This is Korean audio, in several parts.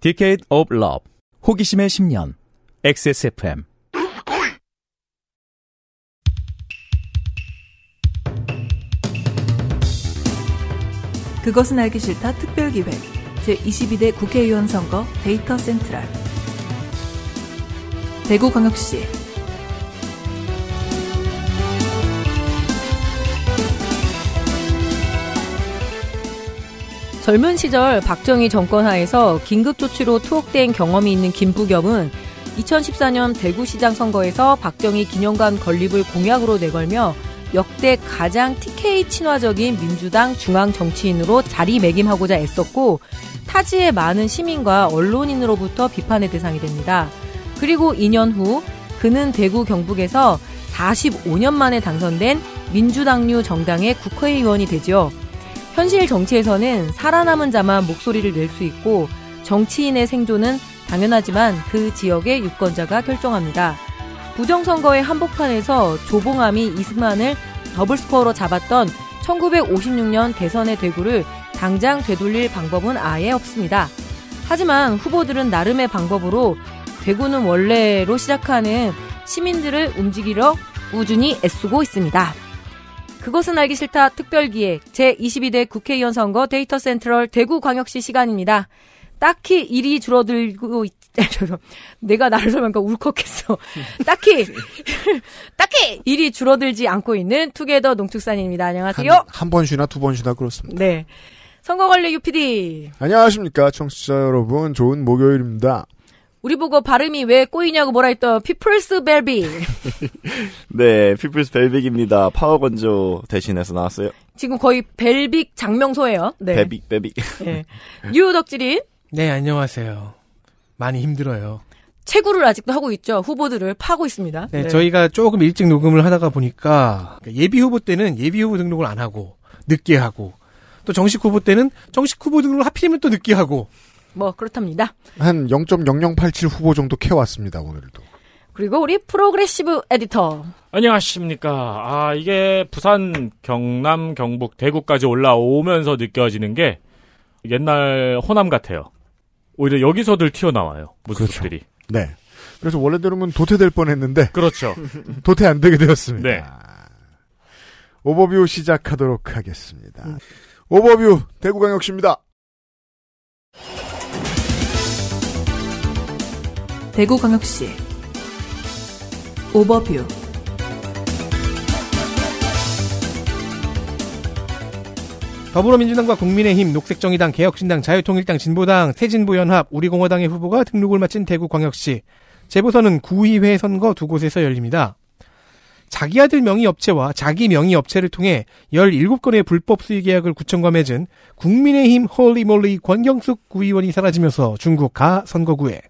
Decade of Love 호기심의 10년 XSFM 그것은 알기 싫다 특별기획 제22대 국회의원 선거 데이터 센트럴 대구광역시 젊은 시절 박정희 정권 하에서 긴급조치로 투옥된 경험이 있는 김부겸은 2014년 대구시장 선거에서 박정희 기념관 건립을 공약으로 내걸며 역대 가장 TK 친화적인 민주당 중앙 정치인으로 자리매김하고자 애썼고 타지의 많은 시민과 언론인으로부터 비판의 대상이 됩니다. 그리고 2년 후 그는 대구 경북에서 45년 만에 당선된 민주당류 정당의 국회의원이 되죠. 현실 정치에서는 살아남은 자만 목소리를 낼 수 있고 정치인의 생존은 당연하지만 그 지역의 유권자가 결정합니다. 부정선거의 한복판에서 조봉암이 이승만을 더블스코어로 잡았던 1956년 대선의 대구를 당장 되돌릴 방법은 아예 없습니다. 하지만 후보들은 나름의 방법으로 대구는 원래로 시작하는 시민들을 움직이려 꾸준히 애쓰고 있습니다. 그것은 알기 싫다 특별기획 제22대 국회의원 선거 데이터 센트럴 대구광역시 시간입니다. 딱히 일이 줄어들고 있... 내가 나를 설명하 울컥했어. 딱히 딱히 일이 줄어들지 않고 있는 투게더 농축산입니다. 안녕하세요. 한 번 쉬나 두 번 쉬나 그렇습니다. 네. 선거관리 UPD. 안녕하십니까 청취자 여러분 좋은 목요일입니다. 우리 보고 발음이 왜 꼬이냐고 뭐라 했던 피플스 벨빅. 네, 피플스 벨빅입니다. 파워 건조 대신해서 나왔어요. 지금 거의 벨빅 장명소예요. 네. 벨빅 벨빅. 네. 유덕질인. 네, 안녕하세요. 많이 힘들어요. 채굴을 아직도 하고 있죠. 후보들을 파고 있습니다. 네, 네. 저희가 조금 일찍 녹음을 하다가 보니까 예비 후보 때는 예비 후보 등록을 안 하고 늦게 하고 또 정식 후보 때는 정식 후보 등록을 하필이면 또 늦게 하고 뭐 그렇답니다. 한 0.0087 후보 정도 캐왔습니다 오늘도. 그리고 우리 프로그레시브 에디터. 안녕하십니까. 아 이게 부산, 경남, 경북, 대구까지 올라오면서 느껴지는 게 옛날 호남 같아요. 오히려 여기서들 튀어나와요 모습들이. 그렇죠. 네. 그래서 원래대로면 도태될 뻔했는데. 그렇죠. 도태 안 되게 되었습니다. 네. 오버뷰 시작하도록 하겠습니다. 오버뷰 대구광역시입니다. 대구광역시 오버뷰 더불어민주당과 국민의힘, 녹색정의당, 개혁신당, 자유통일당, 진보당, 새진보연합, 우리공화당의 후보가 등록을 마친 대구광역시 재보선은 구의회 선거 두 곳에서 열립니다. 자기 아들 명의업체와 자기 명의업체를 통해 17건의 불법 수의계약을 구청과 맺은 국민의힘 홀리몰리 권경숙 구의원이 사라지면서 중국 가 선거구에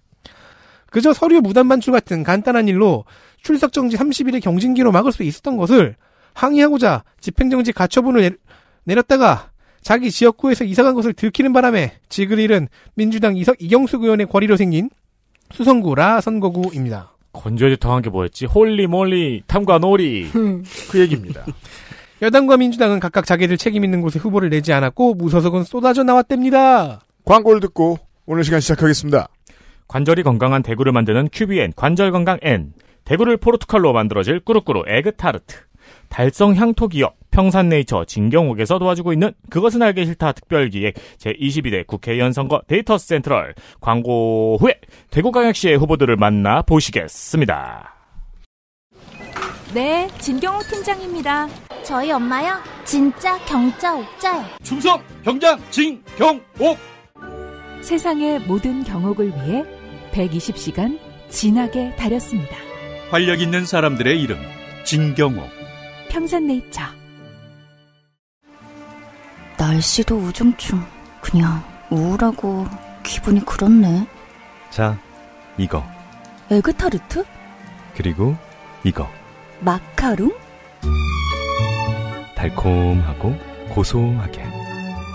그저 서류 무단 반출 같은 간단한 일로 출석 정지 30일의 경징기로 막을 수 있었던 것을 항의하고자 집행정지 가처분을 내렸다가 자기 지역구에서 이사간 것을 들키는 바람에 지글 일은 민주당 이석 이경수 의원의 거리로 생긴 수성구라 선거구입니다. 건조해지 당한 게 뭐였지? 홀리몰리 탐관오리 그 얘기입니다. 여당과 민주당은 각각 자기들 책임 있는 곳에 후보를 내지 않았고 무소속은 쏟아져 나왔답니다. 광고를 듣고 오늘 시간 시작하겠습니다. 관절이 건강한 대구를 만드는 큐비엔 관절건강 N 대구를 포르투칼로 만들어질 꾸루꾸루 에그타르트 달성 향토기업 평산네이처 진경옥에서 도와주고 있는 그것은 알기 싫다 특별기획 제22대 국회의원 선거 데이터 센트럴 광고 후에 대구광역시의 후보들을 만나 보시겠습니다. 네, 진경옥 팀장입니다. 저희 엄마요? 진짜 경자 옥자요. 충성 경장 진경옥. 세상의 모든 경옥을 위해 120시간 진하게 다렸습니다. 활력 있는 사람들의 이름 진경호 평산네이처 날씨도 우중충 그냥 우울하고 기분이 그렇네. 자, 이거. 에그타르트? 그리고 이거. 마카롱? 달콤하고 고소하게.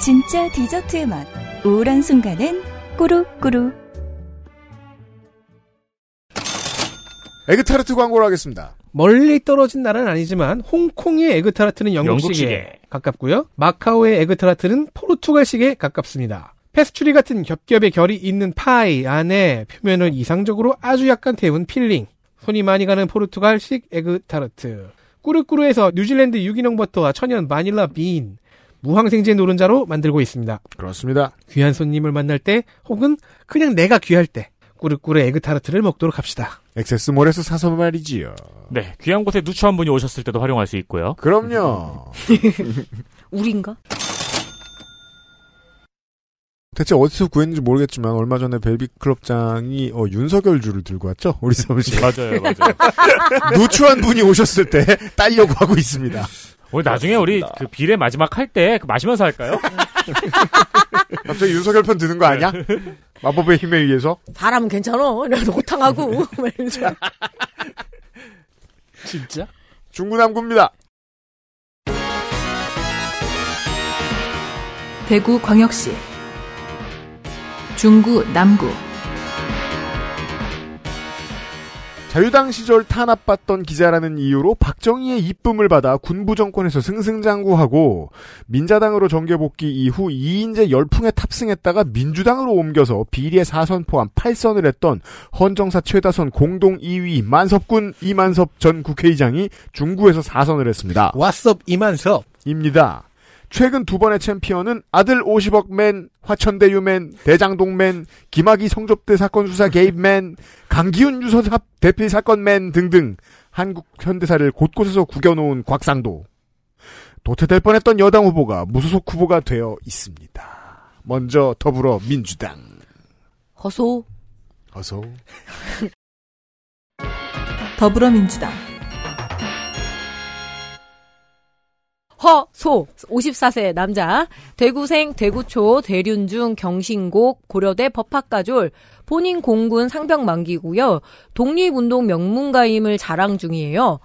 진짜 디저트의 맛. 우울한 순간엔 꾸룩꾸룩. 에그타르트 광고를 하겠습니다. 멀리 떨어진 나라는 아니지만 홍콩의 에그타르트는 영국식에, 영국식 가깝고요. 마카오의 에그타르트는 포르투갈식에 가깝습니다. 패스츄리 같은 겹겹의 결이 있는 파이 안에 표면을 이상적으로 아주 약간 데운 필링. 손이 많이 가는 포르투갈식 에그타르트. 꾸르꾸르에서 뉴질랜드 유기농 버터와 천연 마닐라 빈, 무항생제 노른자로 만들고 있습니다. 그렇습니다. 귀한 손님을 만날 때 혹은 그냥 내가 귀할 때 꾸르꾸르 에그타르트를 먹도록 합시다. 엑세스몰에서 사서 말이지요. 네, 귀한 곳에 누추한 분이 오셨을 때도 활용할 수 있고요. 그럼요. 우린가? 대체 어디서 구했는지 모르겠지만 얼마 전에 벨비 클럽장이 어, 윤석열 주를 들고 왔죠 우리 사무실 맞아요 맞아요 누추한 분이 오셨을 때 딸려고 하고 있습니다 우리 어, 나중에 우리 그 비례 마지막 할 때 그 마시면서 할까요? 갑자기 윤석열 편 드는 거 아니야? 마법의 힘에 의해서? 사람은 괜찮아그래도 호탕하고. 진짜? 중구남구입니다. 대구 광역시 중구 남구 자유당 시절 탄압받던 기자라는 이유로 박정희의 이쁨을 받아 군부 정권에서 승승장구하고 민자당으로 정계 복귀 이후 2인제 열풍에 탑승했다가 민주당으로 옮겨서 비례 4선 포함 8선을 했던 헌정사 최다선 공동 2위 만섭군 이만섭 전 국회의장이 중구에서 4선을 했습니다. 왓썹 이만섭 입니다. 최근 두 번의 챔피언은 아들 50억맨, 화천대유맨, 대장동맨, 김학이 성접대 사건 수사 개입맨, 강기훈 유서 대필 사건맨 등등 한국 현대사를 곳곳에서 구겨놓은 곽상도. 도태될 뻔했던 여당 후보가 무소속 후보가 되어 있습니다. 먼저 더불어 민주당. 허소. 허소. 더불어민주당. 허소 54세 남자 대구생 대구초 대륜중 경신곡 고려대 법학과졸 본인 공군 상병 만기고요 독립운동 명문가임을 자랑 중이에요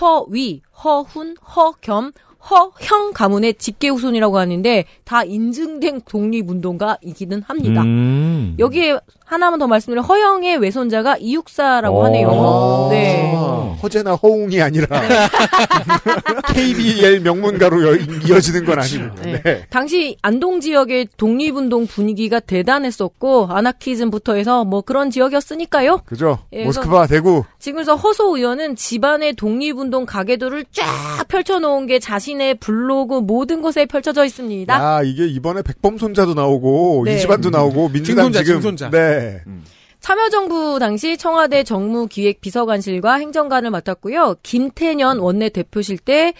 허위 허훈 허겸 허형 가문의 직계후손이라고 하는데 다 인증된 독립운동가이기는 합니다. 음. 여기에 하나만 더 말씀드리면 허영의 외손자가 이육사라고 어. 하네요. 네. 아, 허재나 허웅이 아니라 KBL 명문가로 이어지는 건 아니고. 네. 네. 당시 안동 지역의 독립운동 분위기가 대단했었고 아나키즘부터 해서 뭐 그런 지역이었으니까요. 그죠. 예, 모스크바, 대구. 지금서 허소 의원은 집안의 독립운동 가게도를쫙 펼쳐놓은 게 자신의 블로그 모든 곳에 펼쳐져 있습니다. 아 이게 이번에 백범 손자도 나오고 네. 이집안도 나오고 민주당 증손자, 지금 증손자. 네. 네. 음. 참여정부 당시 청와대 정무기획비서관실과 행정관을 맡았고요. 김태년 원내대표실 때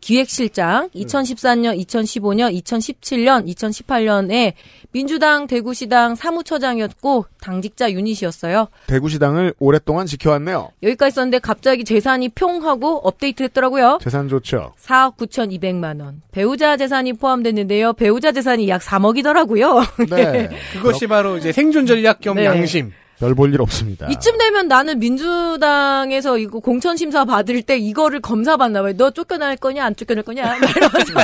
기획실장 2014년, 2015년, 2017년, 2018년에 민주당 대구시당 사무처장이었고 당직자 유닛이었어요. 대구시당을 오랫동안 지켜왔네요. 여기까지 썼는데 갑자기 재산이 평하고 업데이트했더라고요. 재산 좋죠. 4억 9,200만 원. 배우자 재산이 포함됐는데요. 배우자 재산이 약 3억이더라고요. 네. 그것이 바로 이제 생존 전략 겸 네. 양심. 별볼일 없습니다. 이쯤 되면 나는 민주당에서 이거 공천 심사 받을 때 이거를 검사 받나 봐요. 너 쫓겨날 거냐 안 쫓겨날 거냐 이러면서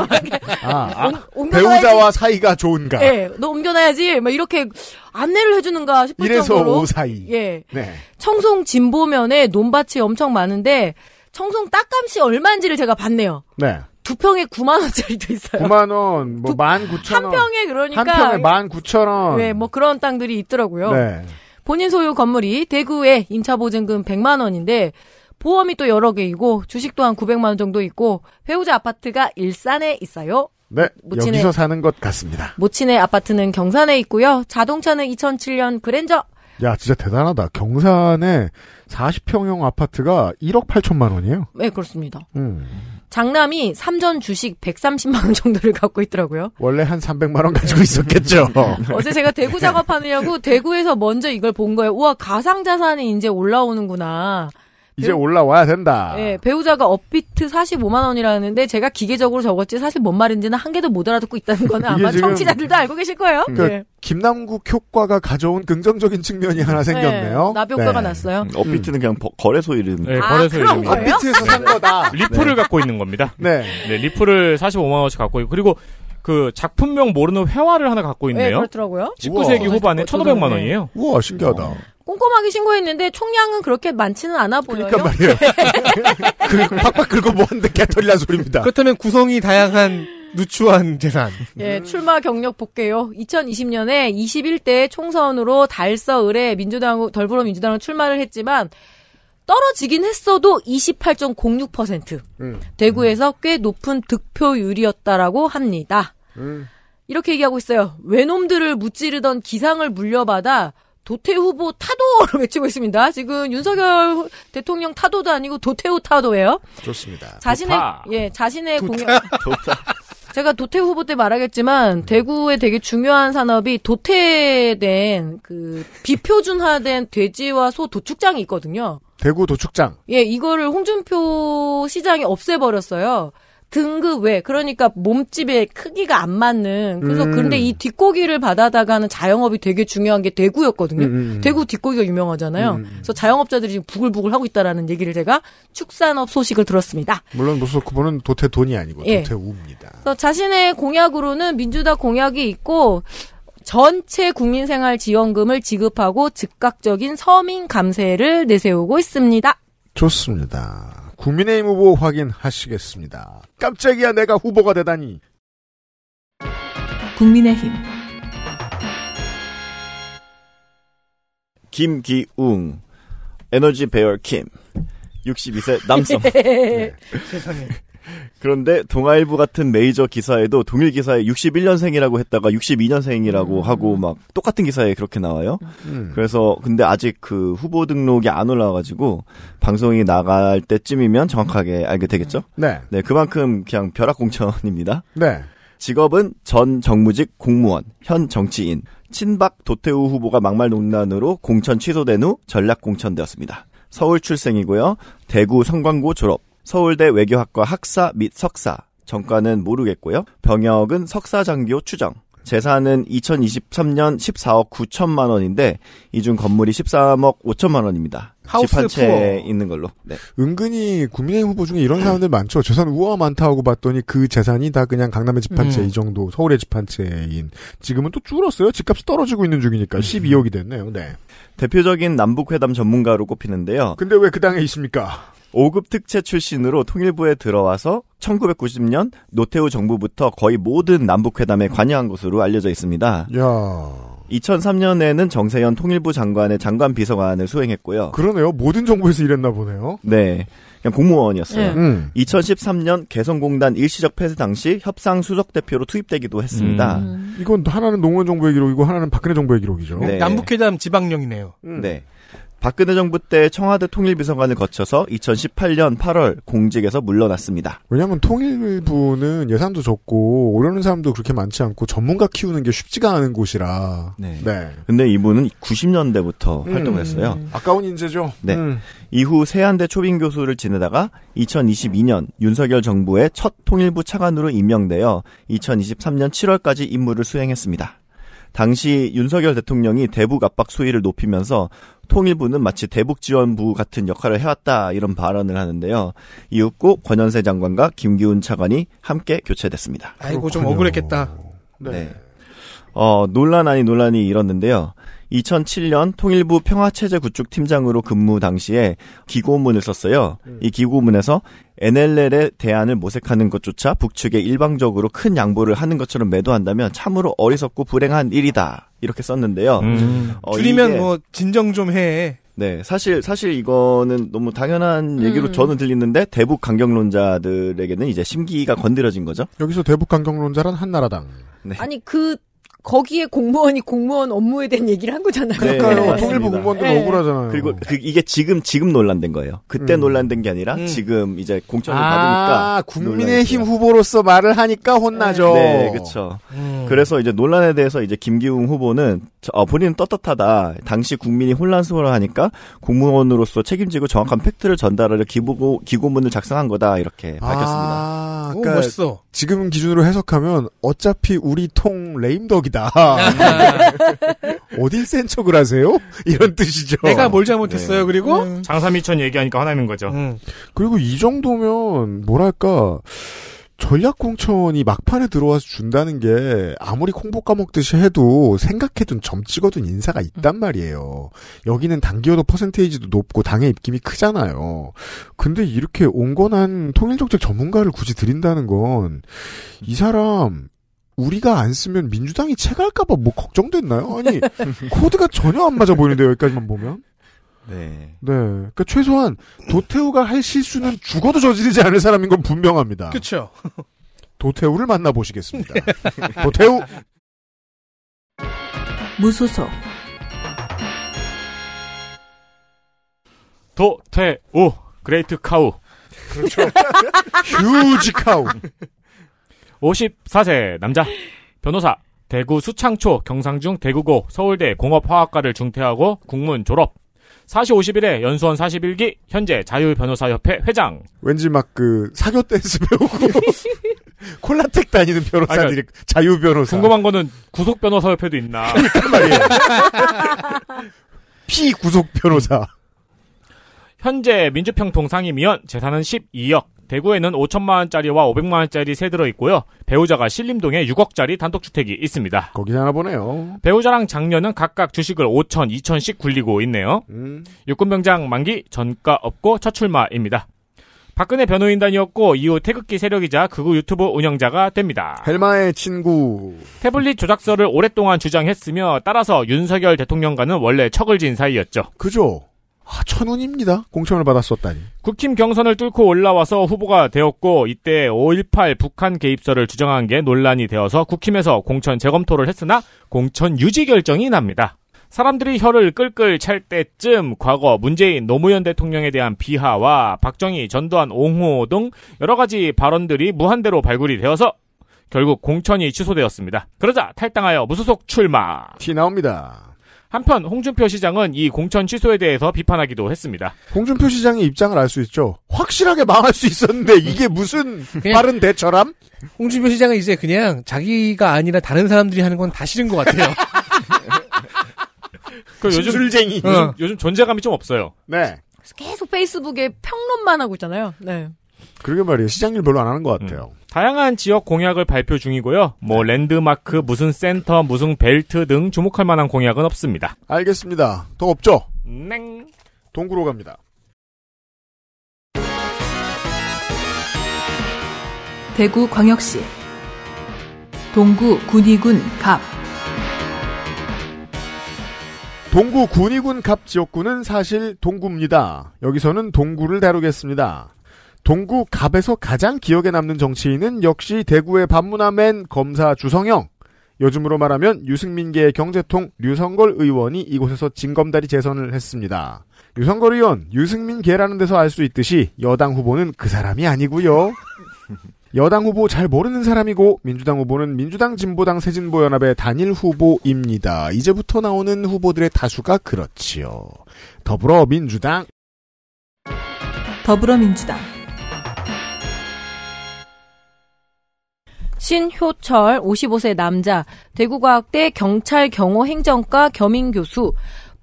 아, 아, 아 배우자와 사이가 좋은가? 예, 너 옮겨놔야지. 막 이렇게 안내를 해주는가 싶을 이래서 정도로. 오사이. 예, 네. 청송 진보면에 논밭이 엄청 많은데 청송 딱감시 얼마인지를 제가 봤네요. 네. 두 평에 9만 원짜리도 있어요. 9만 원, 뭐 19,000원. 한 평에 그러니까 한 평에 19,000원. 네, 뭐 그런 땅들이 있더라고요. 네. 본인 소유 건물이 대구에 임차 보증금 100만 원인데 보험이 또 여러 개이고 주식 또한 900만 원 정도 있고 배우자 아파트가 일산에 있어요. 네, 모친의, 여기서 사는 것 같습니다. 모친의 아파트는 경산에 있고요. 자동차는 2007년 그랜저. 야, 진짜 대단하다. 경산에 40평형 아파트가 1억 8천만 원이에요. 네, 그렇습니다. 음. 장남이 삼전 주식 130만 원 정도를 갖고 있더라고요. 원래 한 300만 원 가지고 있었겠죠. 어제 제가 대구 작업하느냐고 대구에서 먼저 이걸 본 거예요. 우와 가상 자산이 이제 올라오는구나. 이제 배우... 그 올라와야 된다. 네, 배우자가 업비트 45만 원이라는데 제가 기계적으로 적었지 사실 뭔 말인지는 한 개도 못 알아듣고 있다는 거는 아마 청취자들도 알고 계실 거예요. 그 네. 김남국 효과가 가져온 긍정적인 측면이 하나 예, 생겼네요. 네, 나비 효과가 네. 났어요. 음, 업비트는 그냥 거래소 이름. 네, 거래소 아, 이름. 거예요? 업비트에서 산 거다. 리플을 네. 갖고 있는 겁니다. 네. 네, 리플을 45만 원씩 갖고 있고 그리고 그 작품명 모르는 회화를 하나 갖고 있네요. 네, 그렇더라고요. 19세기 우와. 후반에 1,500만 원이에요. 우와, 신기하다. 어. 꼼꼼하게 신고했는데 총량은 그렇게 많지는 않아 보여요. 그러니까 말이에요. 그, 팍팍 긁어 모았데 개털이란 소리입니다. 그렇다면 구성이 다양한 누추한 재산. 예, 네, 출마 경력 볼게요. 2020년에 21대 총선으로 달서 을에 민주당 더불어민주당으로 출마를 했지만 떨어지긴 했어도 28.06% 음. 대구에서 꽤 높은 득표율이었다라고 합니다. 음. 이렇게 얘기하고 있어요. 외놈들을 무찌르던 기상을 물려받아 도태 후보 타도를 외치고 있습니다. 지금 윤석열 대통령 타도도 아니고 도태후 타도예요. 좋습니다. 자신의 도파. 예 자신의 공약 제가 도태 후보 때 말하겠지만 네. 대구의 되게 중요한 산업이 도태된 그 비표준화된 돼지와 소 도축장이 있거든요. 대구 도축장. 예, 이거를 홍준표 시장이 없애버렸어요. 등급 외 그러니까 몸집의 크기가 안 맞는 그래서 음. 근데 이 뒷고기를 받아다가는 자영업이 되게 중요한 게 대구였거든요. 음. 음, 음. 대구 뒷고기가 유명하잖아요. 음, 음. 그래서 자영업자들이 지금 부글부글 하고 있다라는 얘기를 제가 축산업 소식을 들었습니다. 물론 노수 그분은 도태 돈이 아니고 예. 도태 우입니다. 그래서 자신의 공약으로는 민주당 공약이 있고 전체 국민생활지원금을 지급하고 즉각적인 서민 감세를 내세우고 있습니다. 좋습니다. 국민의힘 후보 확인하시겠습니다. 깜짝이야 내가 후보가 되다니. 국민의힘 김기웅 에너지 배열 킴 62세 남성 네. 네. 세상에 그런데 동아일보 같은 메이저 기사에도 동일 기사에 61년생이라고 했다가 62년생이라고 음. 하고 막 똑같은 기사에 그렇게 나와요. 음. 그래서 근데 아직 그 후보 등록이 안 올라와가지고 방송이 나갈 때쯤이면 정확하게 알게 되겠죠. 네. 네 그만큼 그냥 벼락공천입니다. 네. 직업은 전 정무직 공무원, 현 정치인, 친박 도태우 후보가 막말 논란으로 공천 취소된 후 전략 공천되었습니다. 서울 출생이고요. 대구 성광고 졸업, 서울대 외교학과 학사 및 석사, 정가는 모르겠고요. 병역은 석사 장교 추정. 재산은 2023년 14억 9천만 원인데 이 중 건물이 13억 5천만 원입니다. 하우스 채 있는 걸로. 네. 은근히 국민의힘 후보 중에 이런 사람들 많죠. 재산 우와 많다 고 봤더니 그 재산이 다 그냥 강남의 집한 채이 음. 정도, 서울의 집한 채인. 지금은 또 줄었어요. 집값이 떨어지고 있는 중이니까 음. 12억이 됐네요. 네. 대표적인 남북회담 전문가로 꼽히는데요. 근데 왜 그 당에 있습니까? 5급 특채 출신으로 통일부에 들어와서 1990년 노태우 정부부터 거의 모든 남북회담에 관여한 것으로 알려져 있습니다. 야. 2003년에는 정세현 통일부 장관의 장관 비서관을 수행했고요. 그러네요. 모든 정부에서 일했나 보네요. 네. 그냥 공무원이었어요. 네. 음. 2013년 개성공단 일시적 폐쇄 당시 협상 수석 대표로 투입되기도 했습니다. 음. 이건 하나는 농무현 정부의 기록이고 하나는 박근혜 정부의 기록이죠. 네. 남북회담 지방령이네요. 음. 네. 박근혜 정부 때 청와대 통일비서관을 거쳐서 2018년 8월 공직에서 물러났습니다. 왜냐하면 통일부는 예산도 적고 오려는 사람도 그렇게 많지 않고 전문가 키우는 게 쉽지가 않은 곳이라. 네. 네. 근데 이분은 90년대부터 음. 활동을 했어요. 음. 아까운 인재죠. 네. 음. 이후 세한대 초빙 교수를 지내다가 2022년 윤석열 정부의 첫 통일부 차관으로 임명되어 2023년 7월까지 임무를 수행했습니다. 당시 윤석열 대통령이 대북 압박 수위를 높이면서 통일부는 마치 대북 지원부 같은 역할을 해왔다 이런 발언을 하는데요. 이윽고 권현세 장관과 김기훈 차관이 함께 교체됐습니다. 아이고 그렇군요. 좀 억울했겠다. 네. 네. 어, 논란 아니 논란이 일었는데요. 2007년 통일부 평화체제 구축팀장으로 근무 당시에 기고문을 썼어요. 음. 이 기고문에서 NLL의 대안을 모색하는 것조차 북측에 일방적으로 큰 양보를 하는 것처럼 매도한다면 참으로 어리석고 불행한 일이다. 이렇게 썼는데요. 음. 어, 줄이면 뭐 진정 좀 해. 네, 사실 사실 이거는 너무 당연한 음. 얘기로 음. 저는 들리는데 대북 강경론자들에게는 이제 심기가 건드려진 거죠. 여기서 대북 강경론자란 한나라당. 네. 아니 그 거기에 공무원이 공무원 업무에 대한 얘기를 한 거잖아요. 네, 그러니까요. 네, 통일부 공무원들 네. 억울하잖아요. 그리고 그 이게 지금 지금 논란된 거예요. 그때 음. 논란된 게 아니라 음. 지금 이제 공천을 아, 받으니까 국민의힘 후보로서 말을 하니까 혼나죠. 네, 그렇죠. 음. 그래서 이제 논란에 대해서 이제 김기웅 후보는 어, 본인은 떳떳하다. 당시 국민이 혼란스러워하니까 공무원으로서 책임지고 정확한 팩트를 전달하려 기고 기고문을 작성한 거다 이렇게 밝혔습니다. 아, 그러니까 오, 멋있어. 지금 기준으로 해석하면 어차피 우리 통 레임덕이다. 어딜 센 척을 하세요? 이런 뜻이죠. 내가 뭘 잘못했어요. 네. 그리고 음. 장삼이천 얘기하니까 화나는 거죠. 음. 그리고 이 정도면 뭐랄까 전략공천이 막판에 들어와서 준다는 게 아무리 콩보 까먹듯이 해도 생각해둔 점찍어둔 인사가 있단 말이에요. 여기는 당기여도 퍼센테이지도 높고 당의 입김이 크잖아요. 근데 이렇게 온건한 통일정책 전문가를 굳이 드린다는건 이 사람 우리가 안 쓰면 민주당이 체갈까봐 뭐 걱정됐나요? 아니 코드가 전혀 안 맞아 보이는데 여기까지만 보면 네. 네. 그러니까 최소한 도태우가 할 실수는 죽어도 저지르지 않을 사람인 건 분명합니다. 그렇죠. 도태우를 만나보시겠습니다. 도태우 무소속 도태우 그레이트 카우 그렇죠. 휴지 카우 54세 남자 변호사 대구 수창초 경상중 대구고 서울대 공업화학과를 중퇴하고 국문 졸업 4 0 5 1에 연수원 41기 현재 자유변호사협회 회장. 왠지 막 그 사교 댄스 배우고 콜라텍 다니는 변호사들이 그러니까 자유 변호사. 궁금한 거는 구속 변호사협회도 있나? 그러니까 피 구속 변호사. 현재 민주평동 상임위원 재산은 12억. 대구에는 5천만 원짜리와 500만 원짜리 세 들어 있고요. 배우자가 신림동에 6억짜리 단독주택이 있습니다. 거기 하나 보네요. 배우자랑 장녀는 각각 주식을 5천, 2천씩 굴리고 있네요. 음. 육군병장 만기 전가 없고 첫 출마입니다. 박근혜 변호인단이었고 이후 태극기 세력이자 극우 유튜브 운영자가 됩니다. 헬마의 친구. 태블릿 조작설을 오랫동안 주장했으며 따라서 윤석열 대통령과는 원래 척을 진 사이였죠. 그죠. 아, 천운입니다. 공천을 받았었다니. 국힘 경선을 뚫고 올라와서 후보가 되었고 이때 5.18 북한 개입설을 주장한 게 논란이 되어서 국힘에서 공천 재검토를 했으나 공천 유지 결정이 납니다. 사람들이 혀를 끌끌 찰 때쯤 과거 문재인 노무현 대통령에 대한 비하와 박정희, 전두환, 옹호 등 여러 가지 발언들이 무한대로 발굴이 되어서 결국 공천이 취소되었습니다. 그러자 탈당하여 무소속 출마. 티 나옵니다. 한편 홍준표 시장은 이 공천 취소에 대해서 비판하기도 했습니다. 홍준표 시장의 입장을 알 수 있죠. 확실하게 망할 수 있었는데 이게 무슨 빠른 대처람? 홍준표 시장은 이제 그냥 자기가 아니라 다른 사람들이 하는 건 다 싫은 것 같아요. 그 요즘 술쟁이 요즘, 어. 요즘 존재감이 좀 없어요. 네. 계속 페이스북에 평론만 하고 있잖아요. 네. 그러게 말이에요. 시장일 별로 안 하는 것 같아요. 음. 다양한 지역 공약을 발표 중이고요. 뭐 랜드마크, 무슨 센터, 무슨 벨트 등 주목할 만한 공약은 없습니다. 알겠습니다. 더 없죠? 냉. 동구로 갑니다. 대구 광역시 동구 군위군 갑 동구 군위군 갑 지역구는 사실 동구입니다. 여기서는 동구를 다루겠습니다. 동구 갑에서 가장 기억에 남는 정치인은 역시 대구의 반문화맨 검사 주성영. 요즘으로 말하면 유승민계의 경제통 류성걸 의원이 이곳에서 진검다리 재선을 했습니다. 유성걸 의원, 유승민계라는 데서 알 수 있듯이 여당 후보는 그 사람이 아니고요. 여당 후보 잘 모르는 사람이고 민주당 후보는 민주당 진보당 새진보연합의 단일 후보입니다. 이제부터 나오는 후보들의 다수가 그렇지요. 더불어민주당 더불어민주당 신효철 55세 남자 대구과학대 경찰 경호 행정과 겸임 교수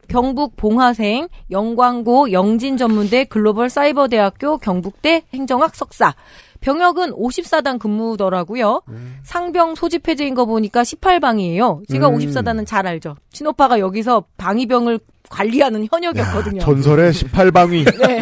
경북 봉화생 영광고 영진전문대 글로벌 사이버대학교 경북대 행정학 석사 병역은 54단 근무더라고요. 음. 상병 소집 해제인 거 보니까 18방이에요. 제가 음. 54단은 잘 알죠. 친오빠가 여기서 방위병을 관리하는 현역이었거든요. 야, 전설의 18방위. 네.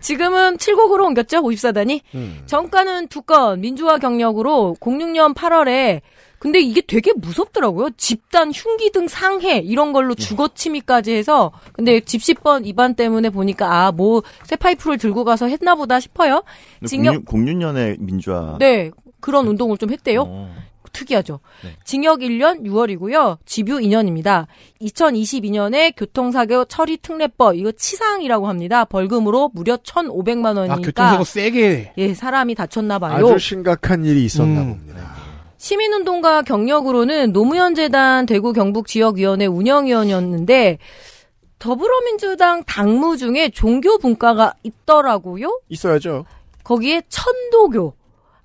지금은 7곡으로 옮겼죠, 54단이. 음. 정가는 두 건 민주화 경력으로 06년 8월에 근데 이게 되게 무섭더라고요. 집단 흉기 등 상해 이런 걸로 네. 주거침입까지 해서 근데 집시번 위반 때문에 보니까 아 뭐 새 파이프를 들고 가서 했나 보다 싶어요. 징역 공유, 년의 민주화. 네 그런 네. 운동을 좀 했대요. 어. 특이하죠. 네. 징역 1년 6월이고요. 집유 2년입니다. 2022년에 교통사고 처리 특례법 이거 치상이라고 합니다. 벌금으로 무려 1,500만 아, 원이니까 아, 교통사고 세게 예, 사람이 다쳤나 봐요. 아주 심각한 일이 있었나 음. 봅니다. 시민운동가 경력으로는 노무현재단 대구 경북 지역위원회 운영위원이었는데 더불어민주당 당무 중에 종교 분과가 있더라고요. 있어야죠. 거기에 천도교,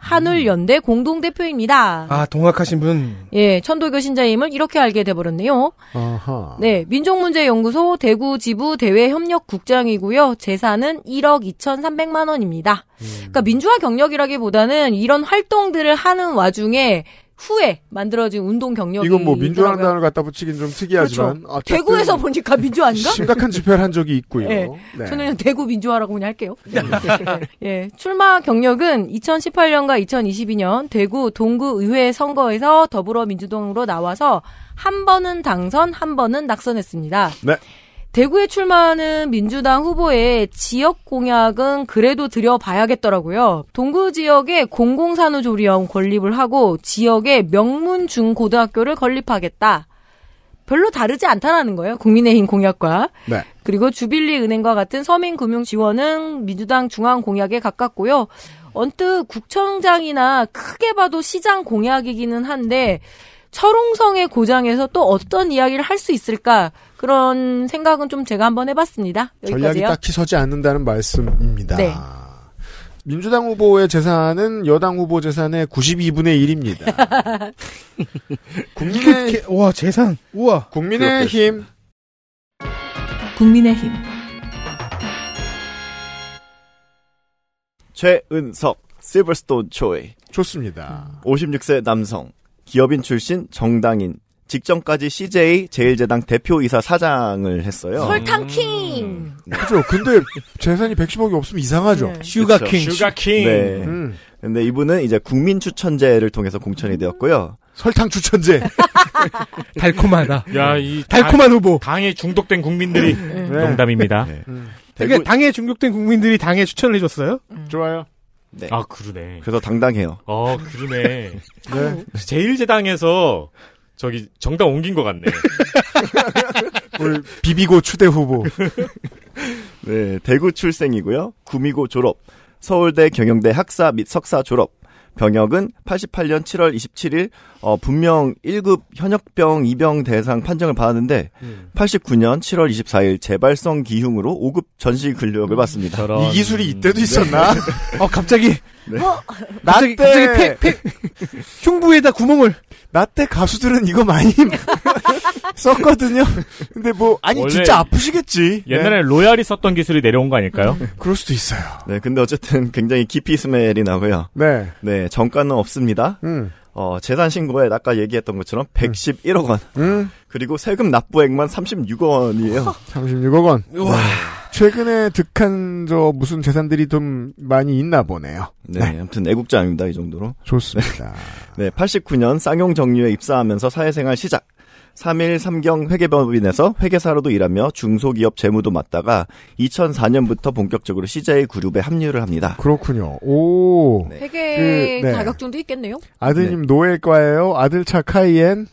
한울연대 음. 공동대표입니다. 아, 동학하신 분. 예, 천도교 신자임을 이렇게 알게 돼버렸네요. 아하. 네, 민족문제연구소 대구지부 대외협력국장이고요. 재산은 1억 2,300만 원입니다. 음. 그러니까 민주화 경력이라기보다는 이런 활동들을 하는 와중에 후에 만들어진 운동 경력이 이건 뭐 민주화라는 갖다 붙이긴 좀 특이하지만 그렇죠. 대구에서 보니까 민주화인가? 심각한 집회를 한 적이 있고요. 네. 네. 저는 대구 민주화라고 그냥 할게요. 네. 예, 출마 경력은 2018년과 2022년 대구 동구 의회 선거에서 더불어민주당으로 나와서 한 번은 당선, 한 번은 낙선했습니다. 네. 대구에 출마하는 민주당 후보의 지역 공약은 그래도 들여봐야겠더라고요. 동구 지역에 공공산후조리원 건립을 하고 지역에 명문 중고등학교를 건립하겠다. 별로 다르지 않다라는 거예요. 국민의힘 공약과. 네. 그리고 주빌리 은행과 같은 서민 금융 지원은 민주당 중앙 공약에 가깝고요. 언뜻 국청장이나 크게 봐도 시장 공약이기는 한데 철옹성의 고장에서 또 어떤 이야기를 할 수 있을까 그런 생각은 좀 제가 한번 해봤습니다. 여기까지요. 전략이 딱히 서지 않는다는 말씀입니다. 네. 민주당 후보의 재산은 여당 후보 재산의 92분의 1입니다. 국민의 와 재산 우와 국민의 힘 국민의 힘 최은석 실버스톤 초이 좋습니다. 56세 남성 기업인 출신 정당인 직전까지 CJ 제일제당 대표이사 사장을 했어요. 설탕킹. 음. 네. 그죠. 근데 재산이 110억이 없으면 이상하죠. 네. 슈가킹. 그렇죠. 슈가킹. 네. 음. 음. 근데 이분은 이제 국민 추천제를 통해서 공천이 되었고요. 설탕 추천제. 달콤하다. 야, 네. 이 달콤한 당, 후보. 당에 중독된 국민들이 네. 농담입니다. 네. 음. 대구... 당에 중독된 국민들이 당에 추천을 해줬어요? 음. 좋아요. 네. 아 그러네. 그래서 당당해요. 아 그러네. 네. 제일제당에서 저기 정당 옮긴 것 같네. 오늘 비비고 추대 후보. 네 대구 출생이고요. 구미고 졸업, 서울대 경영대 학사 및 석사 졸업, 병역은 88년 7월 27일 어, 분명 1급 현역병 2병 대상 판정을 받았는데 음. 89년 7월 24일 재발성 기흉으로 5급 전시 근력을 음, 받습니다. 저런... 이 기술이 이때도 있었나? 어 갑자기 네. 어? 나때 갑자기 팩, 흉부에다 구멍을 나 때 가수들은 이거 많이 썼거든요. 근데 뭐 아니 진짜 아프시겠지. 옛날에 네. 로얄이 썼던 기술이 내려온 거 아닐까요? 그럴 수도 있어요. 네, 근데 어쨌든 굉장히 깊이 스멜이 나고요. 네, 네 정가는 없습니다. 음. 어, 재산 신고에 아까 얘기했던 것처럼 111억 음. 원. 음. 그리고 세금 납부액만 36억 원이에요. 36억 원. 네. 우 와. 최근에 득한 저 무슨 재산들이 좀 많이 있나 보네요. 네, 네. 아무튼 애국자입니다 이 정도로. 좋습니다. 네, 89년 쌍용 정유에 입사하면서 사회생활 시작. 3일 3경 회계법인에서 회계사로도 일하며 중소기업 재무도 맡다가 2004년부터 본격적으로 CJ 그룹에 합류를 합니다. 그렇군요. 오. 네. 회계 그, 네. 자격증도 있겠네요? 아드님 네. 노예과예요. 아들차 카이엔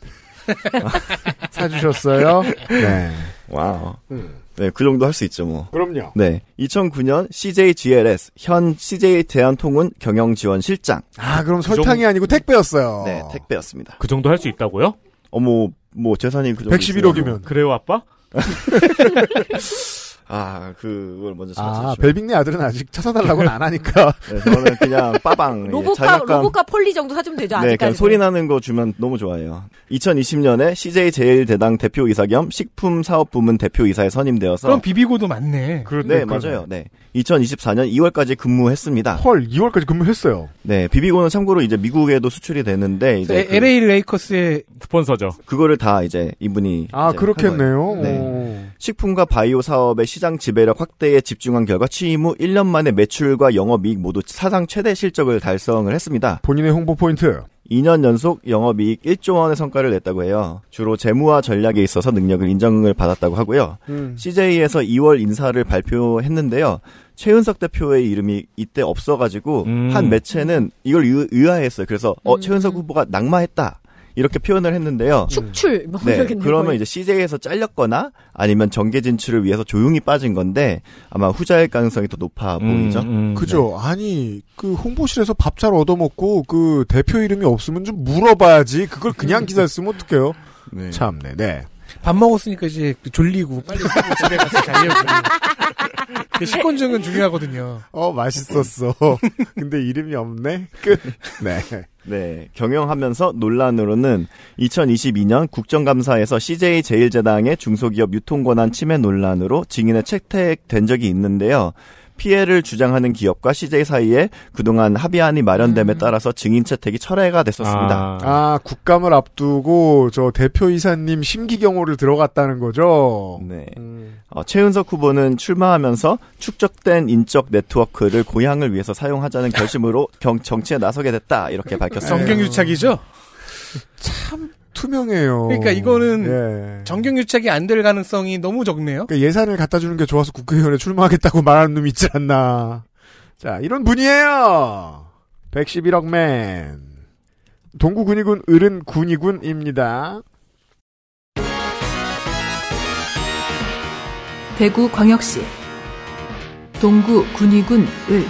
사주셨어요. 네. 와우. 음. 네, 그 정도 할 수 있죠, 뭐. 그럼요. 네. 2009년 CJGLS, 현 CJ 대한통운 경영지원실장. 아, 그럼 그 설탕이 정 아니고 택배였어요. 네, 택배였습니다. 그 정도 할 수 있다고요? 어머, 뭐, 재산이 그 정도. 111억이면. 그래요, 아빠? 아, 그걸 먼저 찾각했어 아, 벨빅네 아들은 아직 찾아달라고는 네. 안 하니까. 네, 저는 그냥 빠방. 예, 로봇카 자작감, 로보카 폴리 정도 사주면 되죠, 아직까지. 네, 그냥 소리 나는 거 주면 너무 좋아요 2020년에 CJ 제일대당 대표이사 겸 식품사업부문 대표이사에 선임되어서. 그럼 비비고도 맞네 그렇네, 네, 맞아요. 네. 2024년 2월까지 근무했습니다. 헐, 2월까지 근무했어요. 네, 비비고는 참고로 이제 미국에도 수출이 되는데 이제 그, LA 레이커스의 스폰서죠. 그거를 다 이제 이분이 아 이제 그렇겠네요. 네. 식품과 바이오 사업의 시장 지배력 확대에 집중한 결과 취임 후 1년 만에 매출과 영업이익 모두 사상 최대 실적을 달성을 했습니다. 본인의 홍보 포인트. 2년 연속 영업이익 1조 원의 성과를 냈다고 해요. 주로 재무와 전략에 있어서 능력을 인정을 받았다고 하고요. 음. CJ에서 2월 인사를 발표했는데요. 최은석 대표의 이름이 이때 없어가지고 음. 한 매체는 이걸 의, 의아했어요. 그래서 어, 음. 최은석 후보가 낙마했다. 이렇게 표현을 했는데요. 음. 축출 뭐 네, 그러면 이제 CJ에서 잘렸거나 아니면 정계 진출을 위해서 조용히 빠진 건데 아마 후자일 가능성이 더 높아 음, 보이죠. 음, 음, 그죠. 네. 아니 그 홍보실에서 밥 잘 얻어먹고 그 대표 이름이 없으면 좀 물어봐야지. 그걸 그냥 음. 기사 쓰면 어떡해요? 네. 참네. 네. 밥 먹었으니까 이제 졸리고 빨리 집에 가서 자려고. 그 식권증은 중요하거든요. 어 맛있었어. 근데 이름이 없네. 끝. 네. 네. 경영하면서 논란으로는 2022년 국정감사에서 CJ 제일제당의 중소기업 유통권한 침해 논란으로 증인에 채택된 적이 있는데요. 피해를 주장하는 기업과 CJ 사이에 그동안 합의안이 마련됨에 음. 따라서 증인 채택이 철회가 됐었습니다. 아. 아, 국감을 앞두고 저 대표이사님 심기경호를 들어갔다는 거죠? 네. 음. 어, 최은석 후보는 출마하면서 축적된 인적 네트워크를 고향을 위해서 사용하자는 결심으로 경, 정치에 나서게 됐다. 이렇게 밝혔습니다. 성경유착이죠? 음. 참 투명해요. 그러니까 이거는 예. 정경 유착이 안 될 가능성이 너무 적네요. 그러니까 예산을 갖다 주는 게 좋아서 국회의원에 출마하겠다고 말하는 놈이 있지 않나. 자, 이런 분이에요. 111억맨. 동구 군이군, 을은 군이군입니다. 대구 광역시 동구 군이군 을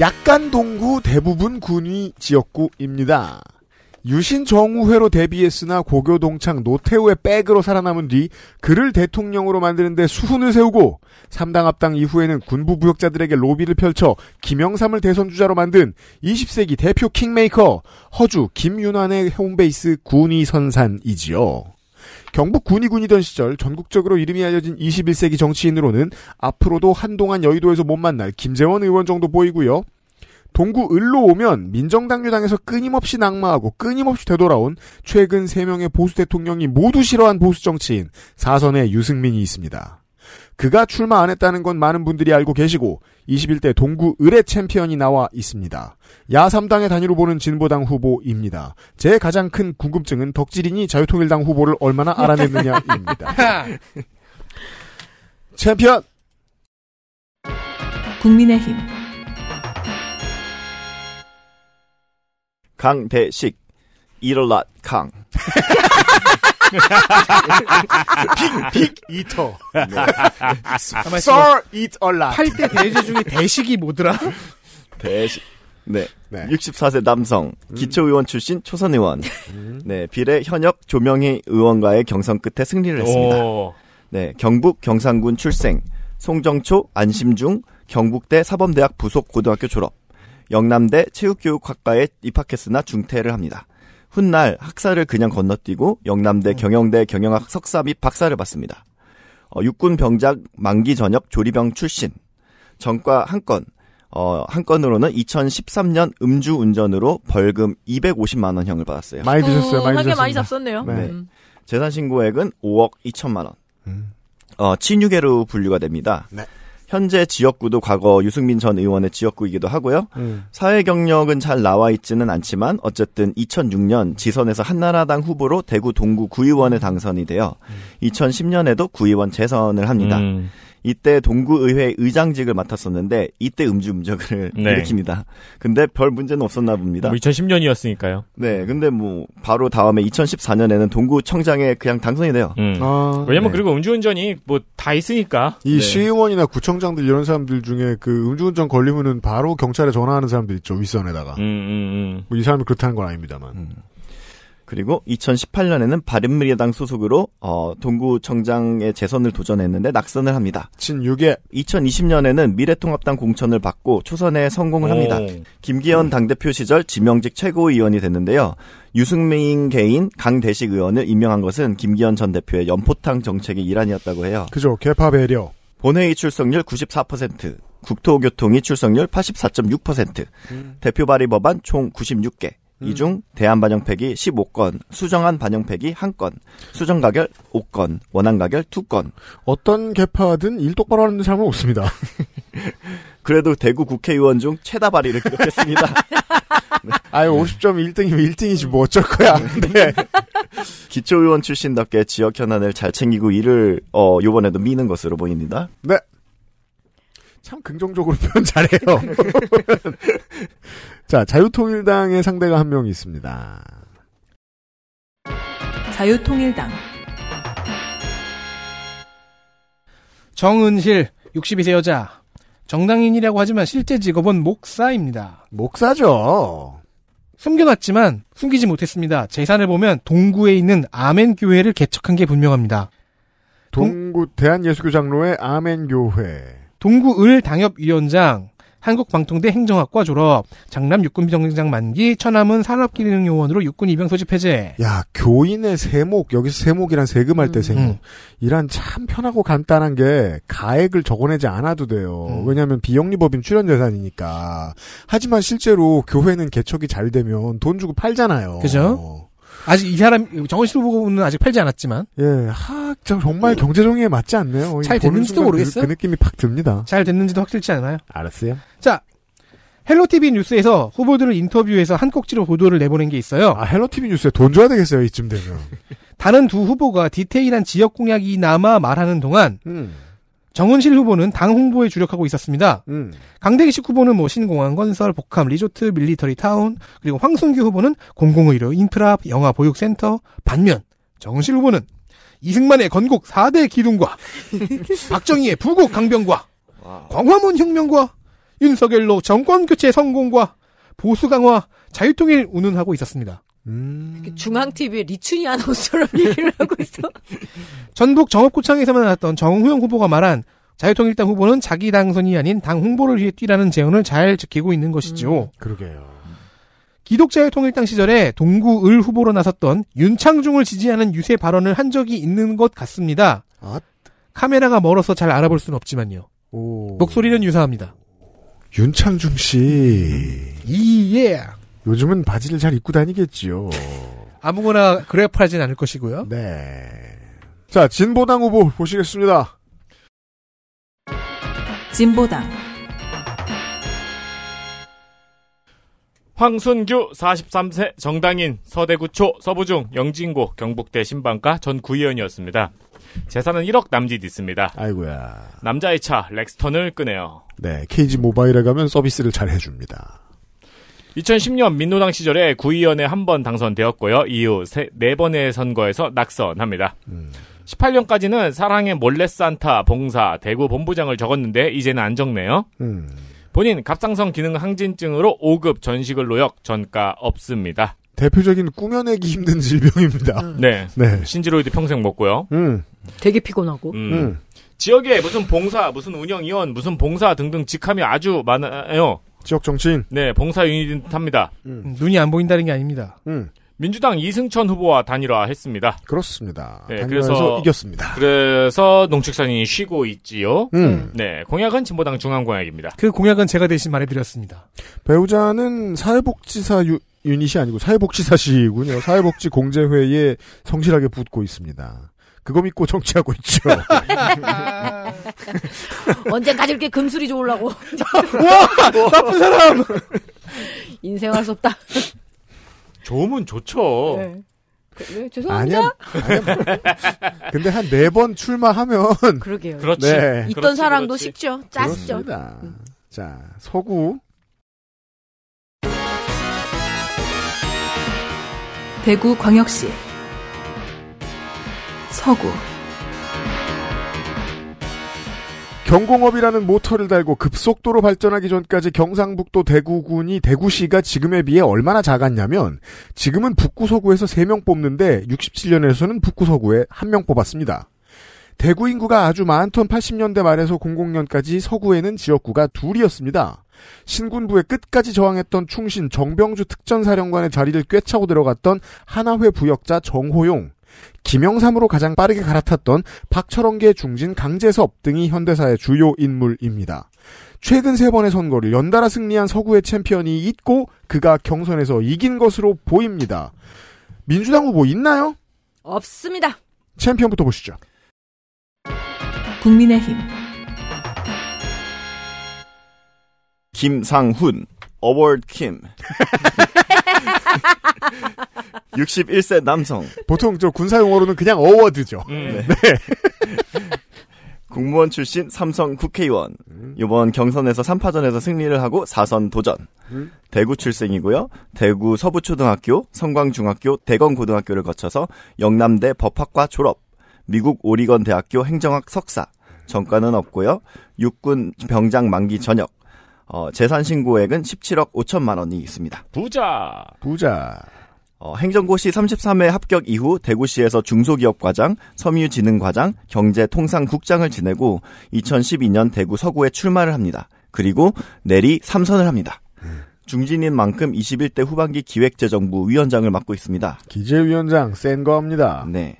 약간 동구 대부분 군위 지역구입니다. 유신 정우회로 데뷔했으나 고교 동창 노태우의 백으로 살아남은 뒤 그를 대통령으로 만드는데 수훈을 세우고 3당 합당 이후에는 군부 부역자들에게 로비를 펼쳐 김영삼을 대선 주자로 만든 20세기 대표 킹메이커 허주 김윤환의 홈베이스 군위 선산이지요. 경북 군이군이던 시절 전국적으로 이름이 알려진 21세기 정치인으로는 앞으로도 한동안 여의도에서 못 만날 김재원 의원 정도 보이고요. 동구 을로 오면 민정당 유당에서 끊임없이 낙마하고 끊임없이 되돌아온 최근 3명의 보수 대통령이 모두 싫어한 보수 정치인 사선의 유승민이 있습니다. 그가 출마 안 했다는 건 많은 분들이 알고 계시고 21대 동구 의뢰 챔피언이 나와 있습니다. 야3당의 단위로 보는 진보당 후보입니다. 제 가장 큰 궁금증은 덕질인이 자유통일당 후보를 얼마나 알아냈느냐입니다. 챔피언 국민의힘 강대식 이럴라강 빅, 빅 이터. 네. 썰 이트 얼라. 8대 대제 중에 대식이 뭐더라? 대식. 네. 네. 64세 남성, 음. 기초의원 출신 초선 의원. 음. 네, 비례 현역 조명희 의원과의 경선 끝에 승리를 했습니다. 오. 네, 경북 경상군 출생, 송정초, 안심중, 경북대 사범대학 부속 고등학교 졸업, 영남대 체육교육학과에 입학했으나 중퇴를 합니다. 훗날 학사를 그냥 건너뛰고 영남대 음. 경영대 경영학 석사 및 박사를 받습니다. 어, 육군 병작 만기 전역 조리병 출신. 전과 한 건, 어, 한 건으로는 2013년 음주 운전으로 벌금 250만 원형을 받았어요. 많이 드셨어요. 많이 드셨어요. 많이 잡섰네요. 네. 음. 재산 신고액은 5억 2천만 원. 음. 어, 친유계로 분류가 됩니다. 네. 현재 지역구도 과거 유승민 전 의원의 지역구이기도 하고요. 음. 사회 경력은 잘 나와 있지는 않지만 어쨌든 2006년 지선에서 한나라당 후보로 대구 동구 구의원에 당선이 되어 2010년에도 음. 구의원 재선을 합니다. 음. 이때 동구의회 의장직을 맡았었는데 이때 음주음적을 네. 일으킵니다. 근데 별 문제는 없었나 봅니다. 뭐 2010년이었으니까요. 네, 근데 뭐 바로 다음에 2014년에는 동구청장에 그냥 당선이 돼요. 음. 아, 왜냐면 네. 그리고 음주운전이 뭐 다 있으니까. 이 네. 시의원이나 구청장들 이런 사람들 중에 그 음주운전 걸리면은 바로 경찰에 전화하는 사람들 있죠 윗선에다가. 음, 음, 음. 뭐이 사람이 그렇다는 건 아닙니다만. 음. 그리고 2018년에는 바른미래당 소속으로 어, 동구청장의 재선을 도전했는데 낙선을 합니다. 친유계 2020년에는 미래통합당 공천을 받고 초선에 성공을 합니다. 오. 김기현 당대표 시절 지명직 최고위원이 됐는데요. 유승민 개인 강대식 의원을 임명한 것은 김기현 전 대표의 연포탕 정책의 일환이었다고 해요. 그죠. 개파 배려. 본회의 출석률 94%, 국토교통이 출석률 84.6%, 음. 대표 발의 법안 총 96개, 음. 이중 대안 반영팩이 15건, 수정안 반영팩이 1건, 수정 가결 5건, 원안 가결 2건. 어떤 개파든 일 똑바로 하는 사람은 없습니다. 그래도 대구 국회의원 중 최다 발의를 기록했습니다. 네. 아유, 50점 1등이면 1등이지 뭐 어쩔 거야. 음, 네. 네. 기초의원 출신답게 지역 현안을 잘 챙기고 일을 어 요번에도 미는 것으로 보입니다. 네. 참 긍정적으로 표현 잘해요. 자, 자유통일당의 상대가 한명이 있습니다. 자유통일당 정은실 62세 여자 정당인이라고 하지만 실제 직업은 목사입니다. 목사죠. 숨겨놨지만 숨기지 못했습니다. 재산을 보면 동구에 있는 아멘 교회를 개척한 게 분명합니다. 동구 대한예수교장로의 아멘 교회. 동구을 당협위원장, 한국방통대 행정학과 졸업, 장남 육군병장 만기, 천남은 산업기능요원으로 육군 입영 소집 해제. 야, 교인의 세목, 여기서 세목이란 세금할 때 음. 세목. 음. 이란 참 편하고 간단한 게 가액을 적어내지 않아도 돼요. 음. 왜냐하면 비영리법인 출연재산이니까. 하지만 실제로 교회는 개척이 잘 되면 돈 주고 팔잖아요. 그죠? 아직 이 사람 정원실 후보는 아직 팔지 않았지만 예, 하, 정말 경제정의에 맞지 않네요. 잘 됐는지도 그, 모르겠어요. 그, 그, 느낌이 팍 듭니다. 잘 됐는지도 확실치 않아요. 알았어요. 자, 헬로 티비 뉴스에서 후보들을 인터뷰해서 한 꼭지로 보도를 내보낸 게 있어요. 아, 헬로 티비 뉴스에 돈 줘야 되겠어요 이쯤 되면. 다른 두 후보가 디테일한 지역 공약이 남아 말하는 동안. 음. 정은실 후보는 당 홍보에 주력하고 있었습니다. 음. 강대기식 후보는 뭐 신공항 건설, 복합 리조트, 밀리터리 타운, 그리고 황순규 후보는 공공의료, 인프라, 영화 보육센터, 반면 정은실 후보는 이승만의 건국 4대 기둥과 박정희의 부국 강병과 와. 광화문 혁명과 윤석열로 정권 교체 성공과 보수 강화, 자유통일 운운하고 있었습니다. 음. 중앙 TV의 리춘이 아나운서처럼 얘기를 하고 있어. 전북 정읍구청에서만 나왔던 정후영 후보가 말한 자유통일당 후보는 자기 당선이 아닌 당 홍보를 위해 뛰라는 제언을 잘 지키고 있는 것이죠. 음. 그러게요. 기독자유통일당 시절에 동구을 후보로 나섰던 윤창중을 지지하는 유세 발언을 한 적이 있는 것 같습니다. 아. 카메라가 멀어서 잘 알아볼 수는 없지만요. 오. 목소리는 유사합니다. 윤창중 씨. 이예. 음. Yeah. 요즘은 바지를 잘 입고 다니겠지요. 아무거나 그래프 하진 않을 것이고요. 네. 자, 진보당 후보 보시겠습니다. 진보당. 황순규 43세 정당인 서대구초 서부중 영진고 경북대 신방과 전 구의원이었습니다. 재산은 1억 남짓 있습니다. 아이고야. 남자의 차 렉스턴을 끄네요. 네, KG 모바일에 가면 서비스를 잘 해줍니다. 2010년 민노당 시절에 구의원에 한 번 당선되었고요. 이후 세, 네 번의 선거에서 낙선합니다. 음. 18년까지는 사랑의 몰래산타 봉사 대구 본부장을 적었는데 이제는 안 적네요. 음. 본인 갑상선 기능 항진증으로 5급 전식을 노역 전가 없습니다. 대표적인 꾸며내기 힘든 질병입니다. 음. 네. 네. 신지로이드 평생 먹고요. 음. 되게 피곤하고. 음. 음. 지역에 무슨 봉사, 무슨 운영위원, 무슨 봉사 등등 직함이 아주 많아요. 지역 정치인. 네, 봉사 유닛인 듯합니다. 음. 눈이 안 보인다는 게 아닙니다. 음. 민주당 이승천 후보와 단일화했습니다. 그렇습니다. 네, 그래서 이겼습니다. 그래서 농축산이 쉬고 있지요. 음. 네, 공약은 진보당 중앙공약입니다. 그 공약은 제가 대신 말해드렸습니다. 배우자는 사회복지사 유, 유닛이 아니고 사회복지사시군요. 사회복지공제회에 성실하게 붙고 있습니다. 그거 믿고 정치하고 있죠. 언제까지 이렇게 금술이 좋으려고. 와! 나쁜 사람! 인생할 수 없다. 좋으면 좋죠. 네. 네, 죄송합니다. 아니야, 아니야. 근데 한 네 번 출마하면 그러게요. 그렇지. 네. 있던 그렇지, 사랑도그 식죠. 짜시죠. 음. 자, 서구 대구 광역시 서구 경공업이라는 모터를 달고 급속도로 발전하기 전까지 경상북도 대구군이 대구시가 지금에 비해 얼마나 작았냐면 지금은 북구 서구에서 3명 뽑는데 67년에서는 북구 서구에 1명 뽑았습니다. 대구 인구가 아주 많던 80년대 말에서 00년까지 서구에는 지역구가 둘이었습니다. 신군부의 끝까지 저항했던 충신 정병주 특전사령관의 자리를 꿰차고 들어갔던 하나회 부역자 정호용, 김영삼으로 가장 빠르게 갈아탔던 박철원계 중진 강재섭 등이 현대사의 주요 인물입니다. 최근 세 번의 선거를 연달아 승리한 서구의 챔피언이 있고 그가 경선에서 이긴 것으로 보입니다. 민주당 후보 있나요? 없습니다. 챔피언부터 보시죠. 국민의힘 김상훈 어워드 킴. 61세 남성. 보통 저 군사 용어로는 그냥 어워드죠. 음. 네. 공무원 네. 출신 삼성 국회의원. 음. 이번 경선에서 3파전에서 승리를 하고 4선 도전. 음. 대구 출생이고요. 대구 서부초등학교, 성광중학교, 대건고등학교를 거쳐서 영남대 법학과 졸업. 미국 오리건 대학교 행정학 석사. 전과는 없고요. 육군 병장 만기 전역. 어, 재산 신고액은 17억 5천만 원이 있습니다. 부자. 부자. 어, 행정고시 33회 합격 이후 대구시에서 중소기업과장, 섬유진흥과장, 경제통상국장을 지내고 2012년 대구 서구에 출마를 합니다. 그리고 내리 삼선을 합니다. 중진인 만큼 21대 후반기 기획재정부 위원장을 맡고 있습니다. 기재위원장 센 거합니다. 네.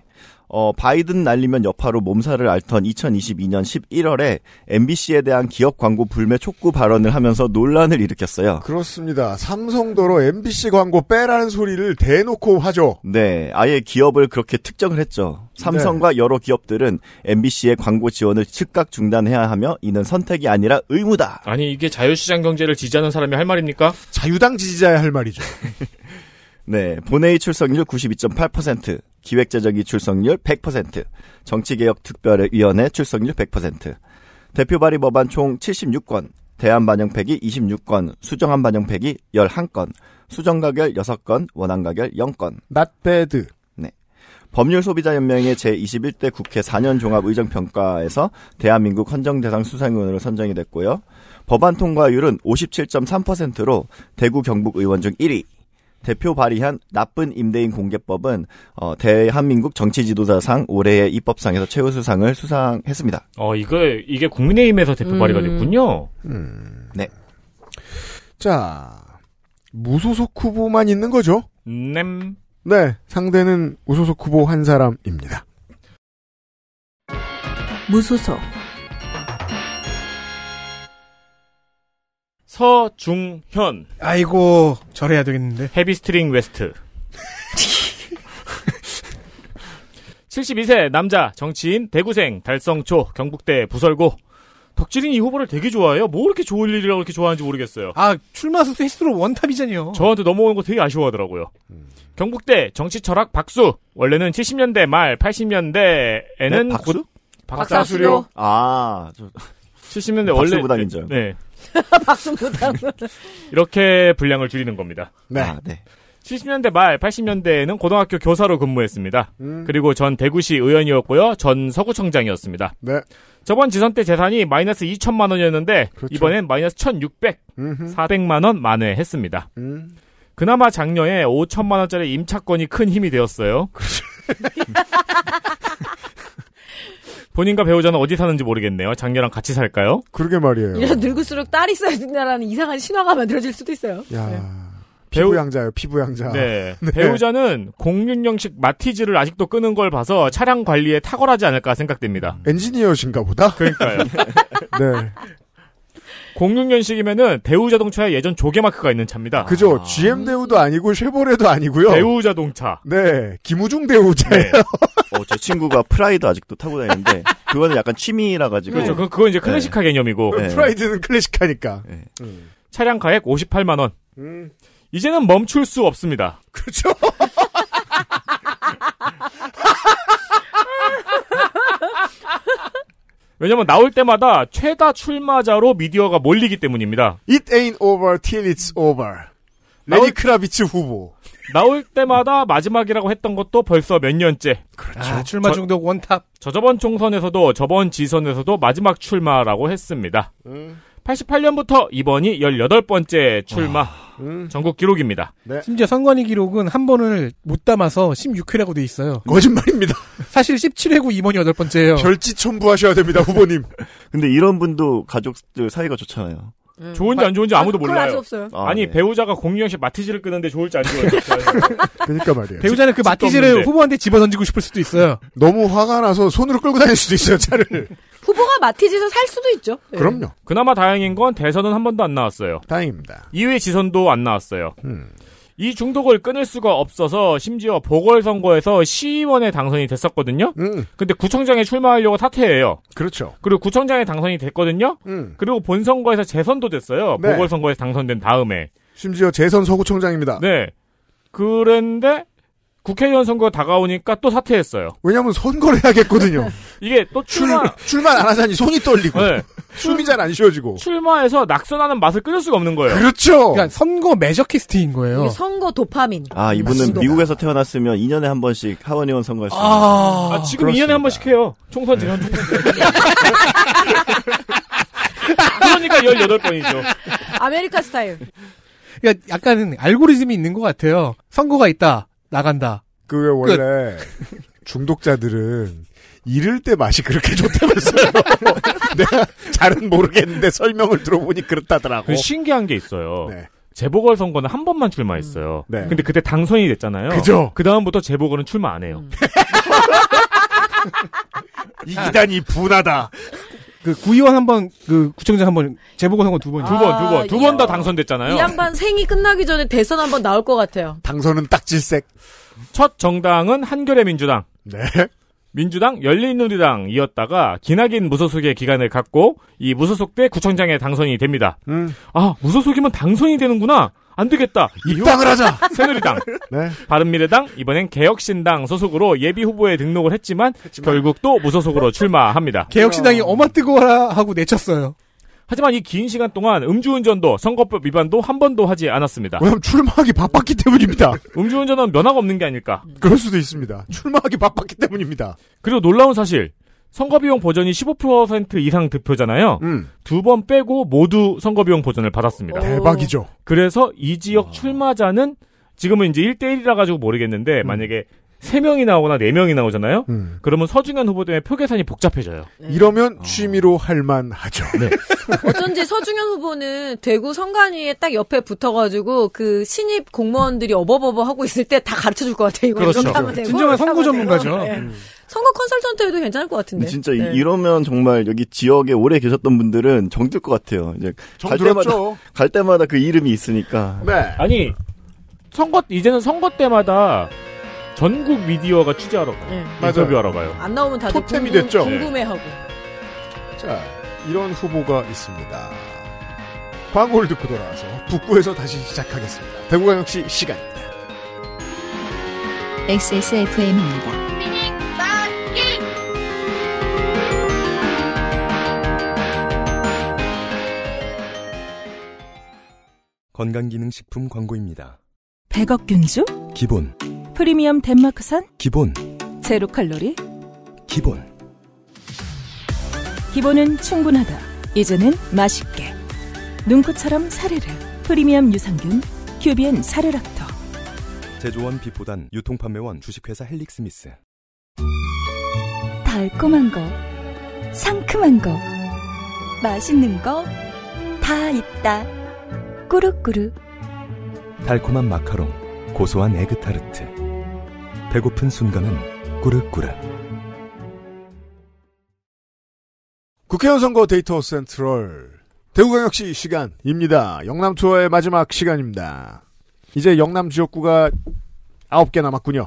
어, 바이든 날리면 여파로 몸살을 앓던 2022년 11월에 MBC에 대한 기업 광고 불매 촉구 발언을 하면서 논란을 일으켰어요. 그렇습니다. 삼성도로 MBC 광고 빼라는 소리를 대놓고 하죠. 네, 아예 기업을 그렇게 특정을 했죠. 삼성과 네. 여러 기업들은 MBC의 광고 지원을 즉각 중단해야 하며 이는 선택이 아니라 의무다. 아니 이게 자유시장 경제를 지지하는 사람이 할 말입니까? 자유당 지지자야 할 말이죠. 네, 본회의 출석률 92.8%, 기획재정위 출석률 100%, 정치개혁특별위원회 출석률 100%, 대표 발의 법안 총 76건, 대안 반영팩이 26건, 수정안 반영팩이 11건, 수정 가결 6건, 원안 가결 0건. 낫배드. 네. 법률 소비자 연맹의 제21대 국회 4년 종합 의정 평가에서 대한민국 헌정 대상 수상위원으로 선정이 됐고요. 법안 통과율은 57.3%로 대구 경북 의원 중 1위. 대표 발의한 나쁜 임대인 공개법은 어, 대한민국 정치지도자상 올해의 입법상에서 최우수상을 수상했습니다. 어 이거 이게 국민의힘에서 대표 음. 발의가 됐군요. 음. 네. 자 무소속 후보만 있는 거죠? 냄. 네 상대는 무소속 후보 한 사람입니다. 무소속 서중현. 아이고, 절해야 되겠는데. 헤비스트링 웨스트. 72세 남자 정치인 대구생 달성초 경북대 부설고 덕질인 이 후보를 되게 좋아해요. 뭐 이렇게 좋을 일이라고 이렇게 좋아하는지 모르겠어요. 아 출마 수 횟수로 원탑이잖아요. 저한테 넘어오는 거 되게 아쉬워하더라고요. 음. 경북대 정치철학 박수. 원래는 70년대 말 80년대에는 네, 박수? 구... 박사수료. 아, 저... 70년대 원래 박수보다 인정. 네. 네. 박수보다 이렇게 분량을 줄이는 겁니다. 네. 아, 네. 70년대 말 80년대에는 고등학교 교사로 근무했습니다. 음. 그리고 전 대구시 의원이었고요. 전 서구청장이었습니다. 네. 저번 지선 때 재산이 마이너스 2천만 원이었는데 그렇죠. 이번엔 마이너스 1,600, 음흠. 400만 원 만회했습니다. 음. 그나마 작년에 5천만 원짜리 임차권이 큰 힘이 되었어요. 본인과 배우자는 어디 사는지 모르겠네요. 장녀랑 같이 살까요? 그러게 말이에요. 이런 늙을수록 딸이 있어야 된다라는 이상한 신화가 만들어질 수도 있어요. 야. 네. 배우 양자요, 예 피부 양자. 네. 네. 배우자는 공륜형식 마티즈를 아직도 끄는 걸 봐서 차량 관리에 탁월하지 않을까 생각됩니다. 엔지니어신가 보다. 그러니까요. 네. 06년식이면은 대우자동차의 예전 조개마크가 있는 차입니다. 아. 그죠. 아... GM 대우도 아니고 쉐보레도 아니고요. 대우자동차. 네. 김우중 대우자예요. 네. 어, 제 친구가 프라이드 아직도 타고 다니는데 그거는 약간 취미라 가지고. 그렇죠. 그 그건 이제 클래식카 네. 개념이고. 네. 프라이드는 클래식하니까 네. 음. 차량 가액 58만 원. 음. 이제는 멈출 수 없습니다. 그렇죠. 왜냐면 나올 때마다 최다 출마자로 미디어가 몰리기 때문입니다. It ain't over till it's over. 레니 크라비츠 후보. 나올 때마다 마지막이라고 했던 것도 벌써 몇 년째. 그렇죠. 아, 출마 중독 원탑. 저저번 총선에서도 저번 지선에서도 마지막 출마라고 했습니다. 음. 88년부터 이번이 18번째 출마. 와. 아. 음. 전국 기록입니다. 네. 심지어 선관위 기록은 한 번을 못 담아서 16회라고 돼 있어요. 거짓말입니다. 사실 17회고 2번이 여덟 번째예요 별짓 첨부하셔야 됩니다, 후보님. 근데 이런 분도 가족들 사이가 좋잖아요. 음. 좋은지 안 좋은지 아무도 아, 몰라요. 알수 없어요. 아, 니 네. 배우자가 공유형식 마티즈를 끄는데 좋을지 안 좋을지. 그러니까 말이에요. 배우자는 그 마티즈를 후보한테 집어 던지고 싶을 수도 있어요. 너무 화가 나서 손으로 끌고 다닐 수도 있어요 차를. 후보가 마티즈에서 살 수도 있죠. 네. 그럼요. 그나마 다행인 건 대선은 한 번도 안 나왔어요. 다행입니다. 2회 지선도 안 나왔어요. 음. 이 중독을 끊을 수가 없어서 심지어 보궐선거에서 시의원에 당선이 됐었거든요. 음. 근데 구청장에 출마하려고 사퇴해요. 그렇죠. 그리고 구청장에 당선이 됐거든요. 음. 그리고 본선거에서 재선도 됐어요. 네. 보궐선거에서 당선된 다음에. 심지어 재선 서구청장입니다. 네. 그런데 국회의원 선거 다가오니까 또 사퇴했어요. 왜냐면 선거를 해야겠거든요. 이게 또 출마 출, 마안 하자니 손이 떨리고 네. 숨이 잘 안 쉬어지고 출마해서 낙선하는 맛을 끊을 수가 없는 거예요. 그렇죠. 그러니까 선거 매저키스트인 거예요. 선거 도파민. 아 이분은 아, 미국에서 태어났으면 2년에 한 번씩 하원의원 선거했어요. 아, 아, 지금 그렇습니다. 2년에 한 번씩 해요. 총선 지난 총선. 그러니까 18번이죠. 아메리카 스타일. 그러니까 약간은 알고리즘이 있는 것 같아요. 선거가 있다 나간다. 그게 원래 중독자들은 이럴 때 맛이 그렇게 좋다면서요. 내가 잘은 모르겠는데 설명을 들어보니 그렇다더라고. 신기한 게 있어요. 네. 재보궐 선거는 한 번만 출마했어요. 음. 네. 근데 그때 당선이 됐잖아요. 그죠. 그 다음부터 재보궐은 출마 안 해요. 음. 이기단이 분하다. 그 구의원 한 번, 그 구청장 한 번, 재보궐선거 두 번, 두 번, 두 번, 아, 두번 다 당선됐잖아요. 이 양반 생이 끝나기 전에 대선 한 번 나올 것 같아요. 당선은 딱질색. 첫 정당은 한결의 민주당. 네. 민주당 열린우리당이었다가 기나긴 무소속의 기간을 갖고 이 무소속 때 구청장에 당선이 됩니다. 음. 아 무소속이면 당선이 되는구나. 안 되겠다. 입당을 하자. 새누리당, 네. 바른미래당 이번엔 개혁신당 소속으로 예비 후보에 등록을 했지만, 했지만 결국 또 무소속으로 출마합니다. 개혁신당이 어마 뜨거워라 하고 내쳤어요. 하지만 이 긴 시간 동안 음주운전도 선거법 위반도 한 번도 하지 않았습니다. 왜냐면 출마하기 바빴기 때문입니다. 음주운전은 면허가 없는 게 아닐까. 음. 그럴 수도 있습니다. 출마하기 바빴기 때문입니다. 그리고 놀라운 사실. 선거비용 보전이 15% 이상 득표잖아요. 음. 두번 빼고 모두 선거비용 보전을 받았습니다. 대박이죠. 그래서 이 지역 출마자는 지금은 이제 1대1이라 가지고 모르겠는데 음. 만약에 3명이 나오거나 4명이 나오잖아요? 음. 그러면 서중현 후보 때문에 표 계산이 복잡해져요. 네. 이러면 어. 취미로 할만하죠. 네. 어쩐지 서중현 후보는 대구 성관위에 딱 옆에 붙어가지고 그 신입 공무원들이 어버버버 하고 있을 때 다 가르쳐 줄 것 같아요. 이거 그렇죠. 되고, 진정한 선거 전문가죠. 네. 음. 선거 컨설턴트 에도 괜찮을 것 같은데. 진짜 네. 이러면 정말 여기 지역에 오래 계셨던 분들은 정들 것 같아요. 이제 갈 때마다, 갈 때마다 그 이름이 있으니까. 네. 아니, 선거, 이제는 선거 때마다 전국 미디어가 취재하러 가요. 네. 인터뷰하러 가요. 안 나오면 다들 토템이 궁금, 됐죠. 궁금해하고. 네. 자, 이런 후보가 있습니다. 광고를 듣고 돌아와서 북구에서 다시 시작하겠습니다. 대구광역시 시간입니다. XSFM입니다. 건강기능식품 광고입니다. 백억균주? 기본 프리미엄 덴마크산 기본 제로 칼로리 기본 기본은 충분하다 이제는 맛있게 눈꽃처럼 사르르 프리미엄 유산균 큐비엔 사르락터 제조원 비보단 유통판매원 주식회사 헬릭스미스 달콤한 거 상큼한 거 맛있는 거 다 있다 꾸룩꾸룩 달콤한 마카롱 고소한 에그타르트 배고픈 순간은 꾸르꾸르. 국회의원 선거 데이터 센트럴 대구광역시 시간입니다. 영남 투어의 마지막 시간입니다. 이제 영남 지역구가 아개 남았군요.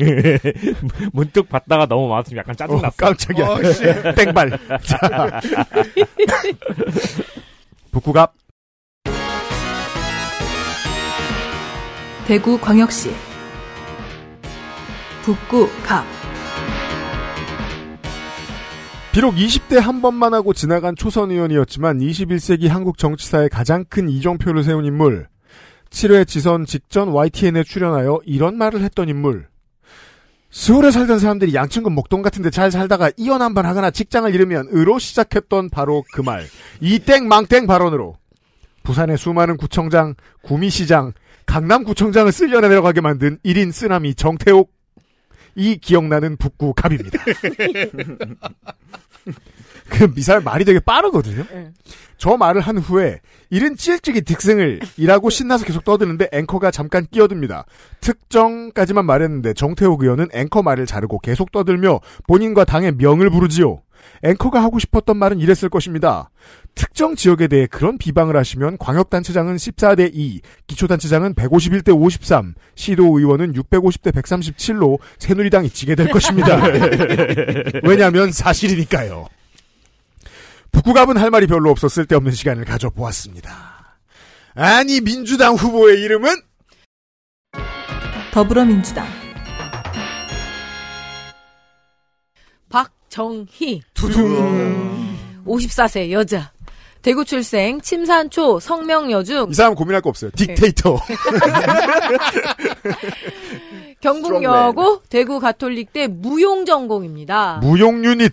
문득 봤다가 너무 많았으면 약간 짜증났어. 어, 깜짝이야. 어, 땡발. 북구갑. 대구 광역시 북구 갑 비록 20대 한 번만 하고 지나간 초선 의원이었지만 21세기 한국 정치사의 가장 큰 이정표를 세운 인물 7회 지선 직전 YTN에 출연하여 이런 말을 했던 인물 스울에 살던 사람들이 양천군 목동 같은데 잘 살다가 이혼 한 번 하거나 직장을 잃으면 으로 시작했던 바로 그 말. 이땡 망땡 발언으로 부산의 수많은 구청장, 구미시장, 강남구청장을 쓸려내려가게 만든 1인 쓰나미 정태옥 이 기억나는 북구 갑입니다. 그 미사일 말이 되게 빠르거든요. 응. 네. 저 말을 한 후에 이른 찔찔이 득승을이라고 신나서 계속 떠드는데 앵커가 잠깐 끼어듭니다. 특정까지만 말했는데 정태호 의원은 앵커 말을 자르고 계속 떠들며 본인과 당의 명을 부르지요. 앵커가 하고 싶었던 말은 이랬을 것입니다. 특정 지역에 대해 그런 비방을 하시면 광역단체장은 14대 2, 기초단체장은 151대 53, 시도의원은 650대 137로 새누리당이 지게 될 것입니다. 왜냐하면 사실이니까요. 북구갑은 할 말이 별로 없어 쓸데없는 시간을 가져보았습니다. 아니 민주당 후보의 이름은 더불어민주당 박정희 두둥 54세 여자 대구 출생, 침산초, 성명여중. 이 사람 고민할 거 없어요. 딕테이터. 경북여고, 대구 가톨릭대 무용전공입니다. 무용유닛.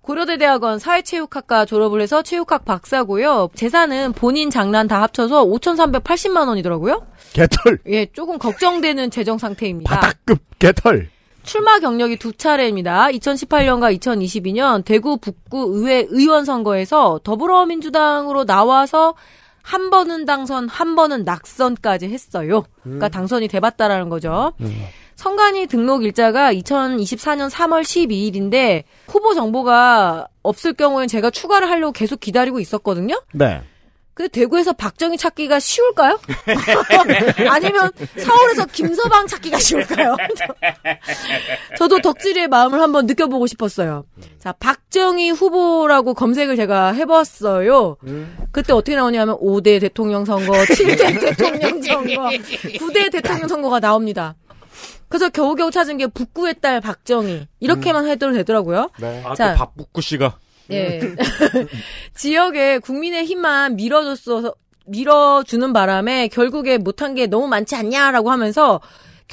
고려대 대학원 사회체육학과 졸업을 해서 체육학 박사고요. 재산은 본인 장난 다 합쳐서 5,380만 원이더라고요. 개털. 예, 조금 걱정되는 재정 상태입니다. 바닥급 개털. 출마 경력이 두 차례입니다. 2018년과 2022년 대구 북구 의회 의원 선거에서 더불어민주당으로 나와서 한 번은 당선, 한 번은 낙선까지 했어요. 그러니까 음. 당선이 돼봤다라는 거죠. 음. 선관위 등록 일자가 2024년 3월 12일인데 후보 정보가 없을 경우엔 제가 추가를 하려고 계속 기다리고 있었거든요. 네. 그 대구에서 박정희 찾기가 쉬울까요? 아니면 서울에서 김서방 찾기가 쉬울까요? 저도 덕질의 마음을 한번 느껴보고 싶었어요. 자, 박정희 후보라고 검색을 제가 해봤어요. 그때 어떻게 나오냐면 5대 대통령 선거, 7대 대통령 선거, 9대 대통령 선거가 나옵니다. 그래서 겨우겨우 찾은 게 북구의 딸 박정희 이렇게만 해도 되더라고요. 네. 아, 그 자, 또 박북구 씨가 예. 예. 지역에 국민의 힘만 밀어줬어서 밀어주는 바람에 결국에 못한 게 너무 많지 않냐라고 하면서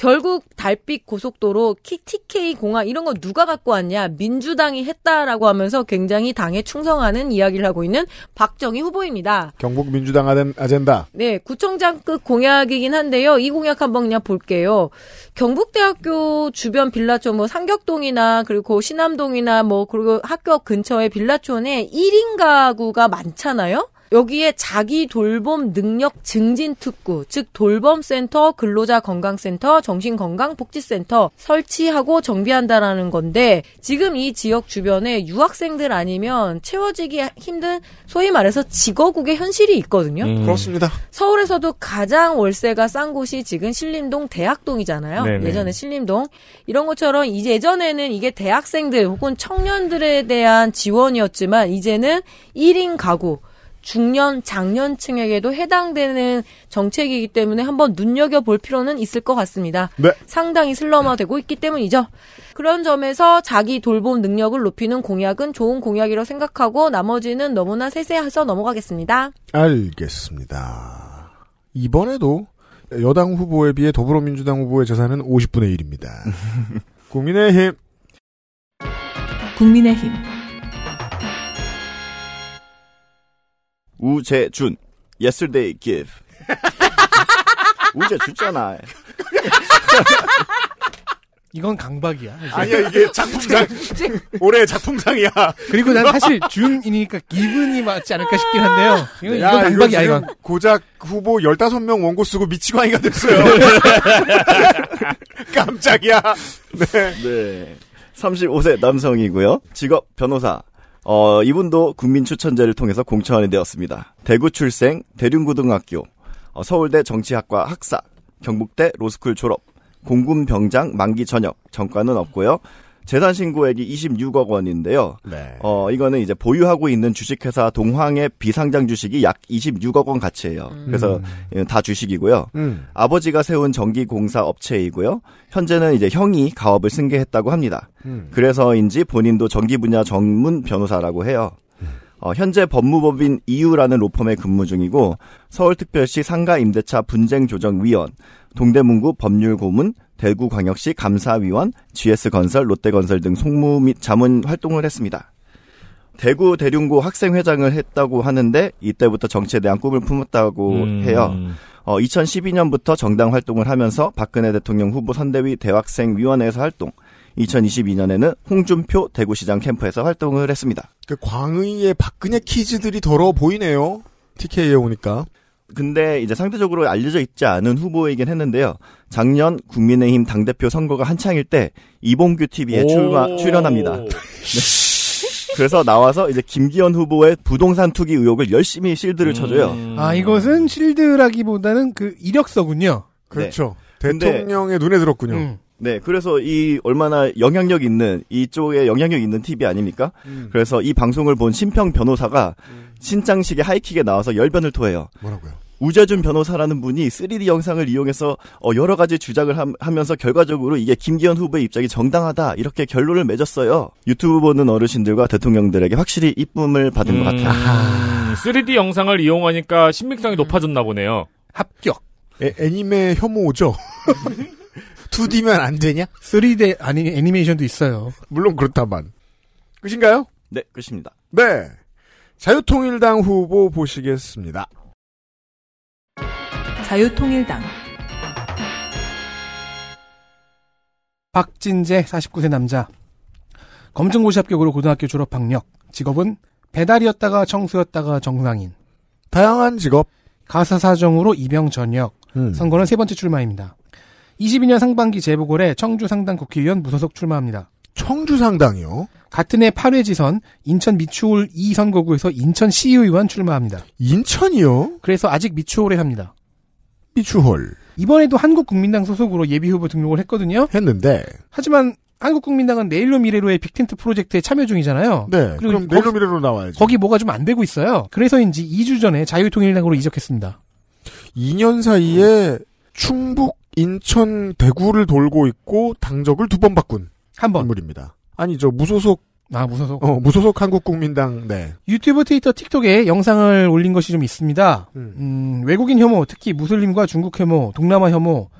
결국 달빛 고속도로 TK 공항 이런 거 누가 갖고 왔냐 민주당이 했다라고 하면서 굉장히 당에 충성하는 이야기를 하고 있는 박정희 후보입니다. 경북 민주당 아젠다. 네, 구청장급 공약이긴 한데요. 이 공약 한번 그냥 볼게요. 경북대학교 주변 빌라촌 뭐 상격동이나 그리고 신암동이나 뭐 그리고 학교 근처의 빌라촌에 1인 가구가 많잖아요. 여기에 자기 돌봄 능력 증진 특구, 즉 돌봄센터, 근로자 건강센터, 정신건강복지센터 설치하고 정비한다라는 건데 지금 이 지역 주변에 유학생들 아니면 채워지기 힘든 소위 말해서 직어국의 현실이 있거든요. 음. 그렇습니다. 서울에서도 가장 월세가 싼 곳이 지금 신림동 대학동이잖아요. 네네. 예전에 신림동 이런 것처럼 이제 예전에는 이게 대학생들 혹은 청년들에 대한 지원이었지만 이제는 1인 가구 중년, 장년층에게도 해당되는 정책이기 때문에 한번 눈여겨볼 필요는 있을 것 같습니다. 네. 상당히 슬럼화되고 있기 때문이죠. 그런 점에서 자기 돌봄 능력을 높이는 공약은 좋은 공약이라고 생각하고 나머지는 너무나 세세해서 넘어가겠습니다. 알겠습니다. 이번에도 여당 후보에 비해 더불어민주당 후보의 재산은 50분의 1입니다. 국민의힘. 국민의힘. 우재준 Yesterday Give 우재 줬잖아. 이건 강박이야. 이제. 아니야 이게 작품상 올해 작품상이야. 그리고 난 사실 준이니까 기분이 맞지 않을까 싶긴 한데요. 이건, 야, 이건 강박이야 이건. 고작 후보 15명 원고 쓰고 미치광이가 됐어요. 깜짝이야. 네. 네. 35세 남성이고요. 직업 변호사. 어, 이분도 국민 추천제를 통해서 공천이 되었습니다. 대구 출생, 대륜고등학교, 어, 서울대 정치학과 학사, 경북대 로스쿨 졸업, 공군병장 만기 전역, 전과는 없고요. 재산 신고액이 26억 원인데요. 네. 어 이거는 이제 보유하고 있는 주식회사 동황의 비상장 주식이 약 26억 원 가치예요. 음. 그래서 음. 다 주식이고요. 음. 아버지가 세운 전기공사 업체이고요. 현재는 이제 형이 가업을 승계했다고 합니다. 음. 그래서인지 본인도 전기 분야 전문 변호사라고 해요. 음. 어, 현재 법무법인 이유라는 로펌에 근무 중이고 서울특별시 상가임대차 분쟁조정위원, 동대문구 법률고문, 대구광역시 감사위원, GS건설, 롯데건설 등 송무 및 자문 활동을 했습니다. 대구 대륜고 학생회장을 했다고 하는데 이때부터 정치에 대한 꿈을 품었다고 음. 해요. 어, 2012년부터 정당 활동을 하면서 박근혜 대통령 후보 선대위 대학생 위원회에서 활동, 2022년에는 홍준표 대구시장 캠프에서 활동을 했습니다. 그 광의의 박근혜 키즈들이 더러 워 보이네요. TK에 오니까. 근데 이제 상대적으로 알려져 있지 않은 후보이긴 했는데요. 작년 국민의힘 당대표 선거가 한창일 때 이봉규 TV에 출마, 출연합니다. 네. 그래서 나와서 이제 김기현 후보의 부동산 투기 의혹을 열심히 실드를 음. 쳐줘요. 음... 아, 이것은 실드라기보다는 그 이력서군요. 네. 그렇죠. 네. 대통령의 눈에 들었군요. 음. 네, 그래서 이 얼마나 영향력 있는 이쪽에 영향력 있는 팁이 아닙니까? 음. 그래서 이 방송을 본 심평 변호사가 음. 신장식의 하이킥에 나와서 열변을 토해요. 뭐라고요? 우재준 변호사라는 분이 3D 영상을 이용해서 어, 여러 가지 주작을 하면서 결과적으로 이게 김기현 후보의 입장이 정당하다 이렇게 결론을 맺었어요. 유튜브 보는 어르신들과 대통령들에게 확실히 이쁨을 받은 음... 것 같아요. 아... 3D 음, 영상을 이용하니까 신빙성이 음. 높아졌나 보네요. 합격. 애, 애니메 혐오죠. 2D면 안 되냐? 3D 아니 애니메이션도 있어요. 물론 그렇다만. 끝인가요? 네, 끝입니다. 네. 자유통일당 후보 보시겠습니다. 자유통일당 박진재 49세 남자 검증고시 합격으로 고등학교 졸업 학력 직업은 배달이었다가 청소였다가 정상인 다양한 직업 가사 사정으로 입영 전역 음. 선거는 세 번째 출마입니다. 22년 상반기 재보궐에 청주 상당 국회의원 무소속 출마합니다. 청주 상당이요? 같은 해 8회 지선 인천 미추홀 2선거구에서 인천 시의원 출마합니다. 인천이요? 그래서 아직 미추홀에 합니다 미추홀. 이번에도 한국국민당 소속으로 예비후보 등록을 했거든요. 했는데. 하지만 한국국민당은 내일로 미래로의 빅텐트 프로젝트에 참여 중이잖아요. 네. 그럼 거기, 내일로 미래로 나와야죠. 거기 뭐가 좀 안 되고 있어요. 그래서인지 2주 전에 자유통일당으로 이적했습니다. 2년 사이에 충북 인천 대구를 돌고 있고 당적을 두 번 바꾼 한 번. 인물입니다. 아니 저 무소속 아 무소속 어 무소속 한국국민당 네 유튜브 트위터 틱톡에 영상을 올린 것이 좀 있습니다. 음. 음, 외국인 혐오 특히 무슬림과 중국 혐오 동남아 혐오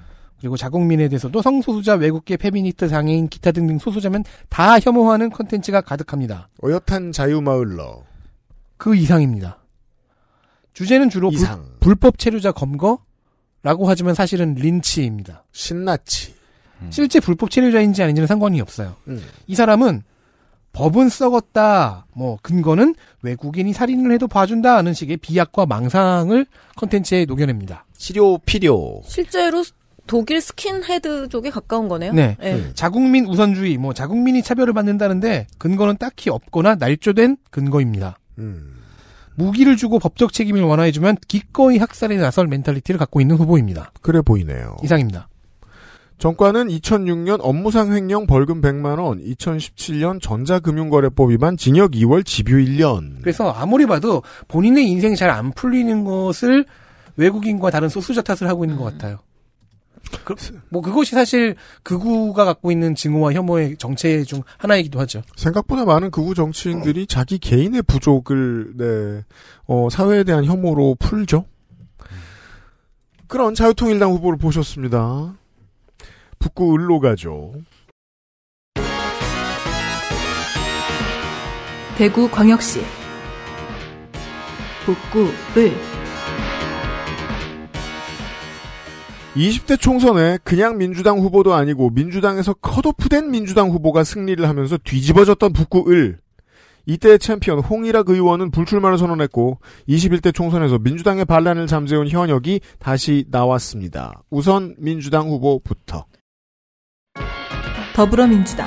그리고 자국민에 대해서도 성소수자 외국계 페미니스트 장애인 기타 등등 소수자면 다 혐오하는 컨텐츠가 가득합니다. 어엿한 자유마을러 그 이상입니다. 주제는 주로 이상. 불, 불법 체류자 검거 라고 하지만 사실은 린치입니다. 신나치. 음. 실제 불법 체류자인지 아닌지는 상관이 없어요. 음. 이 사람은 법은 썩었다. 뭐 근거는 외국인이 살인을 해도 봐준다 하는 식의 비약과 망상을 컨텐츠에 녹여냅니다. 치료 필요. 실제로 독일 스킨헤드 쪽에 가까운 거네요. 네. 네. 자국민 우선주의, 뭐 자국민이 차별을 받는다는데 근거는 딱히 없거나 날조된 근거입니다. 음. 무기를 주고 법적 책임을 완화해주면 기꺼이 학살에 나설 멘탈리티를 갖고 있는 후보입니다. 그래 보이네요. 이상입니다. 정과는 2006년 업무상 횡령 벌금 100만원, 2017년 전자금융거래법 위반 징역 2월 집유 1년. 그래서 아무리 봐도 본인의 인생이 잘 안 풀리는 것을 외국인과 다른 소수자 탓을 하고 있는 것 같아요. 그, 뭐 그것이 사실 극우가 갖고 있는 증오와 혐오의 정체 중 하나이기도 하죠. 생각보다 많은 극우 정치인들이 자기 개인의 부족을 네, 어, 사회에 대한 혐오로 풀죠. 그런 자유통일당 후보를 보셨습니다. 북구 을로 가죠. 대구 광역시 북구 을 20대 총선에 그냥 민주당 후보도 아니고 민주당에서 컷오프된 민주당 후보가 승리를 하면서 뒤집어졌던 북구을 이때의 챔피언 홍일학 의원은 불출마를 선언했고 21대 총선에서 민주당의 반란을 잠재운 현역이 다시 나왔습니다. 우선 민주당 후보부터 더불어민주당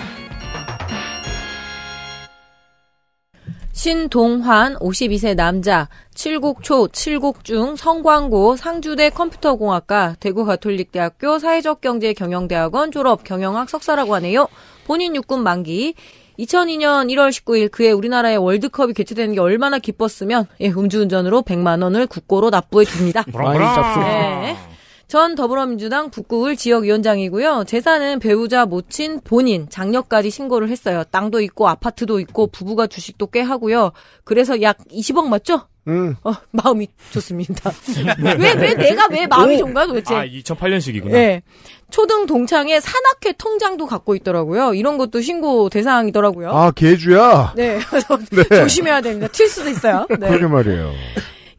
신동환 52세 남자 7곡초7곡중 성광고 상주대 컴퓨터공학과 대구가톨릭대학교 사회적경제경영대학원 졸업 경영학 석사라고 하네요. 본인 육군 만기 2002년 1월 19일 그해 우리나라에 월드컵이 개최되는 게 얼마나 기뻤으면 예, 음주운전으로 100만 원을 국고로 납부해 줍니다. 브 네. 전 더불어민주당 북구울 지역위원장이고요. 재산은 배우자 모친 본인 장녀까지 신고를 했어요. 땅도 있고 아파트도 있고 부부가 주식도 꽤 하고요. 그래서 약 20억 맞죠? 음. 어, 마음이 좋습니다. 왜, 왜 내가 왜 마음이 좋은가 도대체? 아, 2008년식이구나. 네. 예. 초등 동창의 산악회 통장도 갖고 있더라고요. 이런 것도 신고 대상이더라고요. 아, 개주야? 네. 네. 조심해야 됩니다. 틀 수도 있어요. 네. 그게 말이에요.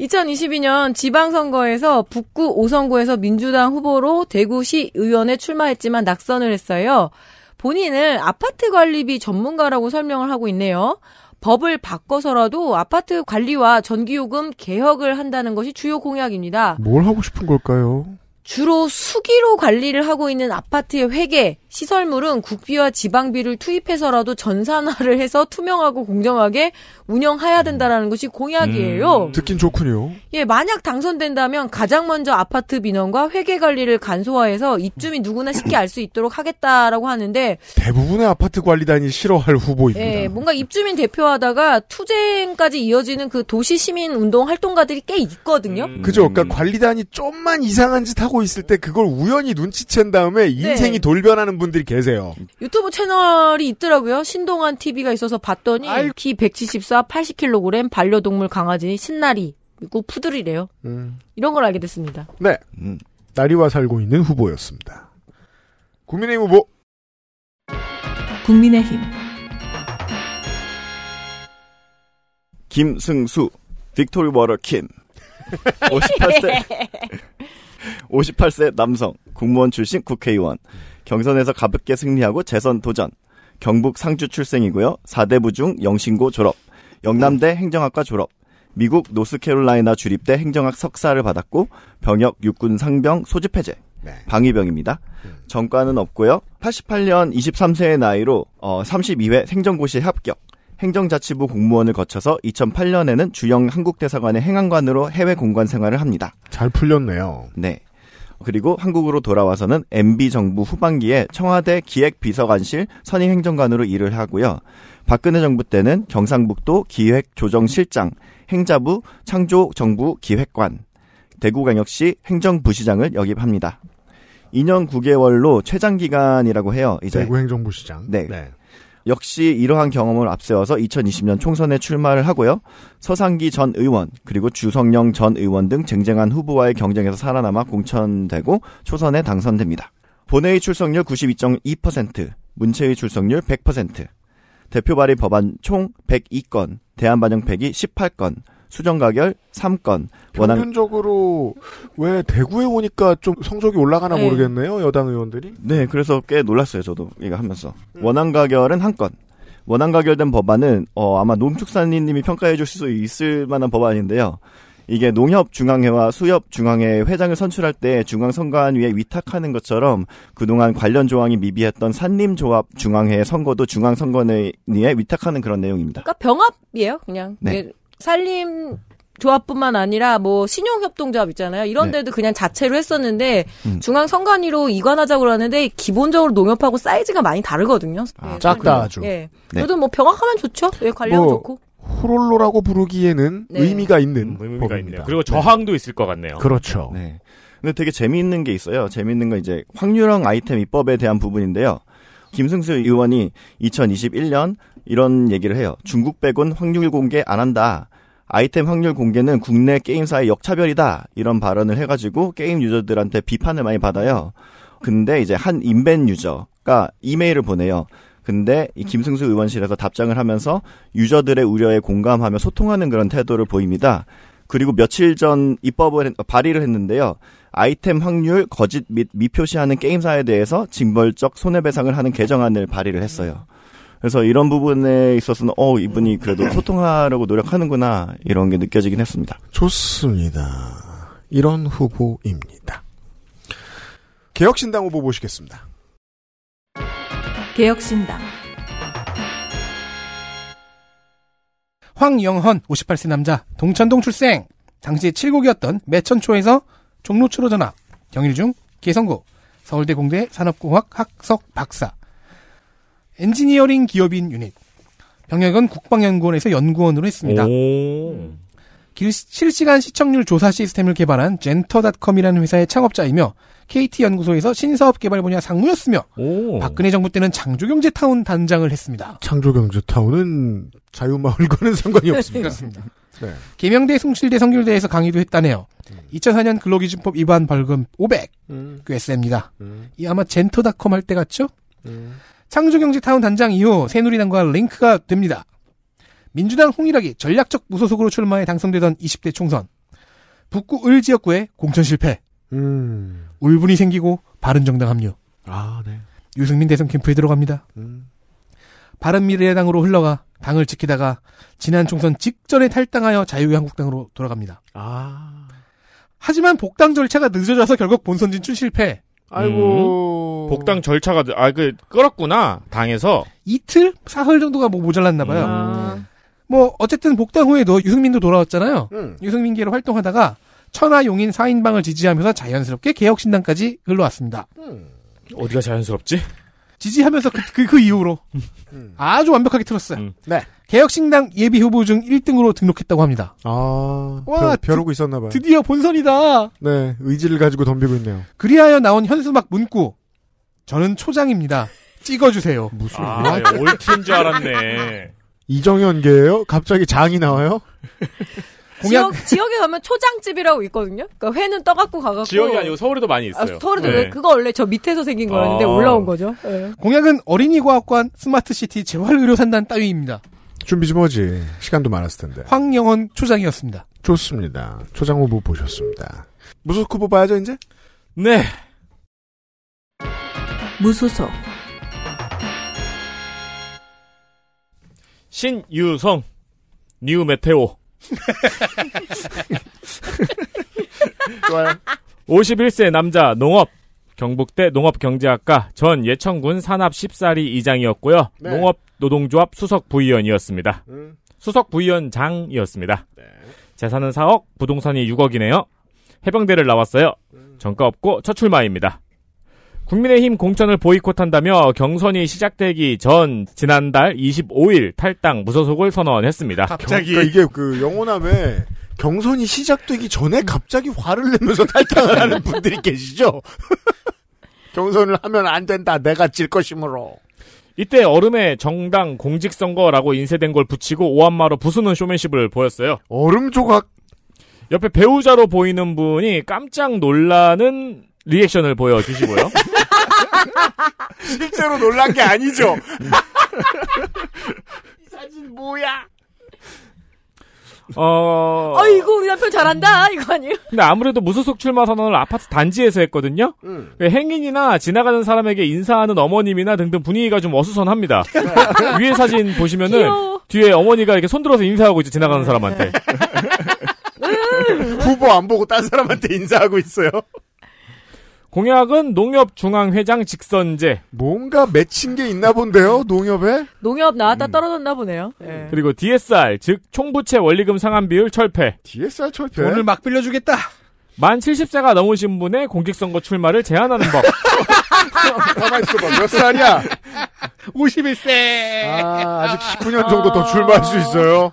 2022년 지방선거에서 북구 오선구에서 민주당 후보로 대구시 의원에 출마했지만 낙선을 했어요. 본인을 아파트 관리비 전문가라고 설명을 하고 있네요. 법을 바꿔서라도 아파트 관리와 전기요금 개혁을 한다는 것이 주요 공약입니다. 뭘 하고 싶은 걸까요? 주로 수기로 관리를 하고 있는 아파트의 회계, 시설물은 국비와 지방비를 투입해서라도 전산화를 해서 투명하고 공정하게 운영해야 된다라는 것이 공약이에요. 음, 듣긴 좋군요. 예, 만약 당선된다면 가장 먼저 아파트 민원과 회계 관리를 간소화해서 입주민 누구나 쉽게 알 수 있도록 하겠다라고 하는데 대부분의 아파트 관리단이 싫어할 후보입니다. 예, 뭔가 입주민 대표하다가 투쟁까지 이어지는 그 도시 시민 운동 활동가들이 꽤 있거든요. 음, 그죠. 그러니까 관리단이 좀만 이상한 짓 하고 있을 때 그걸 우연히 눈치챈 다음에 네. 인생이 네. 돌변하는 분 분들이 계세요. 유튜브 채널이 있더라고요. 신동환 TV가 있어서 봤더니 아이... 키 174, 80kg 반려동물 강아지 신나리 그리고 푸들이래요. 음. 이런 걸 알게 됐습니다. 네. 음. 나리와 살고 있는 후보였습니다. 국민의힘 후보. 국민의힘. 김승수, 빅토리 워러 킴. 58세. 58세 남성, 국무원 출신 국회의원. 경선에서 가볍게 승리하고 재선 도전. 경북 상주 출생이고요. 4대부 중 영신고 졸업. 영남대 행정학과 졸업. 미국 노스캐롤라이나 주립대 행정학 석사를 받았고 병역 육군 상병 소집 해제. 네. 방위병입니다. 음. 전과는 없고요. 88년 23세의 나이로 어, 32회 행정고시에 합격. 행정자치부 공무원을 거쳐서 2008년에는 주영 한국대사관의 행안관으로 해외 공관 생활을 합니다. 잘 풀렸네요. 네. 그리고 한국으로 돌아와서는 MB 정부 후반기에 청와대 기획비서관실 선임행정관으로 일을 하고요. 박근혜 정부 때는 경상북도 기획조정실장, 행자부 창조정부 기획관, 대구광역시 행정부시장을 역임합니다. 2년 9개월로 최장 기간이라고 해요. 이제 대구행정부시장. 네. 네. 역시 이러한 경험을 앞세워서 2020년 총선에 출마를 하고요. 서상기 전 의원 그리고 주성영 전 의원 등 쟁쟁한 후보와의 경쟁에서 살아남아 공천되고 초선에 당선됩니다. 본회의 출석률 92.2%, 문체위 출석률 100%, 대표 발의 법안 총 102건, 대안 반영 팩이 18건, 수정 가결 3건. 원안... 평균적으로 왜 대구에 오니까 좀 성적이 올라가나 네. 모르겠네요 여당 의원들이. 네, 그래서 꽤 놀랐어요 저도 이거 하면서 음. 원안 가결은 1 건. 원안 가결된 법안은 어, 아마 농축산인님이 평가해 주실 수 있을 만한 법안인데요. 이게 농협중앙회와 수협중앙회 회장을 선출할 때 중앙선관위에 위탁하는 것처럼 그동안 관련 조항이 미비했던 산림조합중앙회 선거도 중앙선관위에 위탁하는 그런 내용입니다. 그러니까 병합이에요, 그냥. 네. 살림 조합뿐만 아니라 뭐 신용협동조합 있잖아요. 이런 네. 데도 네. 그냥 자체로 했었는데 음. 중앙 선관위로 이관하자고 하는데 기본적으로 농협하고 사이즈가 많이 다르거든요. 아, 네, 예, 작다 아주. 네. 그래도 뭐 병합하면 좋죠. 예, 관련 리 뭐, 좋고. 호롤로라고 부르기에는 네. 의미가 있는 음, 의미가 있네요. 그리고 네. 저항도 있을 것 같네요. 그렇죠. 네. 근데 되게 재미있는 게 있어요. 재미있는 건 이제 확률형 아이템 입법에 대한 부분인데요. 김승수 의원이 2021년 이런 얘기를 해요. 중국 빼곤 확률 공개 안 한다. 아이템 확률 공개는 국내 게임사의 역차별이다 이런 발언을 해가지고 게임 유저들한테 비판을 많이 받아요. 근데 이제 한 인벤 유저가 이메일을 보내요. 근데 이 김승수 의원실에서 답장을 하면서 유저들의 우려에 공감하며 소통하는 그런 태도를 보입니다. 그리고 며칠 전 입법을 발의를 했는데요. 아이템 확률 거짓 및 미표시하는 게임사에 대해서 징벌적 손해배상을 하는 개정안을 발의를 했어요. 그래서 이런 부분에 있어서는 어 이분이 그래도 소통하려고 노력하는구나 이런 게 느껴지긴 했습니다. 좋습니다. 이런 후보입니다. 개혁신당 후보 보시겠습니다. 개혁신당 황영헌 58세 남자 동천동 출생 당시 칠곡이었던 매천초에서 종로초로 전학 경일중 개성고 서울대 공대 산업공학 학석 박사 엔지니어링 기업인 유닛. 병역은 국방연구원에서 연구원으로 했습니다. 오. 실시간 시청률 조사 시스템을 개발한 젠터닷컴이라는 회사의 창업자이며 KT 연구소에서 신사업 개발 분야 상무였으며 오. 박근혜 정부 때는 창조경제타운 단장을 했습니다. 창조경제타운은 자유마을과는 상관이 없습니다. 네. 계명대 숭실대 성균대에서 강의도 했다네요. 음. 2004년 근로기준법 위반 벌금 500. 음. 꽤 셉니다. 음. 이 아마 젠터닷컴 할 때 같죠? 음. 창조경제타운 단장 이후 새누리당과 링크가 됩니다. 민주당 홍일학이 전략적 무소속으로 출마해 당선되던 20대 총선. 북구 을 지역구에 공천 실패. 음. 울분이 생기고 바른정당 합류. 아, 네. 유승민 대선 캠프에 들어갑니다. 음. 바른미래당으로 흘러가 당을 지키다가 지난 총선 직전에 탈당하여 자유한국당으로 돌아갑니다. 아. 하지만 복당 절차가 늦어져서 결국 본선 진출 실패. 아이고. 음, 복당 절차가, 아, 그, 끌었구나. 당에서. 이틀? 사흘 정도가 뭐 모자랐나봐요. 음. 아. 뭐, 어쨌든 복당 후에 도 유승민도 돌아왔잖아요. 음. 유승민계로 활동하다가, 천하 용인 4인방을 지지하면서 자연스럽게 개혁신당까지 흘러왔습니다. 음. 어디가 자연스럽지? 지지하면서 그, 그, 그 이후로 음. 아주 완벽하게 틀었어요. 음. 네. 개혁신당 예비 후보 중 1등으로 등록했다고 합니다. 아, 와, 벼, 벼르고 있었나 봐요. 드디어 본선이다. 네, 의지를 가지고 덤비고 있네요. 그리하여 나온 현수막 문구. 저는 초장입니다. 찍어주세요. 무슨 아, 네, 올트인 줄 알았네. 이정현계예요? 갑자기 장이 나와요? 공약... 지역, 에 가면 초장집이라고 있거든요. 그러니까 회는 떠갖고 가갖고 지역이 아니고 서울에도 많이 아, 있어요. 아, 서울에도 네. 그거 원래 저 밑에서 생긴 거였는데 아... 올라온 거죠. 네. 공약은 어린이 과학관, 스마트 시티, 재활 의료 산단 따위입니다. 준비 좀 하지. 시간도 많았을 텐데. 황영원 초장이었습니다. 좋습니다. 초장 후보 보셨습니다. 무소속 후보 봐야죠, 이제? 네. 무소속. 신유성. 뉴 메테오. 좋아요. 51세 남자 농업. 경북대 농업경제학과 전 예천군 산업 14리 이장이었고요. 네. 농업 노동조합 수석 부위원이었습니다 음. 수석 부위원장이었습니다 네. 재산은 4억, 부동산이 6억이네요. 해병대를 나왔어요. 음. 정가 없고 첫 출마입니다. 국민의힘 공천을 보이콧한다며 경선이 시작되기 전 지난달 25일 탈당 무소속을 선언했습니다. 갑자기 그러니까 이게 그 영호남에 경선이 시작되기 전에 음. 갑자기 화를 내면서 탈당을 하는 분들이 계시죠. 경선을 하면 안 된다. 내가 질 것이므로. 이때 얼음에 정당 공직선거라고 인쇄된 걸 붙이고 오한마로 부수는 쇼맨십을 보였어요. 얼음 조각. 옆에 배우자로 보이는 분이 깜짝 놀라는 리액션을 보여주시고요. 실제로 놀란 게 아니죠. 이 사진 뭐야? 어. 어, 이거 우리 남편 잘한다! 이거 아니에요? 근데 아무래도 무소속 출마 선언을 아파트 단지에서 했거든요? 음. 그 행인이나 지나가는 사람에게 인사하는 어머님이나 등등 분위기가 좀 어수선합니다. 위에 사진 보시면은 귀여워. 뒤에 어머니가 이렇게 손들어서 인사하고 이제 지나가는 사람한테. 음. 후보 안 보고 딴 사람한테 인사하고 있어요. 공약은 농협중앙회장 직선제. 뭔가 맺힌 게 있나 본데요, 농협에? 농협 나왔다 음. 떨어졌나 보네요. 네. 그리고 DSR, 즉 총부채 원리금 상환 비율 철폐. DSR 철폐? 돈을 막 빌려주겠다. 만 70세가 넘으신 분의 공직선거 출마를 제한하는 법. 가만 있어봐. 몇 살이야? 51세. 아, 아직 19년 정도 더 출마할 수 있어요. 어.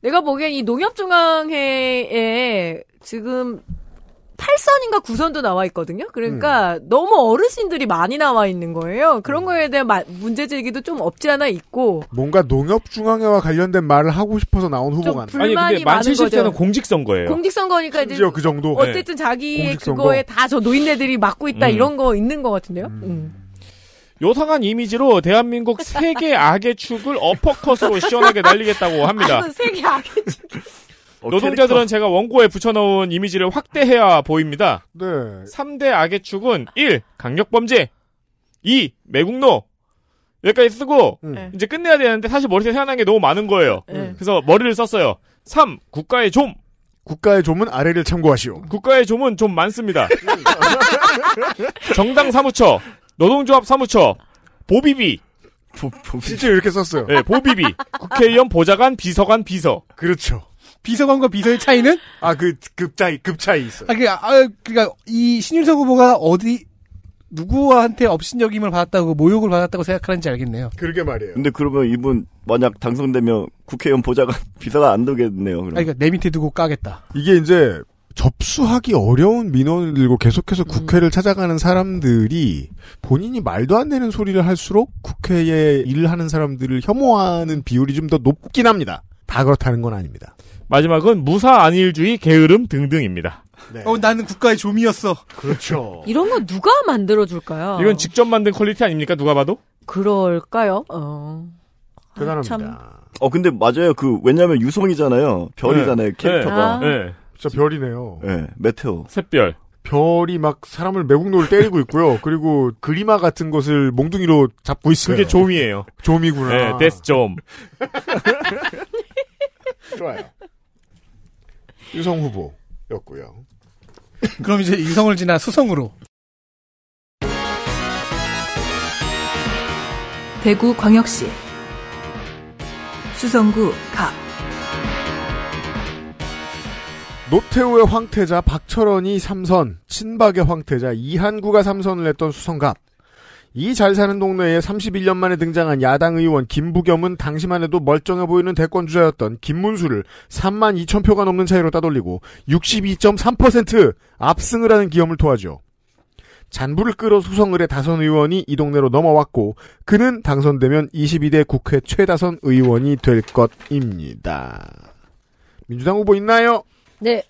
내가 보기엔 이 농협중앙회에 지금 8선인가 9선도 나와 있거든요. 그러니까 음. 너무 어르신들이 많이 나와 있는 거예요. 그런 음. 거에 대한 마, 문제 제기도 좀 없지 않아 있고 뭔가 농협 중앙회와 관련된 말을 하고 싶어서 나온 후보가 아니 근데 만 70세는 공직 선거예요. 공직 선거니까 이제 그 정도 어쨌든 네. 자기의 그거에 다 저 노인네들이 맡고 있다 음. 이런 거 있는 것 같은데요. 음. 음. 요상한 이미지로 대한민국 세계 악의 축을 어퍼컷으로 시원하게 날리겠다고 합니다. 세계 악의 축. 어, 노동자들은 제가 원고에 붙여놓은 이미지를 확대해야 보입니다. 네. 3대 악의 축은 1. 강력범죄 2. 매국노 여기까지 쓰고 음. 네. 이제 끝내야 되는데 사실 머릿속에 생각난 게 너무 많은 거예요. 네. 음. 그래서 머리를 썼어요. 3. 국가의 좀 국가의 좀은 아래를 참고하시오. 국가의 좀은 좀 많습니다. 정당 사무처, 노동조합 사무처, 보비비. 보, 보 실제 이렇게 썼어요. 네, 보비비. 국회의원 보좌관, 비서관, 비서. 그렇죠. 비서관과 비서의 차이는? 아, 그, 급 차이, 급 차이 있어요. 아, 그, 아, 그니까, 이 신윤석 후보가 어디, 누구한테 업신여김을 받았다고, 모욕을 받았다고 생각하는지 알겠네요. 그러게 말이에요. 근데 그러면 이분, 만약 당선되면 국회의원 보좌관 비서가 안 되겠네요. 그럼. 아, 그니까, 내 밑에 두고 까겠다. 이게 이제, 접수하기 어려운 민원을 들고 계속해서 음. 국회를 음. 찾아가는 사람들이 본인이 말도 안 되는 소리를 할수록 국회에 일 하는 사람들을 혐오하는 비율이 좀 더 높긴 합니다. 다 그렇다는 건 아닙니다. 마지막은 무사 안일주의 게으름 등등입니다. 네. 어, 나는 국가의 조미였어 그렇죠. 이런 거 누가 만들어줄까요? 이건 직접 만든 퀄리티 아닙니까? 누가 봐도? 그럴까요? 어. 대단합니다. 아, 어, 근데 맞아요. 그, 왜냐면 유성이잖아요. 별이잖아요, 네. 캐릭터가. 아. 네. 아. 진짜 별이네요. 네, 메테오. 샛별. 별이 막 사람을 매국노를 때리고 있고요. 그리고 그리마 같은 것을 몽둥이로 잡고 있어요. 그게 조미예요조미구나 네, 데스 좀. 좋아요. 유성 후보였고요. 그럼 이제 유성을 지나 수성으로. 대구 광역시 수성구 갑 노태우의 황태자 박철원이 삼선 친박의 황태자 이한구가 삼선을 했던 수성갑. 이잘 사는 동네에 31년 만에 등장한 야당 의원 김부겸은 당시만 해도 멀쩡해 보이는 대권주자였던 김문수를 3만 2천 표가 넘는 차이로 따돌리고 62.3% 압승을 하는 기염을 토하죠. 잔부를 끌어 수성을의 다선 의원이 이 동네로 넘어왔고 그는 당선되면 22대 국회 최다선 의원이 될 것입니다. 민주당 후보 있나요? 네.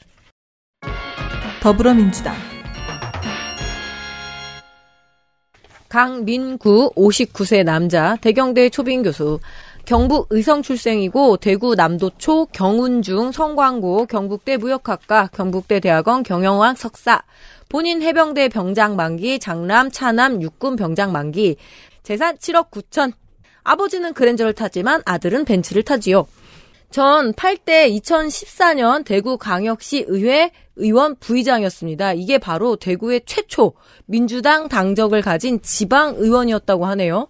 더불어민주당 강민구 59세 남자 대경대 초빙 교수 경북 의성 출생이고 대구 남도초 경운중 성광고 경북대 무역학과 경북대 대학원 경영학 석사 본인 해병대 병장 만기 장남 차남 육군 병장 만기 재산 7억 9천 아버지는 그랜저를 타지만 아들은 벤츠를 타지요. 전 8대 2014년 대구 광역시 의회 의원 부의장이었습니다. 이게 바로 대구의 최초 민주당 당적을 가진 지방 의원이었다고 하네요.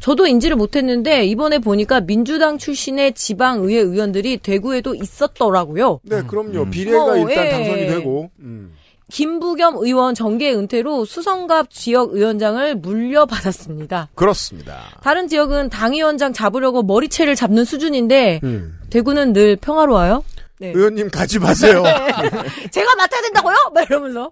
저도 인지를 못했는데 이번에 보니까 민주당 출신의 지방의회 의원들이 대구에도 있었더라고요. 네, 그럼요. 음. 비례가 어, 일단 예. 당선이 되고. 음. 김부겸 의원 정계 은퇴로 수성갑 지역 의원장을 물려받았습니다. 그렇습니다. 다른 지역은 당위원장 잡으려고 머리채를 잡는 수준인데 음. 대구는 늘 평화로워요. 네. 의원님 가지 마세요. 제가 맡아야 된다고요? 막 이러면서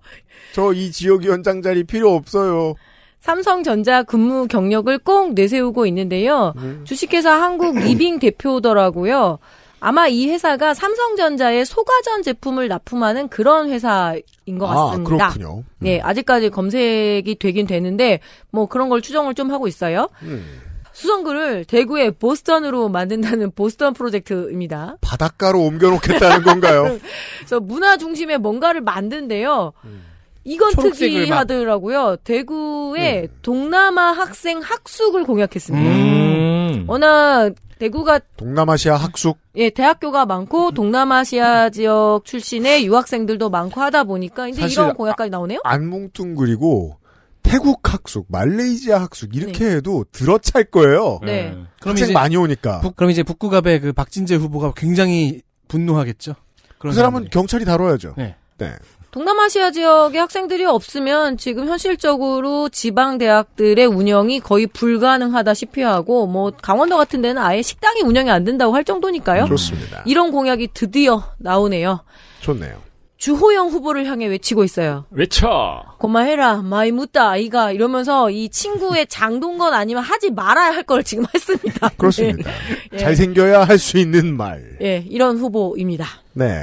저 이 지역 위원장 자리 필요 없어요. 삼성전자 근무 경력을 꼭 내세우고 있는데요. 음. 주식회사 한국 리빙 대표더라고요. 아마 이 회사가 삼성전자의 소가전 제품을 납품하는 그런 회사인 것 아, 같습니다. 그렇군요. 예, 음. 예, 아직까지 검색이 되긴 되는데 뭐 그런 걸 추정을 좀 하고 있어요. 음. 수성구를 대구의 보스턴으로 만든다는 보스턴 프로젝트입니다. 바닷가로 옮겨놓겠다는 건가요? 그래서 문화 중심의 뭔가를 만든데요. 음. 이건 특이하더라고요. 대구에 네. 동남아 학생 학숙을 공약했습니다. 음. 워낙 대구가 동남아시아 학숙 예 대학교가 많고 동남아시아 지역 출신의 유학생들도 많고 하다 보니까 이제 이런 공약까지 나오네요. 안뭉퉁그리고 태국 학숙, 말레이시아 학숙 이렇게 네. 해도 들어찰 거예요. 네. 네. 그럼 이제 많이 오니까. 북, 그럼 이제 북구갑의 그 박진재 후보가 굉장히 분노하겠죠. 그런 그 사람은 경찰이 다뤄야죠. 네. 네. 동남아시아 지역의 학생들이 없으면 지금 현실적으로 지방 대학들의 운영이 거의 불가능하다시피 하고 뭐 강원도 같은 데는 아예 식당이 운영이 안 된다고 할 정도니까요. 좋습니다. 이런 공약이 드디어 나오네요. 좋네요. 주호영 후보를 향해 외치고 있어요. 외쳐. 고마해라 마이 무다 아이가 이러면서 이 친구의 장동건 아니면 하지 말아야 할 걸 지금 했습니다. 그렇습니다. 예. 잘생겨야 할 수 있는 말. 예, 이런 후보입니다. 네.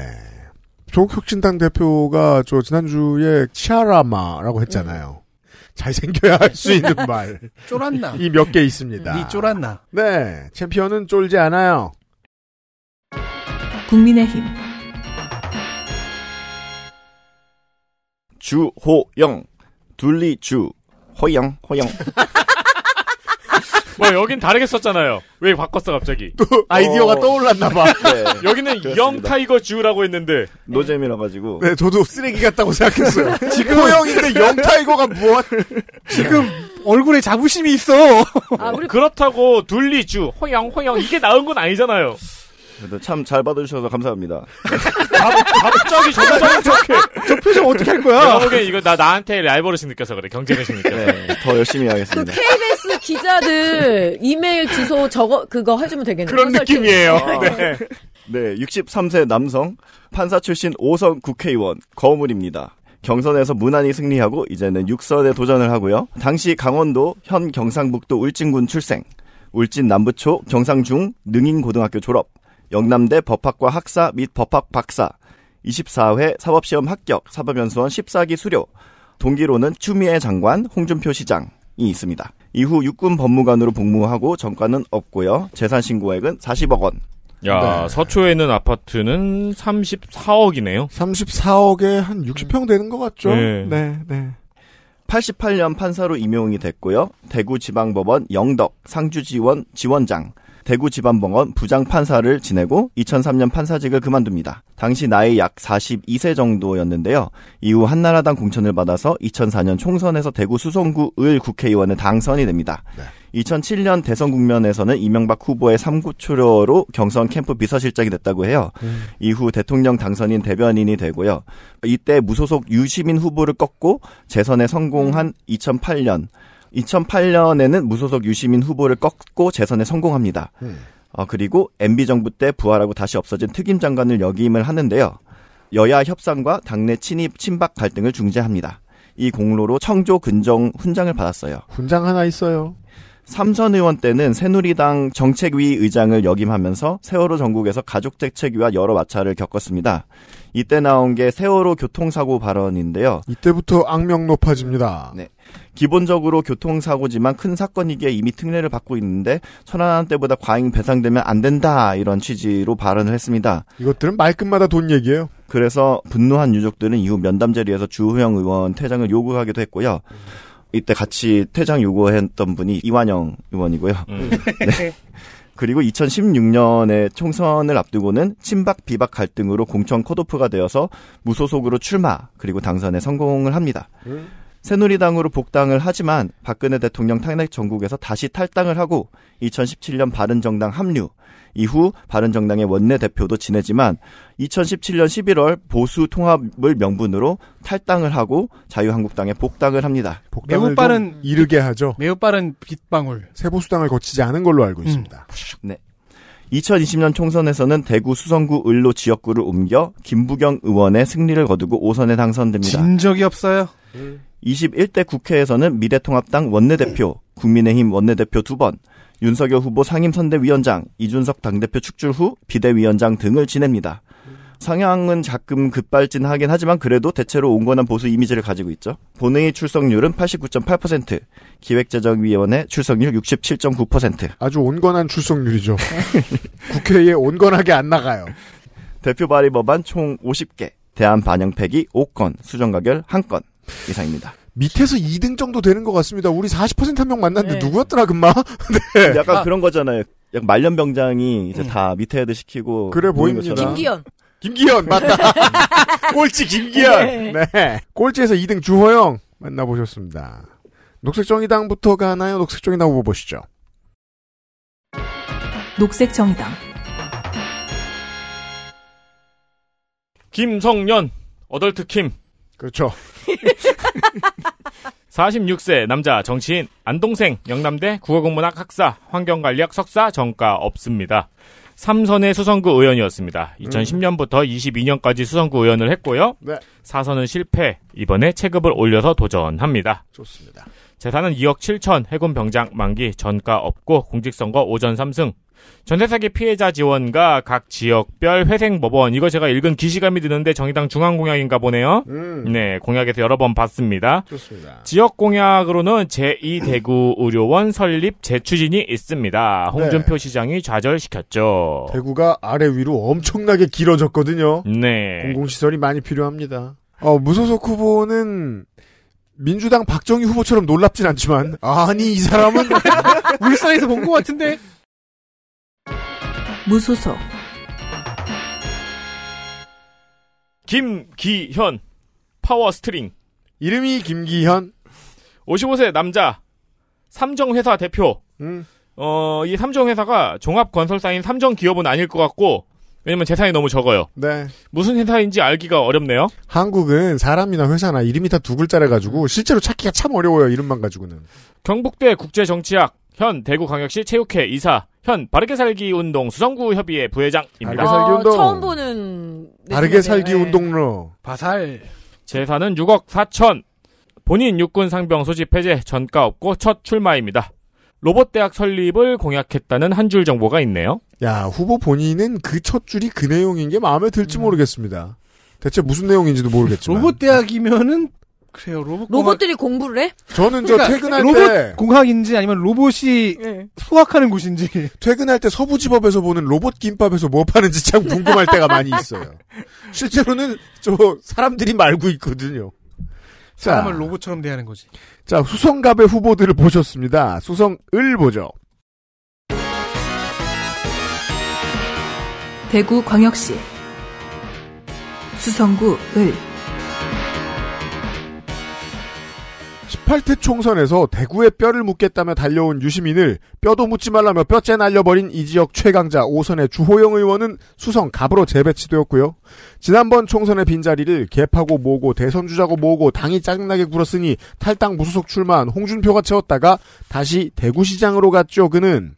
조국혁신당 대표가 저 지난주에 치아라마라고 했잖아요. 음. 잘생겨야 할 수 있는 말. 쫄았나. 이 몇 개 있습니다. 니 쫄았나. 네. 챔피언은 쫄지 않아요. 국민의힘. 주호영. 둘리주. 호영, 호영. 뭐 여긴 다르게 썼잖아요. 왜 바꿨어 갑자기? 또 아이디어가 어... 떠올랐나 봐. 네. 여기는 영 타이거 주라고 했는데 노잼이라 가지고. 네, 저도 쓰레기 같다고 생각했어요. 지금 호영인데 영 타이거가 뭐? 지금 얼굴에 자부심이 있어. 아, 우리... 그렇다고 둘리주 호영 호영 이게 나은 건 아니잖아요. 참잘 받아주셔서 감사합니다. 갑자기 정상인 척해. 저 표정 어떻게 할 거야? 내가 보기엔 이거 나, 나한테 라이벌의식 느껴서 그래. 경쟁의식 느껴서. 네, 더 열심히 하겠습니다. 그 KBS 기자들 이메일 주소 적어 그거 해주면 되겠네요. 그런 느낌이에요. 네. 네, 63세 남성 판사 출신 오선 국회의원 거물입니다. 경선에서 무난히 승리하고 이제는 육선에 도전을 하고요. 당시 강원도 현 경상북도 울진군 출생, 울진 남부초 경상중 능인고등학교 졸업, 영남대 법학과 학사 및 법학 박사, 24회 사법시험 합격, 사법연수원 14기 수료, 동기로는 추미애 장관, 홍준표 시장이 있습니다. 이후 육군 법무관으로 복무하고 전과는 없고요. 재산 신고액은 40억 원. 야, 네. 서초에 있는 아파트는 34억이네요. 34억에 한 60평 되는 것 같죠? 네. 네, 네. 88년 판사로 임용이 됐고요. 대구지방법원 영덕 상주지원 지원장 대구지방법원 부장판사를 지내고 2003년 판사직을 그만둡니다. 당시 나이 약 42세 정도였는데요. 이후 한나라당 공천을 받아서 2004년 총선에서 대구 수성구 을 국회의원에 당선이 됩니다. 네. 2007년 대선 국면에서는 이명박 후보의 3구 출혈로 경선 캠프 비서실장이 됐다고 해요. 음. 이후 대통령 당선인 대변인이 되고요. 이때 무소속 유시민 후보를 꺾고 재선에 성공한 2008년 2008년에는 무소속 유시민 후보를 꺾고 재선에 성공합니다. 음. 어, 그리고 MB 정부 때 부활하고 다시 없어진 특임 장관을 역임을 하는데요. 여야 협상과 당내 친입 친박 갈등을 중재합니다. 이 공로로 청조 근정 훈장을 받았어요. 훈장 하나 있어요. 삼선 의원 때는 새누리당 정책위 의장을 역임하면서 세월호 전국에서 가족 대책위와 여러 마찰을 겪었습니다. 이때 나온 게 세월호 교통사고 발언인데요. 이때부터 악명 높아집니다. 네. 기본적으로 교통사고지만 큰 사건이기에 이미 특례를 받고 있는데 천안함 때보다 과잉 배상되면 안 된다 이런 취지로 발언을 했습니다. 이것들은 말끝마다 돈 얘기예요. 그래서 분노한 유족들은 이후 면담 자리에서 주호영 의원 퇴장을 요구하기도 했고요. 이때 같이 퇴장 요구했던 분이 이완영 의원이고요. 음. 네. 네. 그리고 2016년에 총선을 앞두고는 친박 비박 갈등으로 공천 컷오프가 되어서 무소속으로 출마 그리고 당선에 성공을 합니다. 음. 새누리당으로 복당을 하지만 박근혜 대통령 탄핵 전국에서 다시 탈당을 하고 2017년 바른정당 합류 이후 바른정당의 원내대표도 지내지만 2017년 11월 보수 통합을 명분으로 탈당을 하고 자유한국당에 복당을 합니다. 복당을 매우 빠른 이르게 하죠. 매우 빠른 빗방울. 세보수당을 거치지 않은 걸로 알고 음. 있습니다. 음. 네. 2020년 총선에서는 대구 수성구 을로 지역구를 옮겨 김부경 의원의 승리를 거두고 5선에 당선됩니다. 진 적이 없어요. 음. 21대 국회에서는 미래통합당 원내대표, 국민의힘 원내대표 두번 윤석열 후보 상임선대위원장, 이준석 당대표 축출 후 비대위원장 등을 지냅니다. 상향은 가금 급발진하긴 하지만 그래도 대체로 온건한 보수 이미지를 가지고 있죠. 본회의 출석률은 89.8%, 기획재정위원회 출석률 67.9%. 아주 온건한 출석률이죠. 국회에 온건하게 안 나가요. 대표 발의 법안 총 50개, 대한 반영팩이 5건, 수정가결 1건. 이상입니다. 밑에서 2등 정도 되는 것 같습니다. 우리 40%한 명 만났는데 네. 누구였더라 금마? 그 네. 약간 아, 그런 거잖아요. 약 말년 병장이 이제 음. 다 밑에 애들 시키고 그래 보입니다. 김기현. 김기현 맞다. 꼴찌 김기현. 네. 네. 꼴찌에서 2등 주호영 만나보셨습니다. 녹색정의당부터 가나요? 녹색정의당 후보 보시죠. 녹색정의당 김성년 어덜트 킴 그렇죠. 46세 남자 정치인 안동생 영남대 국어국문학 학사 환경관리학 석사 정과 없습니다. 3선의 수성구 의원이었습니다. 2010년부터 22년까지 수성구 의원을 했고요. 네. 사선은 실패. 이번에 체급을 올려서 도전합니다. 좋습니다. 재산은 2억 7천 해군 병장 만기 전과 없고 공직선거 오전 3승 전세사기 피해자 지원과 각 지역별 회생법원 이거 제가 읽은 기시감이 드는데 정의당 중앙공약인가 보네요. 음. 네 공약에서 여러 번 봤습니다. 좋습니다. 지역 공약으로는 제2대구 의료원 설립 재추진이 있습니다. 네. 홍준표 네. 시장이 좌절시켰죠. 대구가 아래 위로 엄청나게 길어졌거든요. 네 공공시설이 많이 필요합니다. 어, 무소속 후보는 민주당 박정희 후보처럼 놀랍진 않지만 아니 이 사람은 울산에서 본 것 같은데 무소속 김기현 파워 스트링 이름이 김기현 55세 남자 삼정회사 대표 음. 어, 이 삼정회사가 종합건설사인 삼정기업은 아닐 것 같고 왜냐면 재산이 너무 적어요. 네. 무슨 회사인지 알기가 어렵네요. 한국은 사람이나 회사나 이름이 다 두 글자라 가지고 실제로 찾기가 참 어려워요. 이름만 가지고는. 경북대 국제정치학 현 대구광역시 체육회 이사, 현 바르게 살기 운동 수성구 협의회 부회장입니다. 바르게 살기 운동. 어, 처음 보는 바르게 살기 네. 운동로 바살. 재산은 6억 4천. 본인 육군 상병 소집 해제 전가 없고 첫 출마입니다. 로봇 대학 설립을 공약했다는 한 줄 정보가 있네요. 야 후보 본인은 그 첫 줄이 그 내용인 게 마음에 들지 음. 모르겠습니다. 대체 무슨 내용인지도 모르겠지만 로봇 대학이면은 그래요. 로봇 로봇들이 공부를 해? 저는 저 그러니까 퇴근할 로봇 때 공학인지 아니면 로봇이 네. 수학하는 곳인지 퇴근할 때 서부집업에서 보는 로봇 김밥에서 뭐 파는지 참 궁금할 때가 많이 있어요. 실제로는 저 사람들이 말고 있거든요. 사람을 자, 로봇처럼 대하는 거지. 자 수성갑의 후보들을 보셨습니다. 수성을 보죠. 대구광역시 수성구 을 18대 총선에서 대구에 뼈를 묻겠다며 달려온 유시민을 뼈도 묻지 말라며 뼈째 날려버린 이 지역 최강자 오선의 주호영 의원은 수성 갑으로 재배치되었고요. 지난번 총선의 빈자리를 개파고 모으고 대선주자고 모으고 당이 짜증나게 굴었으니 탈당 무소속 출마한 홍준표가 채웠다가 다시 대구시장으로 갔죠. 그는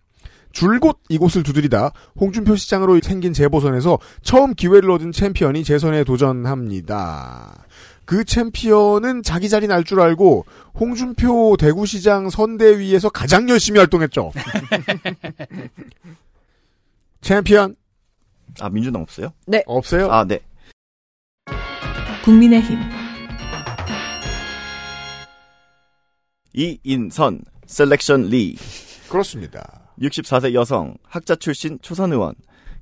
줄곧 이곳을 두드리다 홍준표 시장으로 생긴 재보선에서 처음 기회를 얻은 챔피언이 재선에 도전합니다. 그 챔피언은 자기 자리 날 줄 알고 홍준표 대구시장 선대위에서 가장 열심히 활동했죠. 챔피언. 아 민주당 없어요? 네. 없어요? 아 네. 국민의힘 이인선 셀렉션 리 그렇습니다. 64세 여성 학자 출신 초선 의원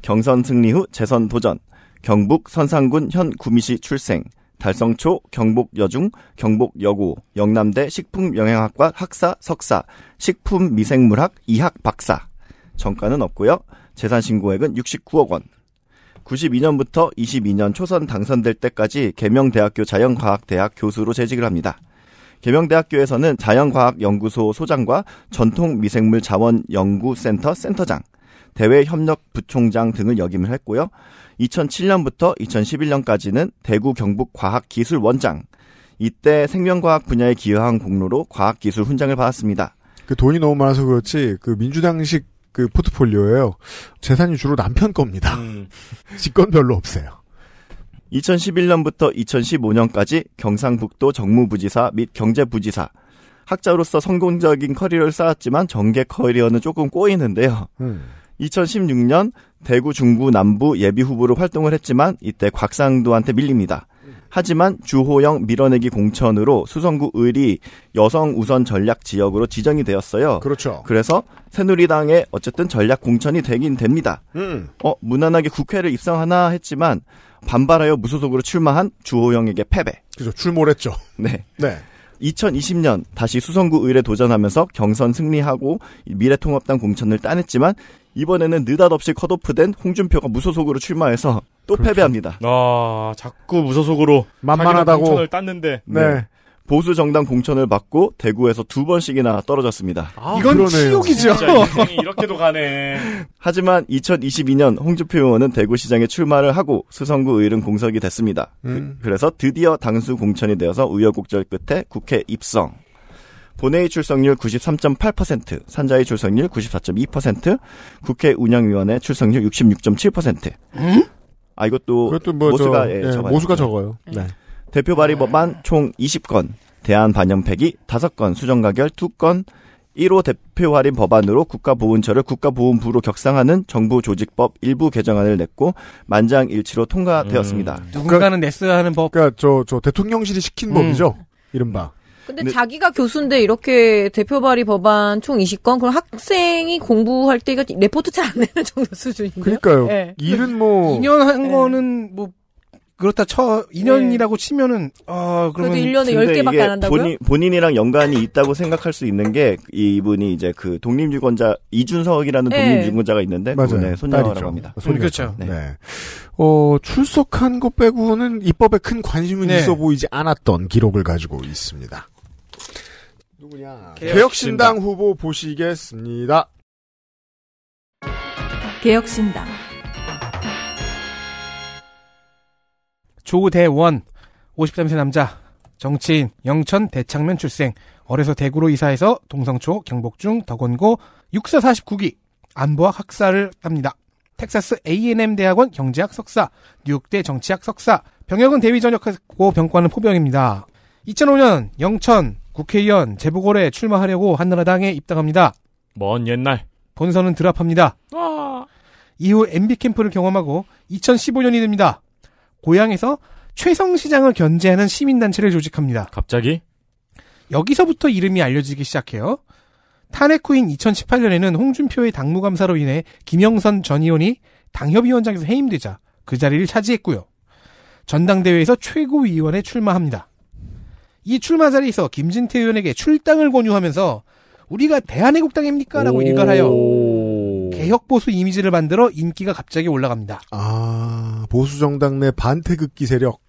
경선 승리 후 재선 도전 경북 선상군 현 구미시 출생 달성초, 경복여중경복여고 영남대 식품영양학과 학사, 석사, 식품미생물학 2학 박사. 정가는 없고요. 재산 신고액은 69억 원. 92년부터 22년 초선 당선될 때까지 개명대학교 자연과학대학 교수로 재직을 합니다. 개명대학교에서는 자연과학연구소 소장과 전통미생물자원연구센터 센터장, 대외협력부총장 등을 역임을 했고요. 2007년부터 2011년까지는 대구 경북과학기술원장, 이때 생명과학 분야에 기여한 공로로 과학기술 훈장을 받았습니다. 그 돈이 너무 많아서 그렇지 그 민주당식 그 포트폴리오예요. 재산이 주로 남편 겁니다. 음. 직권 별로 없어요. 2011년부터 2015년까지 경상북도 정무부지사 및 경제부지사 학자로서 성공적인 커리어를 쌓았지만 정계 커리어는 조금 꼬이는데요. 음. 2016년 대구 중구 남부 예비 후보로 활동을 했지만 이때 곽상도한테 밀립니다. 하지만 주호영 밀어내기 공천으로 수성구 을이 여성 우선 전략 지역으로 지정이 되었어요. 그렇죠. 그래서 새누리당에 어쨌든 전략 공천이 되긴 됩니다. 음. 어, 무난하게 국회를 입성하나 했지만 반발하여 무소속으로 출마한 주호영에게 패배. 그죠. 출몰했죠. 네. 네. 2020년 다시 수성구 의뢰 도전하면서 경선 승리하고 미래통합당 공천을 따냈지만 이번에는 느닷없이 컷오프된 홍준표가 무소속으로 출마해서 또 그렇죠. 패배합니다. 아, 자꾸 무소속으로 만만하다고 공천을 땄는데 네. 네. 보수 정당 공천을 받고 대구에서 두 번씩이나 떨어졌습니다. 아, 이건 그러네요. 치욕이죠. 이렇게도 가네. 하지만 2022년 홍주표 의원은 대구시장에 출마를 하고 수성구 의른 공석이 됐습니다. 그, 음. 그, 래서 드디어 당수 공천이 되어서 우여곡절 끝에 국회 입성. 본회의 출석률 93.8%, 산자의 출석률 94.2%, 국회 운영위원회 출석률 66.7%. 음? 아 이것도 뭐 모수가 저, 예, 예, 모수가 네. 적어요. 네. 대표 발의법안 총 20건, 대안 반영팩이 5건, 수정가결 2건, 1호 대표 할인 법안으로 국가보훈처를 국가보훈부로 격상하는 정부 조직법 일부 개정안을 냈고 만장일치로 통과되었습니다. 음. 누군가는 냈어야 하는 법. 그러니까 저, 저 대통령실이 시킨 음. 법이죠. 이른바. 근데, 근데 네. 자기가 교수인데 이렇게 대표 발의 법안 총 20건 그럼 학생이 공부할 때가 레포트 잘 안 내는 정도 수준인데 그러니까요. 네. 일은 뭐 2년 한 네. 거는 뭐 그렇다 쳐 2년이라고 치면은 어 그러면 그래도 1년에 10개밖에 안 한다고요? 본인, 본인이랑 연관이 있다고 생각할 수 있는 게 이분이 이제 그 독립유권자 이준석이라는 네. 독립유권자가 있는데 맞아요. 손녀라고 합니다. 손녀. 아, 그렇죠. 네. 네. 어 출석한 것 빼고는 입법에 큰 관심은 네. 있어 보이지 않았던 기록을 가지고 있습니다. 누구냐? 개혁신당 후보 보시겠습니다. 개혁신당 조대원 53세 남자 정치인 영천 대창면 출생 어려서 대구로 이사해서 동성초 경복중 덕원고 6사 49기 안보학 학사를 땁니다. 텍사스 A&M 대학원 경제학 석사, 뉴욕대 정치학 석사, 병역은 대위 전역하고 병과는 포병입니다. 2005년 영천 국회의원 재보궐에 출마하려고 한나라당에 입당합니다. 먼 옛날 본선은 드랍합니다. 아~ 이후 MB 캠프를 경험하고 2015년이 됩니다. 고향에서 최성시장을 견제하는 시민단체를 조직합니다. 갑자기? 여기서부터 이름이 알려지기 시작해요. 탄핵 후인 2018년에는 홍준표의 당무감사로 인해 김영선 전 의원이 당협위원장에서 해임되자 그 자리를 차지했고요. 전당대회에서 최고위원에 출마합니다. 이 출마 자리에서 김진태 의원에게 출당을 권유하면서 우리가 대한애국당입니까? 라고 일갈하여 개혁 보수 이미지를 만들어 인기가 갑자기 올라갑니다. 아 보수 정당 내 반태극기 세력.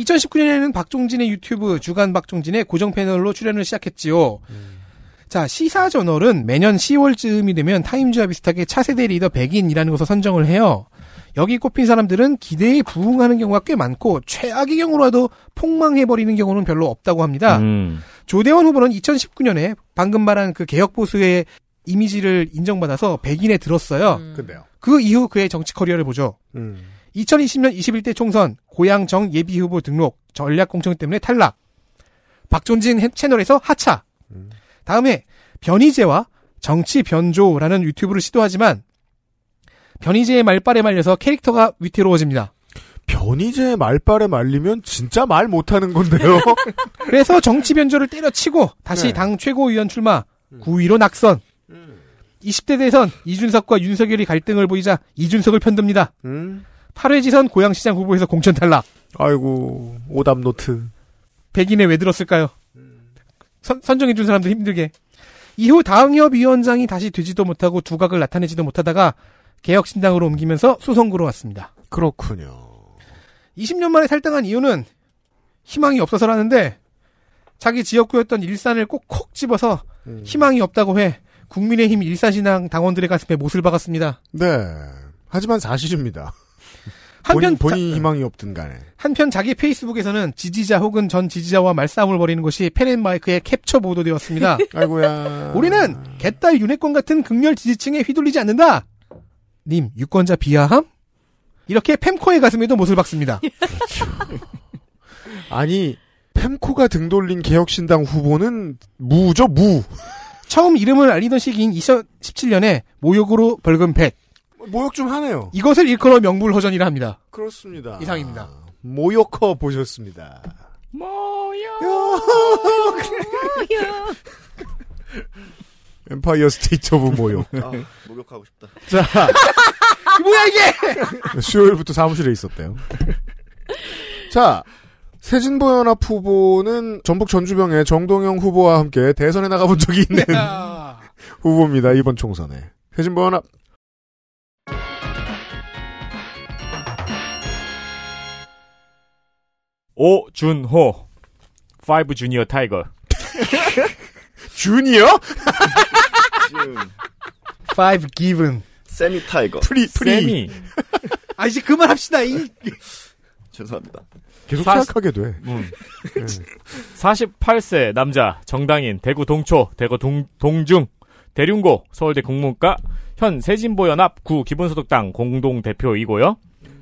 2019년에는 박종진의 유튜브 주간 박종진의 고정 패널로 출연을 시작했지요. 음. 자, 시사저널은 매년 10월쯤이 되면 타임즈와 비슷하게 차세대 리더 100인이라는 것을 선정을 해요. 여기 꼽힌 사람들은 기대에 부응하는 경우가 꽤 많고 최악의 경우라도 폭망해버리는 경우는 별로 없다고 합니다. 음. 조대원 후보는 2019년에 방금 말한 그 개혁보수의 이미지를 인정받아서 백인에 들었어요. 근데요. 음. 그 이후 그의 정치 커리어를 보죠. 음. 2020년 21대 총선 고양정 예비 후보 등록 전략 공천 때문에 탈락. 박존진 채널에서 하차. 음. 다음에 변희재와 정치 변조라는 유튜브를 시도하지만 변희재의 말빨에 말려서 캐릭터가 위태로워집니다. 변희재의 말빨에 말리면 진짜 말 못하는 건데요. 그래서 정치 변조를 때려치고 다시 네. 당 최고위원 출마, 음. 9위로 낙선. 20대 대선 이준석과 윤석열이 갈등을 보이자 이준석을 편듭니다. 음. 8회 지선 고양시장 후보에서 공천 탈락. 아이고 오답 노트. 백인에 왜 들었을까요? 음. 선, 선정해준 사람들 힘들게. 이후 다음협위원장이 다시 되지도 못하고 두각을 나타내지도 못하다가 개혁신당으로 옮기면서 수성구로 왔습니다. 그렇군요. 20년 만에 탈당한 이유는 희망이 없어서라는데 자기 지역구였던 일산을 꼭 콕 집어서 음. 희망이 없다고 해 국민의힘 일사신앙 당원들의 가슴에 못을 박았습니다. 네. 하지만 사실입니다. 한편 본인, 본인 자, 희망이 없든 간에 한편 자기 페이스북에서는 지지자 혹은 전 지지자와 말싸움을 벌이는 것이 페렌마이크의 캡처 보도되었습니다. 아이고야. 우리는 개딸 윤핵권 같은 극렬 지지층에 휘둘리지 않는다. 님 유권자 비하함? 이렇게 팸코의 가슴에도 못을 박습니다. 그렇죠. 아니 팸코가 등돌린 개혁신당 후보는 무죠 무. 처음 이름을 알리던 시기인 2017년에 모욕으로 벌금 100. 모욕 좀 하네요. 이것을 일컬어 명불허전이라 합니다. 그렇습니다. 이상입니다. 모욕커 보셨습니다. 모욕. 모욕. 엠파이어 스테이트 오브 모욕. 아, 모욕하고 싶다. 자. 뭐야, 이게! 수요일부터 사무실에 있었대요. 자, 세진보연합 후보는 전북 전주병의 정동영 후보와 함께 대선에 나가본 적이 있는 후보입니다. 이번 총선에. 세진보연합. 오준호. 5 주니어 타이거. 주니어? 5 기븐. 세미 타이거. 프리, 프리. 세미. 아, 이제 그만합시다. 이. 죄송합니다. 계속 40, 생각하게 돼. 음. 네. 48세 남자 정당인 대구 동초 대구 동, 동중 대륜고 서울대 국문과 현 새진보연합 구 기본소득당 공동대표이고요.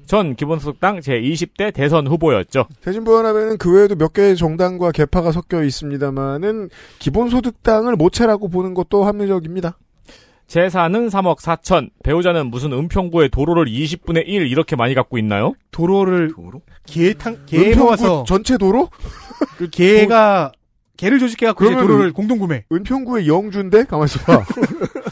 전 기본소득당 제20대 대선 후보였죠. 새진보연합에는 그 외에도 몇 개의 정당과 개파가 섞여 있습니다만은 기본소득당을 모체라고 보는 것도 합리적입니다. 재산은 3억 4천. 배우자는 무슨 은평구에 도로를 20분의 1 이렇게 많이 갖고 있나요? 도로를 도로? 개탕 개 모아서 전체 도로? 그 개가 개를 조직해 갖고 도로를 공동 구매. 은평구의 영주인데 가만있어 봐.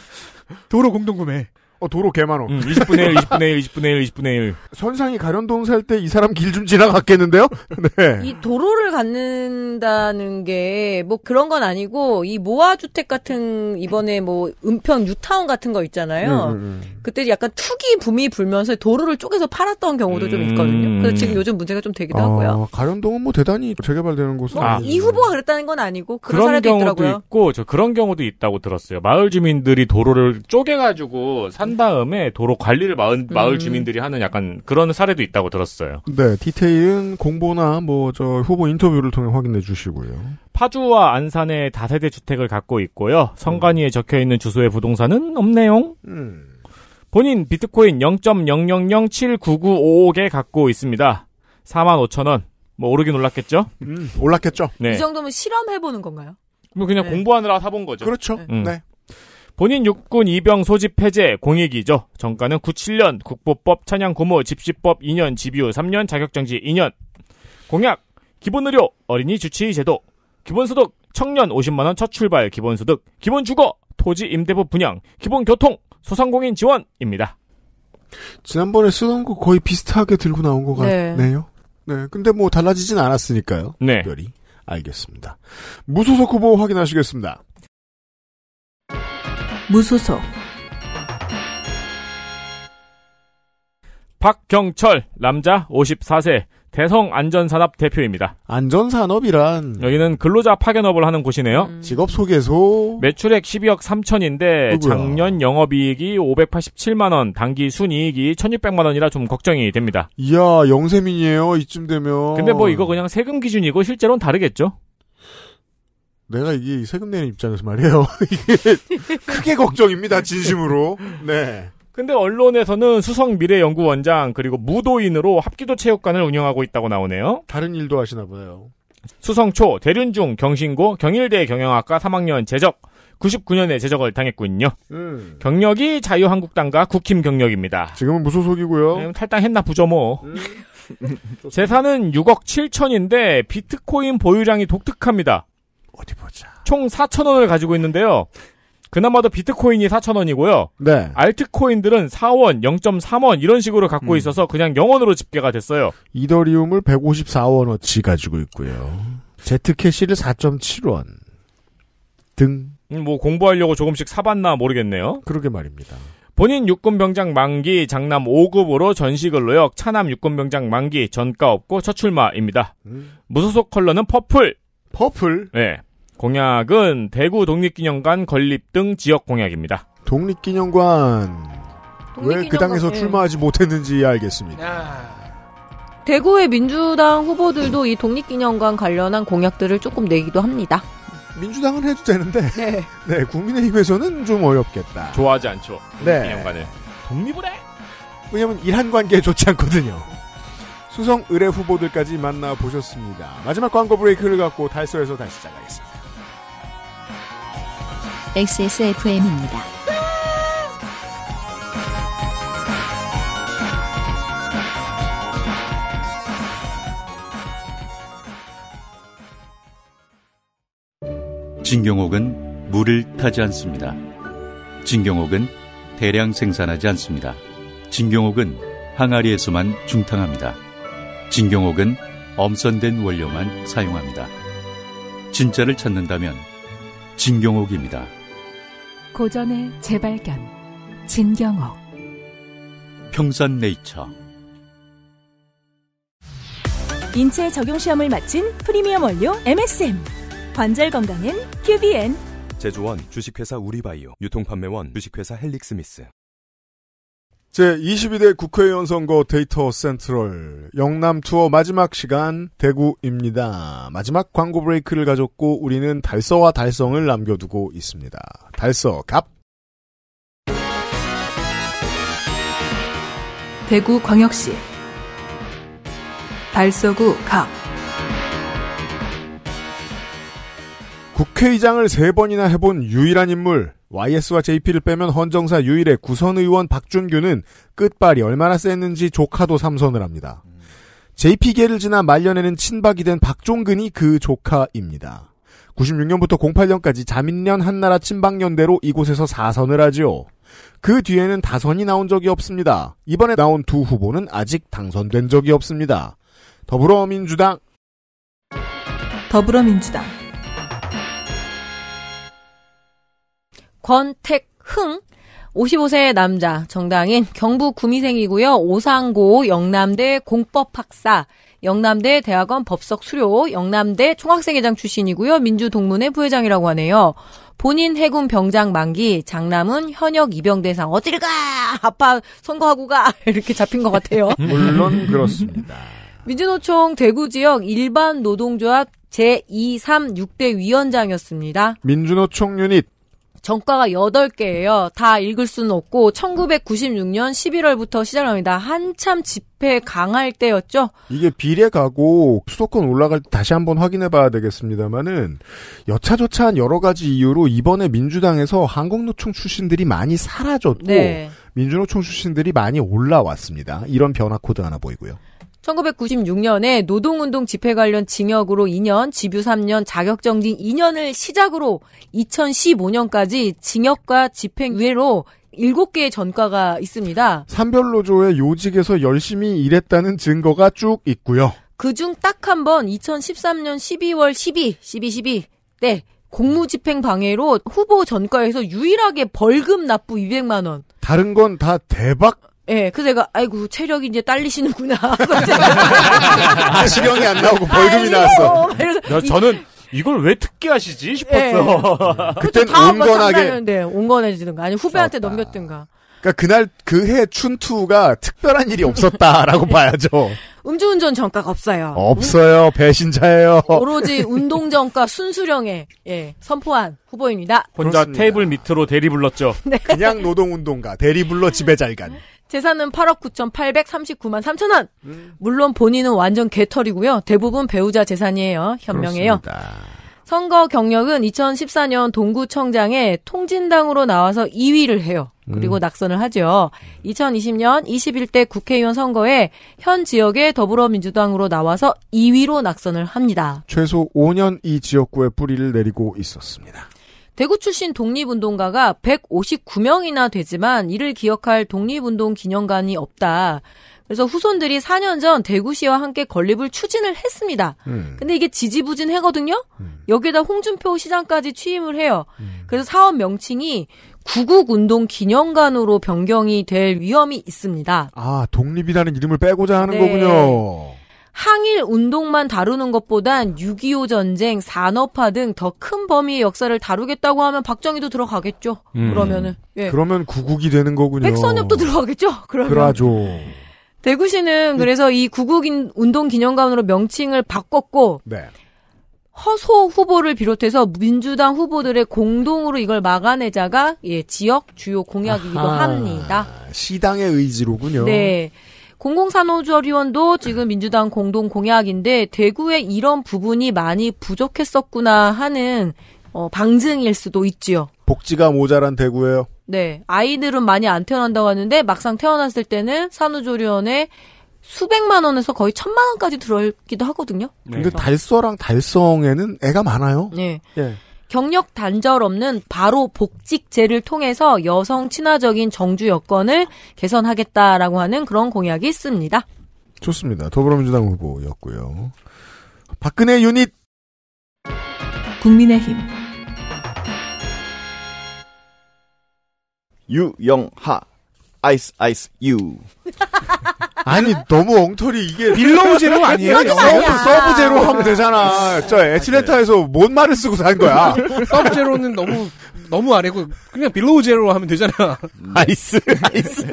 도로 공동 구매. 어, 도로 개만호. 음, 20분의 1, 20분의 1, 20분의 1, 20분의 1. 선상이 가련동 살 때 이 사람 길 좀 지나갔겠는데요? 네. 이 도로를 갖는다는 게 뭐 그런 건 아니고 이 모아주택 같은 이번에 뭐 은평 유타운 같은 거 있잖아요. 음, 음, 음. 그때 약간 투기 붐이 불면서 도로를 쪼개서 팔았던 경우도 좀 있거든요. 그래서 음. 지금 요즘 문제가 좀 되기도 아, 하고요. 가련동은 뭐 대단히 재개발되는 곳은 뭐, 아. 이 후보가 그랬다는 건 아니고 그런, 그런 경우도 있더라고요. 있고 저 그런 경우도 있다고 들었어요. 마을 주민들이 도로를 쪼개가지고 산한 다음에 도로 관리를 마을, 마을 음. 주민들이 하는 약간 그런 사례도 있다고 들었어요. 네, 디테일은 공보나 뭐 저 후보 인터뷰를 통해 확인해 주시고요. 파주와 안산에 다세대 주택을 갖고 있고요. 선관위에 적혀 있는 주소의 부동산은 없네요. 음. 본인 비트코인 0.00079955개 갖고 있습니다. 4만 5천 원. 뭐 오르긴 올랐겠죠? 음, 올랐겠죠. 네. 이 정도면 실험해보는 건가요? 뭐 그냥 네. 공부하느라 사본 거죠. 그렇죠. 네. 음. 네. 본인 육군 이병 소집 해제 공익이죠. 정가는 97년 국보법 찬양 고무 집시법 2년 집유 3년 자격정지 2년 공약 기본의료 어린이 주치의 제도 기본소득 청년 50만원 첫 출발 기본소득 기본주거 토지 임대부 분양 기본교통 소상공인 지원입니다. 지난번에 쓰던 거 거의 비슷하게 들고 나온 것 네. 같네요. 네. 근데 뭐 달라지진 않았으니까요. 네. 특별히. 알겠습니다. 무소속 후보 확인하시겠습니다. 무소속 박경철 남자 54세 대성 안전산업 대표입니다. 안전산업이란 여기는 근로자 파견업을 하는 곳이네요. 음. 직업 소개소 매출액 12억 3천인데 누구야? 작년 영업이익이 587만 원, 단기 순이익이 1,600만 원이라 좀 걱정이 됩니다. 이야 영세민이에요 이쯤 되면. 근데 뭐 이거 그냥 세금 기준이고 실제로는 다르겠죠? 내가 이게 세금 내는 입장에서 말이에요. 이게 크게 걱정입니다, 진심으로. 네. 근데 언론에서는 수석 미래연구원장 그리고 무도인으로 합기도 체육관을 운영하고 있다고 나오네요. 다른 일도 하시나 보네요. 수성초, 대륜중, 경신고, 경일대 경영학과 3학년 재적, 99년에 재적을 당했군요. 음. 경력이 자유한국당과 국힘 경력입니다. 지금은 무소속이고요. 네, 탈당했나 보죠 뭐. 음. 재산은 6억 7천인데 비트코인 보유량이 독특합니다. 어디 보자. 총 4천 원을 가지고 있는데요. 그나마도 비트코인이 4천 원이고요. 네. 알트코인들은 4원, 0.3원 이런 식으로 갖고 음. 있어서 그냥 영원으로 집계가 됐어요. 이더리움을 154원어치 가지고 있고요. 제트캐시를 4.7원 등. 음, 뭐 공부하려고 조금씩 사봤나 모르겠네요. 그러게 말입니다. 본인 육군병장 만기 장남 5급으로 전시근로역 차남 육군병장 만기 전가 없고 첫 출마입니다. 음. 무소속 컬러는 퍼플. 퍼플? 네. 공약은 대구 독립기념관 건립 등 지역 공약입니다. 독립기념관. 왜 그 당에서 예. 출마하지 못했는지 알겠습니다. 대구의 민주당 후보들도 이 독립기념관 관련한 공약들을 조금 내기도 합니다. 민주당은 해도 되는데, 네, 네 국민의힘에서는 좀 어렵겠다. 좋아하지 않죠. 네. 기념관을 독립을 해. 왜냐면 일한 관계 좋지 않거든요. 수성 의뢰 후보들까지 만나 보셨습니다. 마지막 광고 브레이크를 갖고 달서에서 다시 시작하겠습니다. XSFM입니다. 진경옥은 물을 타지 않습니다. 진경옥은 대량 생산하지 않습니다. 진경옥은 항아리에서만 중탕합니다. 진경옥은 엄선된 원료만 사용합니다. 진짜를 찾는다면 진경옥입니다. 고전의 재발견 진경옥 평산네이처 인체 적용 시험을 마친 프리미엄 원료 MSM 관절 건강엔 QBN 제조원 주식회사 우리바이오 유통판매원 주식회사 헬릭스미스 제22대 국회의원 선거 데이터 센트럴 영남 투어 마지막 시간 대구입니다. 마지막 광고 브레이크를 가졌고 우리는 달서와 달성을 남겨두고 있습니다. 달서 갑 대구 광역시 달서구 갑 국회의장을 세 번이나 해본 유일한 인물 YS와 JP를 빼면 헌정사 유일의 구선의원 박준규는 끝발이 얼마나 셌는지 조카도 삼선을 합니다. JP계를 지나 말년에는 친박이 된 박종근이 그 조카입니다. 96년부터 08년까지 자민련 한나라 친박연대로 이곳에서 사선을 하지요. 그 뒤에는 다선이 나온 적이 없습니다. 이번에 나온 두 후보는 아직 당선된 적이 없습니다. 더불어민주당 더불어민주당 권택흥 55세 남자 정당인 경북 구미생이고요. 오상고 영남대 공법학사 영남대 대학원 법석 수료 영남대 총학생회장 출신이고요. 민주동문회 부회장이라고 하네요. 본인 해군 병장 만기 장남은 현역 입영대상 어딜 가 아빠 선거하고 가 이렇게 잡힌 것 같아요. 물론 그렇습니다. 민주노총 대구지역 일반 노동조합 제2, 3, 6대 위원장이었습니다. 민주노총 유닛 정과가 8개예요. 다 읽을 수는 없고 1996년 11월부터 시작합니다. 한참 집회 강할 때였죠. 이게 비례 가고 수도권 올라갈 때 다시 한번 확인해 봐야 되겠습니다마는 여차저차한 여러 가지 이유로 이번에 민주당에서 한국노총 출신들이 많이 사라졌고 네. 민주노총 출신들이 많이 올라왔습니다. 이런 변화 코드 하나 보이고요. 1996년에 노동운동 집회 관련 징역으로 2년, 집유 3년, 자격정지 2년을 시작으로 2015년까지 징역과 집행유예로 7개의 전과가 있습니다. 산별노조의 요직에서 열심히 일했다는 증거가 쭉 있고요. 그중 딱 한 번 2013년 12월 12, 12, 12 때 공무집행 방해로 후보 전과에서 유일하게 벌금 납부 200만 원. 다른 건 다 대박 예, 그래서 내가, 아이고, 체력이 이제 딸리시는구나. 아, 실형이 안 나오고 벌금이 나왔어. 이래서 저는 이걸 왜 특기하시지 싶었어. 예. 그땐 온건하게. 온건하 온건해지는 거 아니 후배한테 그렇다. 넘겼든가. 그러니까 그날 그 해 춘투가 특별한 일이 없었다라고 예. 봐야죠. 음주운전 전가가 없어요. 없어요. 음. 배신자예요. 오로지 운동 전과 순수령에 예, 선포한 후보입니다. 혼자 그렇습니다. 테이블 밑으로 대리 불렀죠. 네. 그냥 노동운동가 대리불러 집에 잘 간. 재산은 8억 9,839만 3천 원. 음. 물론 본인은 완전 개털이고요. 대부분 배우자 재산이에요. 현명해요. 그렇습니다. 선거 경력은 2014년 동구청장에 통진당으로 나와서 2위를 해요. 그리고 음. 낙선을 하죠. 2020년 21대 국회의원 선거에 현 지역의 더불어민주당으로 나와서 2위로 낙선을 합니다. 최소 5년 이 지역구에 뿌리를 내리고 있었습니다. 대구 출신 독립운동가가 159명이나 되지만 이를 기억할 독립운동 기념관이 없다. 그래서 후손들이 4년 전 대구시와 함께 건립을 추진을 했습니다. 음. 근데 이게 지지부진해거든요. 음. 여기에다 홍준표 시장까지 취임을 해요. 음. 그래서 사업 명칭이 구국운동 기념관으로 변경이 될 위험이 있습니다. 아 독립이라는 이름을 빼고자 하는 네. 거군요. 항일 운동만 다루는 것보단 6.25 전쟁, 산업화 등 더 큰 범위의 역사를 다루겠다고 하면 박정희도 들어가겠죠. 음. 그러면은. 예. 그러면 구국이 되는 거군요. 백선엽도 들어가겠죠. 그러면. 그러죠. 대구시는 네. 그래서 이 구국 인 운동 기념관으로 명칭을 바꿨고 네. 허소 후보를 비롯해서 민주당 후보들의 공동으로 이걸 막아내자가 예, 지역 주요 공약이기도 아하, 합니다. 시당의 의지로군요. 네. 공공산후조리원도 지금 민주당 공동 공약인데 대구에 이런 부분이 많이 부족했었구나 하는 어, 방증일 수도 있지요. 복지가 모자란 대구예요. 네, 아이들은 많이 안 태어난다고 하는데 막상 태어났을 때는 산후조리원에 수백만 원에서 거의 천만 원까지 들어있기도 하거든요. 네. 근데 달서랑 달성에는 애가 많아요. 네. 예. 경력 단절 없는 바로 복직제를 통해서 여성 친화적인 정주 여건을 개선하겠다라고 하는 그런 공약이 있습니다. 좋습니다. 더불어민주당 후보였고요. 박근혜 유닛 국민의힘 유영하 아이스 아이스 유. 아니 너무 엉터리 이게 빌로우 제로 그러니까 아니에요? 서브, 서브 제로 하면 되잖아. 저 애틀랜타에서 뭔 말을 쓰고 산 거야? 서브 제로는 너무 너무 아래고 그냥 빌로우 제로 하면 되잖아. 음. 아이스 아이스.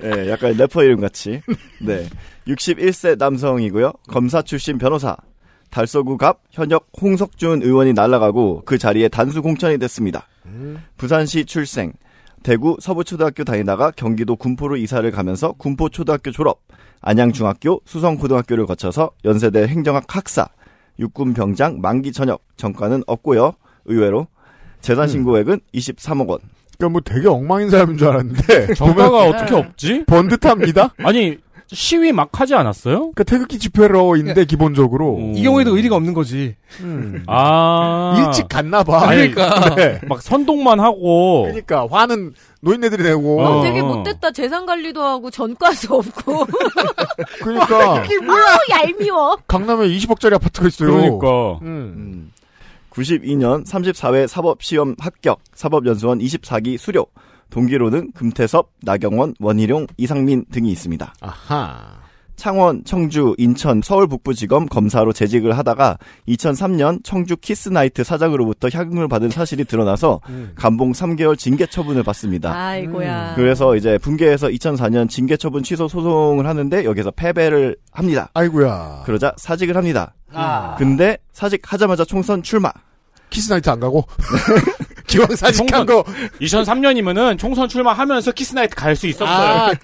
네, 약간 래퍼 이름 같이. 네. 61세 남성이고요. 검사 출신 변호사. 달서구 갑 현역 홍석준 의원이 날아가고 그 자리에 단수 공천이 됐습니다. 음. 부산시 출생. 대구 서부초등학교 다니다가 경기도 군포로 이사를 가면서 군포초등학교 졸업, 안양중학교, 수성고등학교를 거쳐서 연세대 행정학 학사, 육군병장 만기 전역, 전과는 없고요. 의외로 재산 신고액은 23억 원. 그러니까 뭐 되게 엉망인 사람인 줄 알았는데 정가가 어떻게 없지? 번듯합니다. 아니 시위 막 하지 않았어요? 그러니까 태극기 집회로인데 예. 기본적으로 오. 이 경우에도 의리가 없는 거지. 음. 아 일찍 갔나 봐. 그러니까 네. 막 선동만 하고. 그러니까 화는 노인네들이 내고 어, 어. 되게 못됐다. 재산 관리도 하고 전과도 없고. 그러니까. 이게 뭐야? 아, 얄미워. 강남에 20억짜리 아파트가 있어요. 그러니까. 음. 92년 음. 34회 사법시험 합격, 사법연수원 24기 수료, 동기로는 금태섭, 나경원, 원희룡, 이상민 등이 있습니다. 아하. 창원, 청주, 인천, 서울 북부지검 검사로 재직을 하다가 2003년 청주 키스나이트 사장으로부터 향응을 받은 사실이 드러나서 음. 감봉 3개월 징계 처분을 받습니다. 아이고야. 음. 그래서 이제 분계에서 2004년 징계 처분 취소 소송을 하는데 여기서 패배를 합니다. 아이고야. 그러자 사직을 합니다. 아. 근데 사직하자마자 총선 출마. 키스나이트 안 가고? 기왕 사직한 거. 2003년이면은 총선 출마하면서 키스나이트 갈 수 있었어요.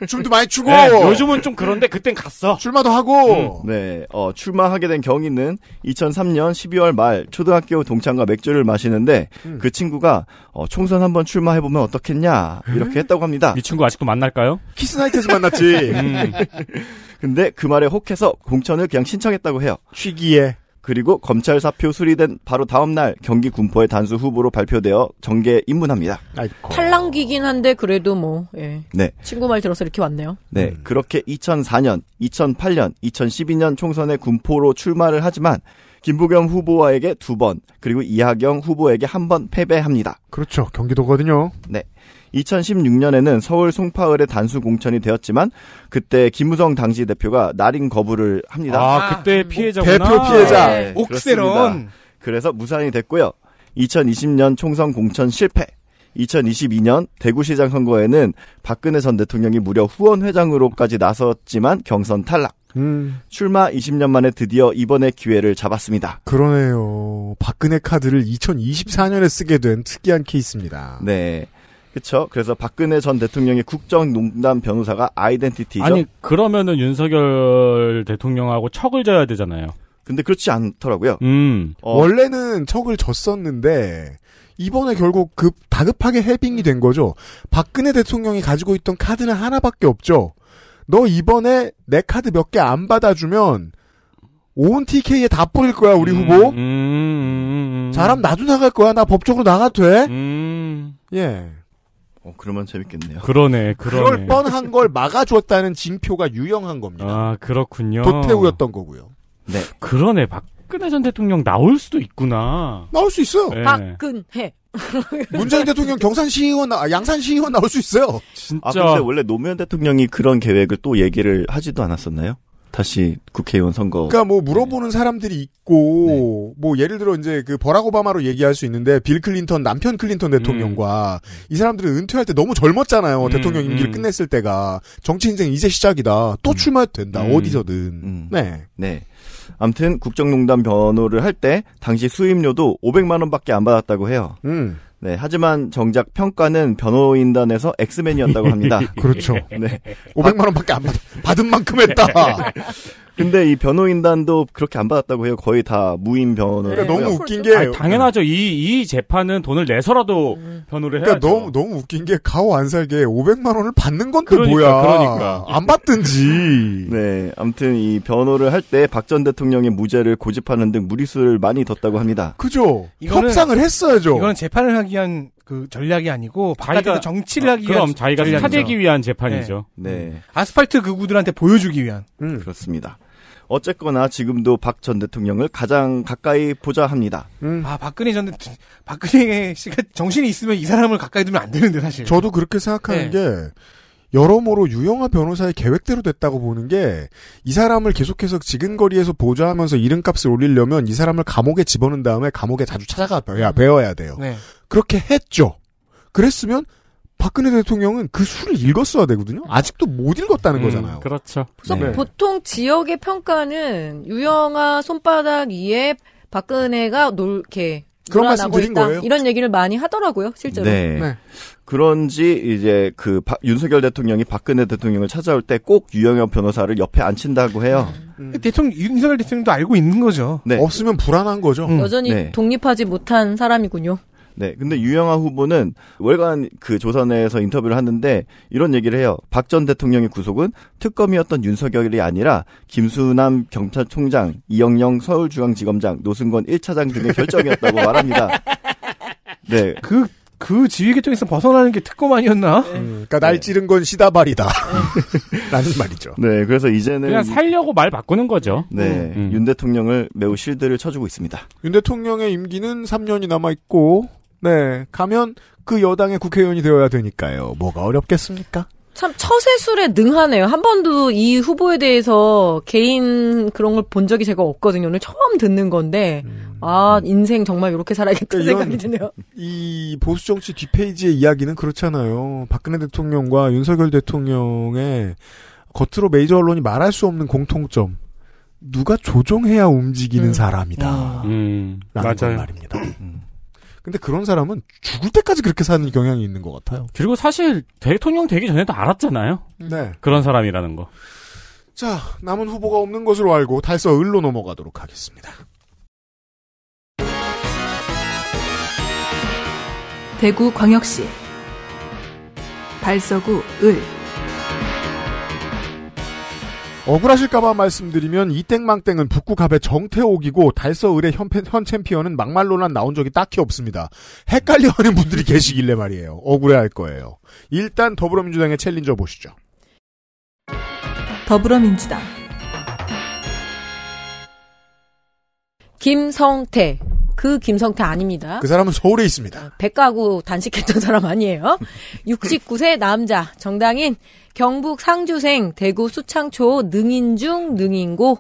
아, 춤도 많이 추고. 네, 요즘은 좀 그런데 그땐 갔어. 출마도 하고. 음. 네, 어, 출마하게 된 경위는 2003년 12월 말 초등학교 동창과 맥주를 마시는데 음. 그 친구가 어, 총선 한번 출마해보면 어떻겠냐 이렇게 했다고 합니다. 이 친구 아직도 만날까요? 키스나이트에서 만났지. 음. 근데 그 말에 혹해서 공천을 그냥 신청했다고 해요. 취기에. 그리고 검찰 사표 수리된 바로 다음 날 경기 군포의 단수 후보로 발표되어 정계 에 입문합니다. 팔랑귀긴 한데 그래도 뭐 예. 네. 친구 말 들어서 이렇게 왔네요. 네, 음. 그렇게 2004년, 2008년, 2012년 총선에 군포로 출마를 하지만 김부겸 후보와에게 두 번, 그리고 이하경 후보에게 한 번 패배합니다. 그렇죠. 경기도거든요. 네. 2016년에는 서울 송파을의 단수 공천이 되었지만 그때 김우성 당시 대표가 날인 거부를 합니다. 아, 그때 음. 피해자구나. 대표 피해자. 네. 옥세론. 그래서 무산이 됐고요. 2020년 총선 공천 실패. 2022년 대구시장 선거에는 박근혜 전 대통령이 무려 후원회장으로까지 나섰지만 경선 탈락. 음. 출마 20년 만에 드디어 이번에 기회를 잡았습니다. 그러네요. 박근혜 카드를 2024년에 쓰게 된 특이한 케이스입니다. 네. 그렇죠. 그래서 박근혜 전 대통령의 국정농단 변호사가 아이덴티티죠. 아니 그러면은 윤석열 대통령하고 척을 져야 되잖아요. 근데 그렇지 않더라고요. 음. 어. 원래는 척을 졌었는데 이번에 결국 급 다급하게 해빙이 된 거죠. 박근혜 대통령이 가지고 있던 카드는 하나밖에 없죠. 너 이번에 내 카드 몇 개 안 받아주면 온 TK에 다 뿌릴 거야 우리 음, 후보. 음, 음, 잘하면 음, 나도 음. 나갈 거야. 나 법적으로 나가도 돼. 예. 어, 그러면 재밌겠네요. 그러네, 그러네. 그럴 뻔한 걸 막아줬다는 징표가 유형한 겁니다. 아, 그렇군요. 도태우였던 거고요. 네. 그러네, 박근혜 전 대통령 나올 수도 있구나. 나올 수 있어요. 네. 박근혜. 문재인 대통령 경산시의원, 아, 양산시의원 나올 수 있어요. 진짜. 아, 근데 원래 노무현 대통령이 그런 계획을 또 얘기를 하지도 않았었나요? 다시 국회의원 선거. 그러니까 뭐 물어보는 사람들이 있고 네. 뭐 예를 들어 이제 그 버락 오바마로 얘기할 수 있는데 빌 클린턴 남편 클린턴 대통령과 음. 이 사람들은 은퇴할 때 너무 젊었잖아요. 음, 대통령 임기를 음. 끝냈을 때가 정치 인생 이제 시작이다. 또 음. 출마해도 된다. 음. 어디서든. 음. 네. 네. 아무튼 국정농단 변호를 할 때 당시 수임료도 500만 원밖에 안 받았다고 해요. 음. 네, 하지만 정작 평가는 변호인단에서 엑스맨이었다고 합니다. 그렇죠. 네. 500만 원밖에 안 받, 받은 만큼 했다. 근데 이 변호인단도 그렇게 안 받았다고 해요. 거의 다 무인 변호. 그러니까 너무 웃긴 게 아니, 당연하죠. 이이 이 재판은 돈을 내서라도 음. 변호를 그러니까 너무 너무 웃긴 게 가오 안 살게 500만 원을 받는 건데 그러니까, 뭐야? 그러니까 안 받든지. 네, 아무튼 이 변호를 할 때 박 전 대통령의 무죄를 고집하는 등 무리수를 많이 뒀다고 합니다. 그죠. 협상을 했어야죠. 이거 재판을 하기 위한 그 전략이 아니고 바깥에서 자기가, 정치를 하기 위한 그럼 자기가 전략이죠. 사재기 위한 네. 재판이죠. 네. 네. 아스팔트 극우들한테 보여주기 위한. 음. 그렇습니다. 어쨌거나 지금도 박 전 대통령을 가장 가까이 보자 합니다. 음. 아 박근혜 전 박근혜 씨가 정신이 있으면 이 사람을 가까이 두면 안 되는데 사실. 저도 그렇게 생각하는 네. 게 여러모로 유영아 변호사의 계획대로 됐다고 보는 게 이 사람을 계속해서 지근거리에서 보좌하면서 이름값을 올리려면 이 사람을 감옥에 집어넣은 다음에 감옥에 자주 찾아가 야 배워야 음. 돼요. 네. 그렇게 했죠. 그랬으면 박근혜 대통령은 그 수를 읽었어야 되거든요. 아직도 못 읽었다는 음, 거잖아요. 그렇죠. 네. 보통 지역의 평가는 유영아 손바닥 위에 박근혜가 놀게 그런 말씀 드린 있다. 거예요. 이런 얘기를 많이 하더라고요, 실제로. 네. 네. 그런지 이제 그 바, 윤석열 대통령이 박근혜 대통령을 찾아올 때 꼭 유영엽 변호사를 옆에 앉힌다고 해요. 음. 음. 대통령 윤석열 대통령도 알고 있는 거죠. 네. 없으면 불안한 거죠. 음. 여전히 네. 독립하지 못한 사람이군요. 네, 근데 유영하 후보는 월간 그조선에서 인터뷰를 하는데 이런 얘기를 해요. 박 전 대통령의 구속은 특검이었던 윤석열이 아니라 김수남 경찰총장, 이영영 서울중앙지검장, 노승건 1차장 등의 결정이었다고 말합니다. 네. 그, 그 지휘계통에서 벗어나는 게 특검 아니었나? 음, 그니까날 네. 찌른 건 시다발이다. 라는 말이죠. 네, 그래서 이제는 그냥 살려고 말 바꾸는 거죠. 네, 음. 윤 대통령을 매우 실드를 쳐주고 있습니다. 윤 대통령의 임기는 3년이 남아 있고 네, 가면 그 여당의 국회의원이 되어야 되니까요. 뭐가 어렵겠습니까? 참 처세술에 능하네요. 한 번도 이 후보에 대해서 개인 그런 걸 본 적이 제가 없거든요. 오늘 처음 듣는 건데 음. 아 인생 정말 이렇게 살아야겠다 는 그러니까 생각이 드네요. 이 보수 정치 뒷페이지의 이야기는 그렇잖아요. 박근혜 대통령과 윤석열 대통령의 겉으로 메이저 언론이 말할 수 없는 공통점 누가 조종해야 움직이는 음. 사람이다. 음. 라는 맞아요. 말입니다. 음. 근데 그런 사람은 죽을 때까지 그렇게 사는 경향이 있는 것 같아요. 그리고 사실 대통령 되기 전에도 알았잖아요. 네. 그런 사람이라는 거. 자, 남은 후보가 없는 것으로 알고 달서 을로 넘어가도록 하겠습니다. 대구 광역시 달서구 을 억울하실까봐 말씀드리면 이땡망땡은 북극합의 정태옥이고 달서을의 현, 현 챔피언은 막말로란 나온 적이 딱히 없습니다. 헷갈려하는 분들이 계시길래 말이에요. 억울해할 거예요. 일단 더불어민주당의 챌린저 보시죠. 더불어민주당 김성태 그 김성태 아닙니다. 그 사람은 서울에 있습니다. 아, 백가구 단식했던 사람 아니에요. 69세 남자 정당인 경북 상주생, 대구 수창초, 능인중, 능인고,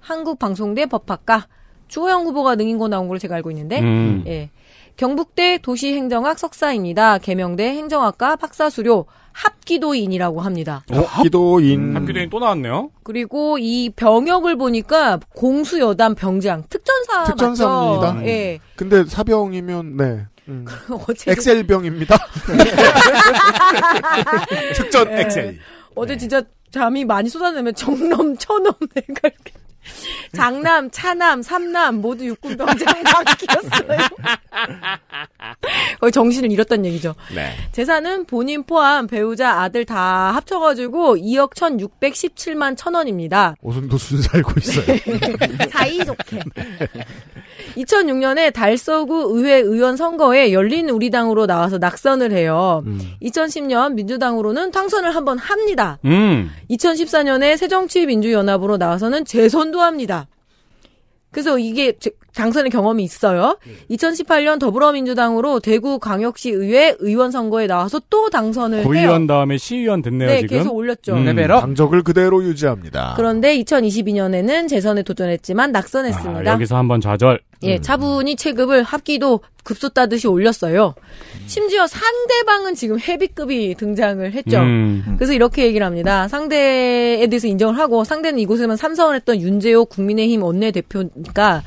한국방송대 법학과, 주호영 후보가 능인고 나온 걸로 제가 알고 있는데, 음. 예. 경북대 도시행정학 석사입니다. 개명대 행정학과 박사 수료 합기도인이라고 합니다. 어, 합기도인. 음. 합기도인 또 나왔네요. 그리고 이 병역을 보니까 공수여단 병장 특전사 특전사입니다. 예. 근데 사병이면 네. 음. 어제 엑셀병입니다. 특전 네. 엑셀. 어제 진짜 잠이 많이 쏟아내면 정넘, 처넘 내가 이렇게 장남, 차남, 삼남 모두 육군병장 다 키웠어요. 거의 정신을 잃었단 얘기죠. 네. 재산은 본인 포함 배우자 아들 다 합쳐가지고 2억 1,617만 천 원입니다. 오순도순 살고 있어요. 사이좋게. 2006년에 달서구 의회 의원 선거에 열린 우리당으로 나와서 낙선을 해요. 음. 2010년 민주당으로는 탕선을 한번 합니다. 음. 2014년에 새정치민주연합으로 나와서는 재선도 기도합니다. 그래서 이게 당선의 경험이 있어요. 2018년 더불어민주당으로 대구 광역시 의회 의원 선거에 나와서 또 당선을 고의원 다음에 시의원 됐네요, 네, 지금. 계속 올렸죠. 음, 레벨업. 당적을 그대로 유지합니다. 그런데 2022년에는 재선에 도전했지만 낙선했습니다. 아, 여기서 한번 좌절. 예, 음. 차분히 체급을 합기도 급소 따듯이 올렸어요. 음. 심지어 상대방은 지금 헤비급이 등장을 했죠. 음. 그래서 이렇게 얘기를 합니다. 상대에 대해서 인정을 하고 상대는 이곳에만 삼성을 했던 윤재호 국민의힘 원내대표니까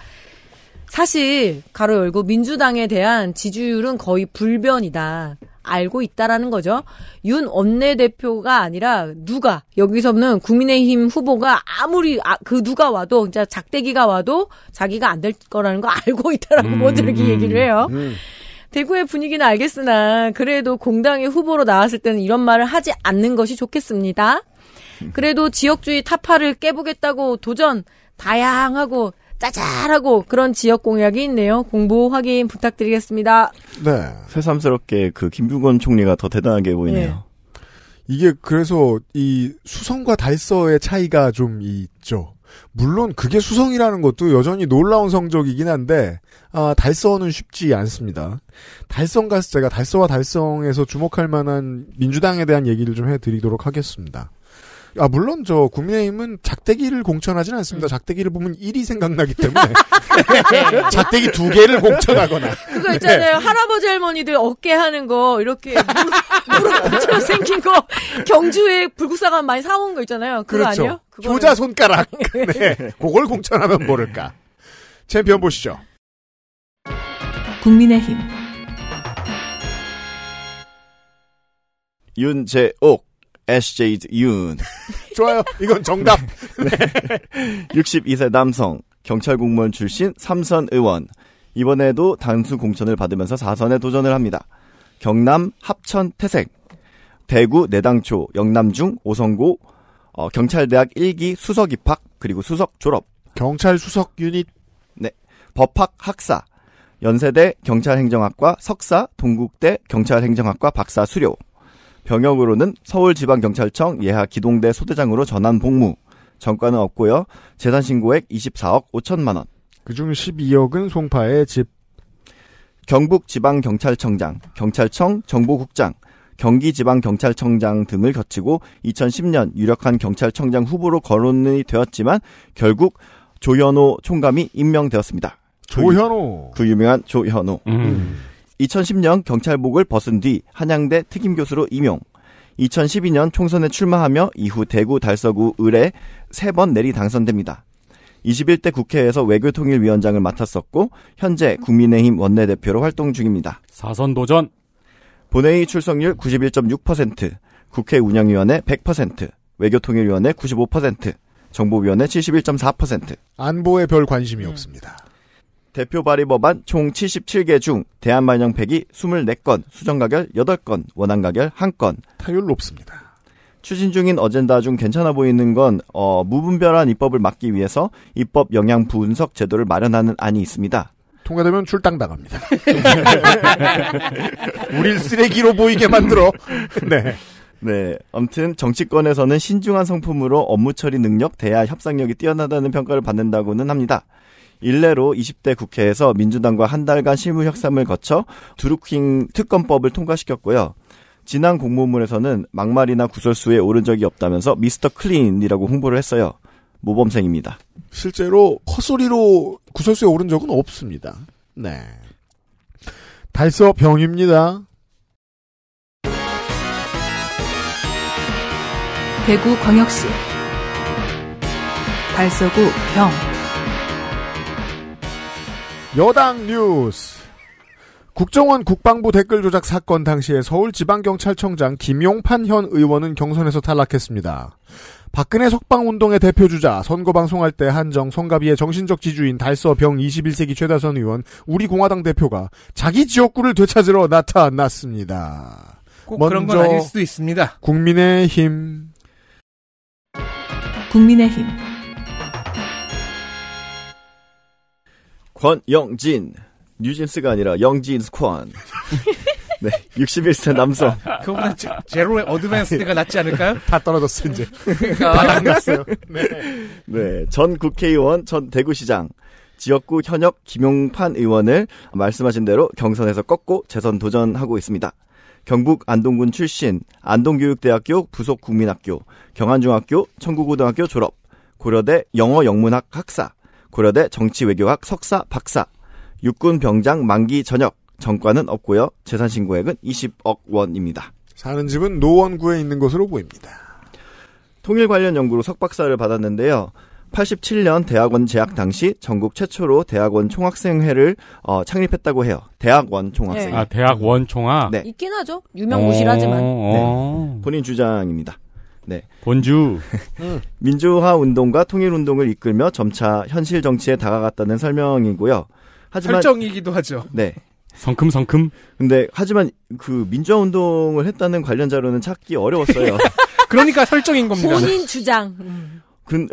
사실 가로 열고 민주당에 대한 지지율은 거의 불변이다. 알고 있다라는 거죠. 윤 원내대표가 아니라 누가 여기서는 국민의힘 후보가 아무리 아, 그 누가 와도 진짜 작대기가 와도 자기가 안 될 거라는 거 알고 있다라고 음, 먼저 이렇 음, 얘기를 해요. 음. 대구의 분위기는 알겠으나 그래도 공당의 후보로 나왔을 때는 이런 말을 하지 않는 것이 좋겠습니다. 그래도 지역주의 타파를 깨보겠다고 도전 다양하고 짜잘하고 그런 지역 공약이 있네요. 공부 확인 부탁드리겠습니다. 네. 새삼스럽게 그 김부건 총리가 더 대단하게 보이네요. 네. 이게 그래서 이 수성과 달서의 차이가 좀 있죠. 물론 그게 수성이라는 것도 여전히 놀라운 성적이긴 한데 아, 달서는 쉽지 않습니다. 달성 가서 제가 달서와 달성에서 주목할 만한 민주당에 대한 얘기를 좀 해드리도록 하겠습니다. 아 물론 저 국민의힘은 작대기를 공천하진 않습니다. 음. 작대기를 보면 일이 생각나기 때문에 작대기 두 개를 공천하거나 그거 있잖아요. 네. 할아버지 할머니들 어깨 하는 거 이렇게 무릎처럼 생긴 거 경주에 불국사가 많이 사온 거 있잖아요. 그거 그렇죠. 아니요? 그거는... 효자 손가락. 네. 네. 그걸 공천하면 모를까. 챔피언 보시죠. 국민의힘 윤재옥 SJ 윤. 좋아요. 이건 정답. 네. 62세 남성, 경찰 공무원 출신 삼선 의원. 이번에도 단수 공천을 받으면서 4선에 도전을 합니다. 경남 합천 태색, 대구 내당초, 영남중, 오성고, 어, 경찰대학 1기 수석 입학, 그리고 수석 졸업. 경찰 수석 유닛. 네. 법학 학사, 연세대 경찰행정학과 석사, 동국대 경찰행정학과 박사 수료. 병역으로는 서울지방경찰청 예하 기동대 소대장으로 전환 복무. 전과는 없고요. 재산 신고액 24억 5천만 원. 그중 12억은 송파의 집. 경북지방경찰청장, 경찰청 정보국장, 경기지방경찰청장 등을 거치고 2010년 유력한 경찰청장 후보로 거론이 되었지만 결국 조현호 총감이 임명되었습니다. 그 조현호. 그 유명한 조현호. 음. 2010년 경찰복을 벗은 뒤 한양대 특임교수로 임용. 2012년 총선에 출마하며 이후 대구 달서구 을에 3번 내리 당선됩니다. 21대 국회에서 외교통일위원장을 맡았었고 현재 국민의힘 원내대표로 활동 중입니다. 사선 도전. 본회의 출석률 91.6%, 국회 운영위원회 100%, 외교통일위원회 95%, 정보위원회 71.4%. 안보에 별 관심이 음. 없습니다. 대표 발의 법안 총 77개 중 대안 반영 폐기 24건, 수정 가결 8건, 원안 가결 1건. 타율 높습니다. 추진 중인 어젠다 중 괜찮아 보이는 건 어, 무분별한 입법을 막기 위해서 입법 영향 분석 제도를 마련하는 안이 있습니다. 통과되면 출당당합니다. 우린 쓰레기로 보이게 만들어. 네. 네. 아무튼 정치권에서는 신중한 성품으로 업무 처리 능력, 대야 협상력이 뛰어나다는 평가를 받는다고는 합니다. 일례로 20대 국회에서 민주당과 한 달간 실무 협상을 거쳐 드루킹 특검법을 통과시켰고요. 지난 공모문에서는 막말이나 구설수에 오른 적이 없다면서 미스터 클린이라고 홍보를 했어요. 모범생입니다. 실제로 헛소리로 구설수에 오른 적은 없습니다. 네. 달서 병입니다. 대구 광역시 달서구 병 여당 뉴스. 국정원 국방부 댓글 조작 사건 당시에 서울지방경찰청장 김용판 현 의원은 경선에서 탈락했습니다. 박근혜 석방운동의 대표주자, 선거방송할 때 한정, 성가비의 정신적 지주인 달서 병 21세기 최다선 의원, 우리 공화당 대표가 자기 지역구를 되찾으러 나타났습니다. 꼭 그런 건 아닐 수도 있습니다. 국민의힘. 국민의힘. 권영진. 뉴진스가 아니라 영진스콘. 네, 61세 남성. 그거보다 제, 제로의 어드밴스 때가 낫지 않을까요? 다 떨어졌어, 이제. 바닥났어요. 그러니까. 네. 네, 전 국회의원, 전 대구시장, 지역구 현역 김용판 의원을 말씀하신 대로 경선에서 꺾고 재선 도전하고 있습니다. 경북 안동군 출신, 안동교육대학교 부속국민학교, 경안중학교, 청구고등학교 졸업, 고려대 영어영문학 학사, 고려대 정치외교학 석사 박사, 육군 병장 만기 전역, 정과는 없고요. 재산 신고액은 20억 원입니다. 사는 집은 노원구에 있는 것으로 보입니다. 통일 관련 연구로 석박사를 받았는데요. 87년 대학원 재학 당시 전국 최초로 대학원 총학생회를 어, 창립했다고 해요. 대학원 총학생. 네. 아 대학원 총학. 네. 있긴 하죠. 유명 무실하지만. 어, 어. 네. 본인 주장입니다. 네. 본주. 음. 민주화 운동과 통일 운동을 이끌며 점차 현실 정치에 다가갔다는 설명이고요. 하지만 설정이기도 하죠. 네. 성큼성큼. 근데 하지만 그 민주화 운동을 했다는 관련 자료는 찾기 어려웠어요. 그러니까 설정인 겁니다. 본인 주장. 음.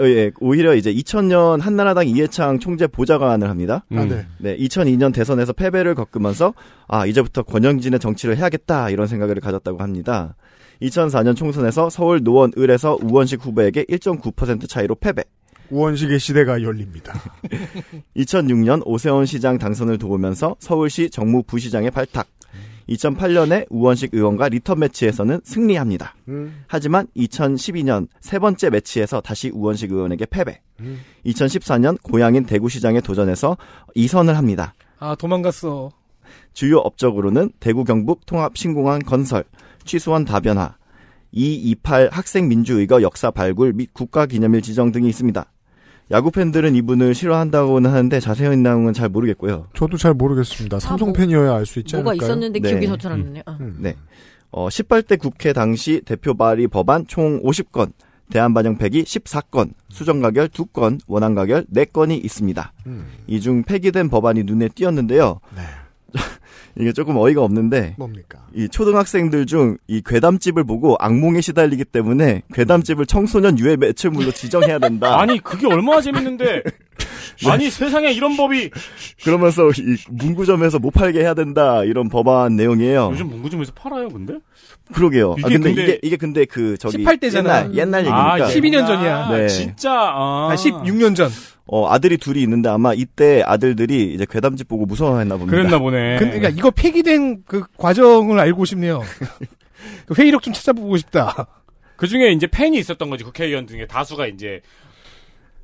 어, 예, 오히려 이제 2000년 한나라당 이해창 총재 보좌관을 합니다. 음. 아, 네, 2002년 대선에서 패배를 겪으면서 아 이제부터 권영진의 정치를 해야겠다 이런 생각을 가졌다고 합니다. 2004년 총선에서 서울 노원 을에서 우원식 후보에게 1.9% 차이로 패배. 우원식의 시대가 열립니다. 2006년 오세훈 시장 당선을 도우면서 서울시 정무부시장의 발탁. 2008년에 우원식 의원과 리턴 매치에서는 승리합니다. 음. 하지만 2012년 세 번째 매치에서 다시 우원식 의원에게 패배. 음. 2014년 고향인 대구시장에 도전해서 이선을 합니다. 아 도망갔어. 주요 업적으로는 대구 경북 통합 신공항 건설, 취소원 다변화, 228 학생민주의거 역사 발굴 및 국가기념일 지정 등이 있습니다. 야구 팬들은 이분을 싫어한다고는 하는데 자세한 내용은 잘 모르겠고요. 저도 잘 모르겠습니다. 아, 삼성 뭐 팬이어야 알 수 있지 뭐가 않을까요? 있었는데 네. 기억이 저처럼네요. 음. 음. 네. 어, 18대 국회 당시 대표 발의 법안 총 50건, 대한 반영 폐기 14건, 수정 가결 2건, 원안 가결 4건이 있습니다. 음. 이중 폐기된 법안이 눈에 띄었는데요. 네. 이게 조금 어이가 없는데 뭡니까? 이 초등학생들 중 이 괴담집을 보고 악몽에 시달리기 때문에 괴담집을 청소년 유해 매체물로 지정해야 된다. 아니 그게 얼마나 재밌는데 네. 아니 세상에 이런 법이 그러면서 이 문구점에서 못 뭐 팔게 해야 된다 이런 법안 내용이에요. 요즘 문구점에서 팔아요, 근데? 그러게요. 아, 이게 아, 근데, 근데, 이게 이게 근데 그 저기 18대잖아. 옛날, 옛날 아, 얘기니까. 아, 12년 전이야. 네. 진짜 아... 16년 전. 어, 아들이 둘이 있는데 아마 이때 아들들이 이제 괴담집 보고 무서워했나 봅니다. 그랬나 보네. 근, 그러니까 이거 폐기된 그 과정을 알고 싶네요. 그 회의록 좀 찾아보고 싶다. 그 중에 이제 팬이 있었던 거지 국회의원 중에 다수가 이제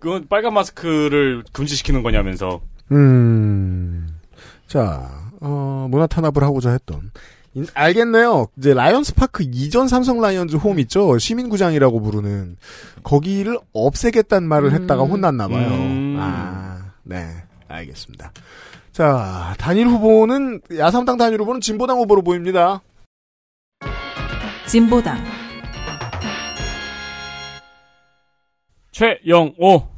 그건 빨간 마스크를 금지시키는 거냐면서. 음. 자, 어, 문화 탄압을 하고자 했던 알겠네요. 이제 라이언스 파크 이전 삼성 라이언즈 홈 있죠. 시민구장이라고 부르는 거기를 없애겠다는 말을 음. 했다가 혼났나 봐요. 음. 아, 네, 알겠습니다. 자, 단일 후보는 야삼당 단일 후보는 진보당 후보로 보입니다. 진보당 최영호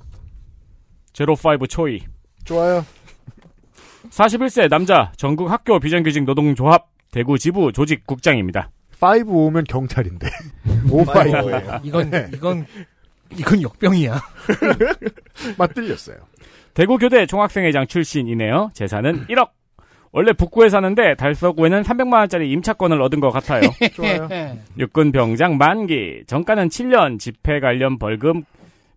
제로파이브 초이 좋아요. 41세 남자 전국 학교 비정규직 노동조합 대구지부 조직국장입니다. 5 오면 경찰인데. 5 5예요 이건 네. 이건 이건 역병이야. 맞들렸어요. 대구교대 총학생회장 출신이네요. 재산은 1억. 원래 북구에 사는데 달서구에는 300만 원짜리 임차권을 얻은 것 같아요. 좋아요. 육군 병장 만기, 정가는 7년, 집회 관련 벌금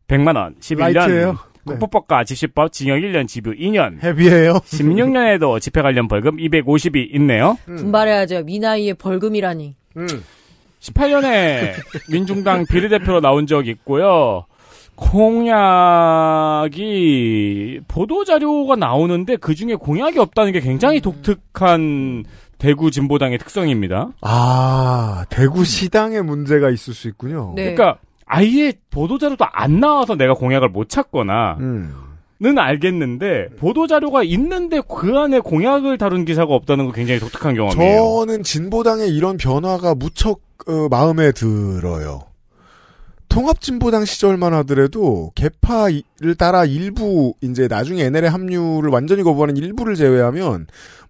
100만 원, 11년 라이트예요? 네. 국부법과 집시법 징역 1년 집유 2년. 헤비해요. 16년에도 집회 관련 벌금 250이 있네요. 음. 분발해야죠. 미나이의 벌금이라니. 음. 18년에 민중당 비례대표로 나온 적 있고요. 공약이 보도자료가 나오는데 그중에 공약이 없다는 게 굉장히 음. 독특한 대구 진보당의 특성입니다. 아, 대구 시당에 문제가 있을 수 있군요. 네. 그러니까 아예 보도자료도 안 나와서 내가 공약을 못 찾거나 음. 는 알겠는데 보도 자료가 있는데 그 안에 공약을 다룬 기사가 없다는 거 굉장히 독특한 경험이에요. 저는 진보당의 이런 변화가 무척 어, 마음에 들어요. 통합진보당 시절만 하더라도 개파를 따라 일부 이제 나중에 NL에 합류를 완전히 거부하는 일부를 제외하면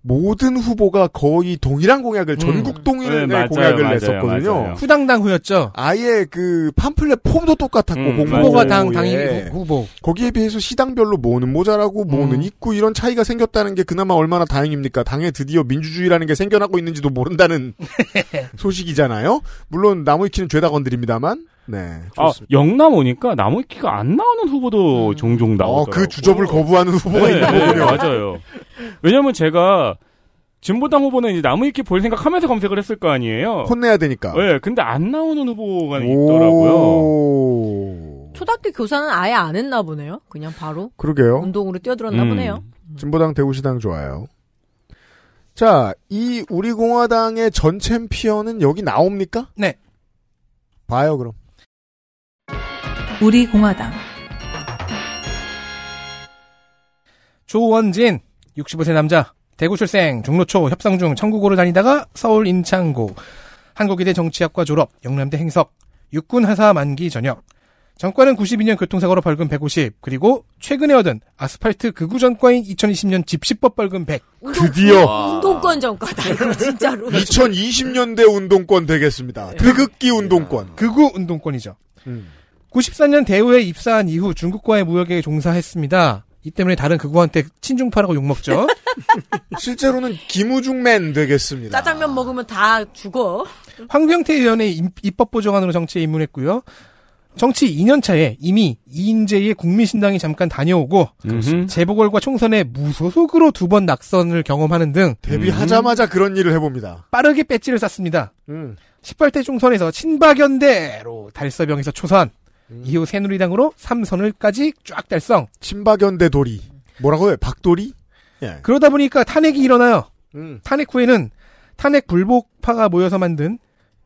모든 후보가 거의 동일한 공약을 음. 전국 동일의 네, 공약을 맞아요, 냈었거든요. 맞아요. 후당당 후였죠. 아예 그 팜플렛 폼도 똑같았고 음, 후보가 당 당이 예. 후보. 거기에 비해서 시당별로 뭐는 모자라고 뭐는 음. 있고 이런 차이가 생겼다는 게 그나마 얼마나 다행입니까? 당에 드디어 민주주의라는 게 생겨나고 있는지도 모른다는 소식이잖아요. 물론 나무위키는 죄다 건드립니다만. 네. 아, 좋습니다. 아, 영남 오니까 나무위키가 안 나오는 후보도 음. 종종 아, 나오더라고요. 어, 그 주접을 거부하는 후보가 네, 있는 네, 거군요. 맞아요. 왜냐면 제가 진보당 후보는 이제 나무위키 볼 생각하면서 검색을 했을 거 아니에요. 혼내야 되니까. 네, 근데 안 나오는 후보가 있더라고요. 초등학교 교사는 아예 안 했나 보네요. 그냥 바로. 그러게요. 운동으로 뛰어들었나 음. 보네요. 진보당 대우시당 좋아요. 자, 이 우리공화당의 전 챔피언은 여기 나옵니까? 네. 봐요, 그럼. 우리 공화당 조원진 65세 남자 대구 출생 종로초 협상 중 청구고를 다니다가 서울 인창고 한국의대 정치학과 졸업 영남대 행석 육군 하사 만기 전역 전과는 92년 교통사고로 벌금 150 그리고 최근에 얻은 아스팔트 극우 전과인 2020년 집시법 벌금 100 운동, 드디어 운동권 전과다 이거 진짜로 2020년대 운동권 되겠습니다 태극기 네. 운동권 극우 운동권이죠 음. 94년 대우에 입사한 이후 중국과의 무역에 종사했습니다. 이 때문에 다른 그거한테 친중파라고 욕먹죠. 실제로는 김우중맨 되겠습니다. 짜장면 먹으면 다 죽어. 황병태 의원의 입법보정안으로 정치에 입문했고요. 정치 2년 차에 이미 이인재의 국민신당이 잠깐 다녀오고 재보궐과 총선에 무소속으로 두 번 낙선을 경험하는 등 데뷔하자마자 음. 그런 일을 해봅니다. 빠르게 배지를 쌌습니다. 음. 18대 총선에서 친박연대로 달서병에서 초선 음. 이후 새누리당으로 삼선을까지쫙 달성. 친박연대 도리. 뭐라고 해? 박도리? 예. 그러다 보니까 탄핵이 일어나요. 음. 탄핵 후에는 탄핵 불복파가 모여서 만든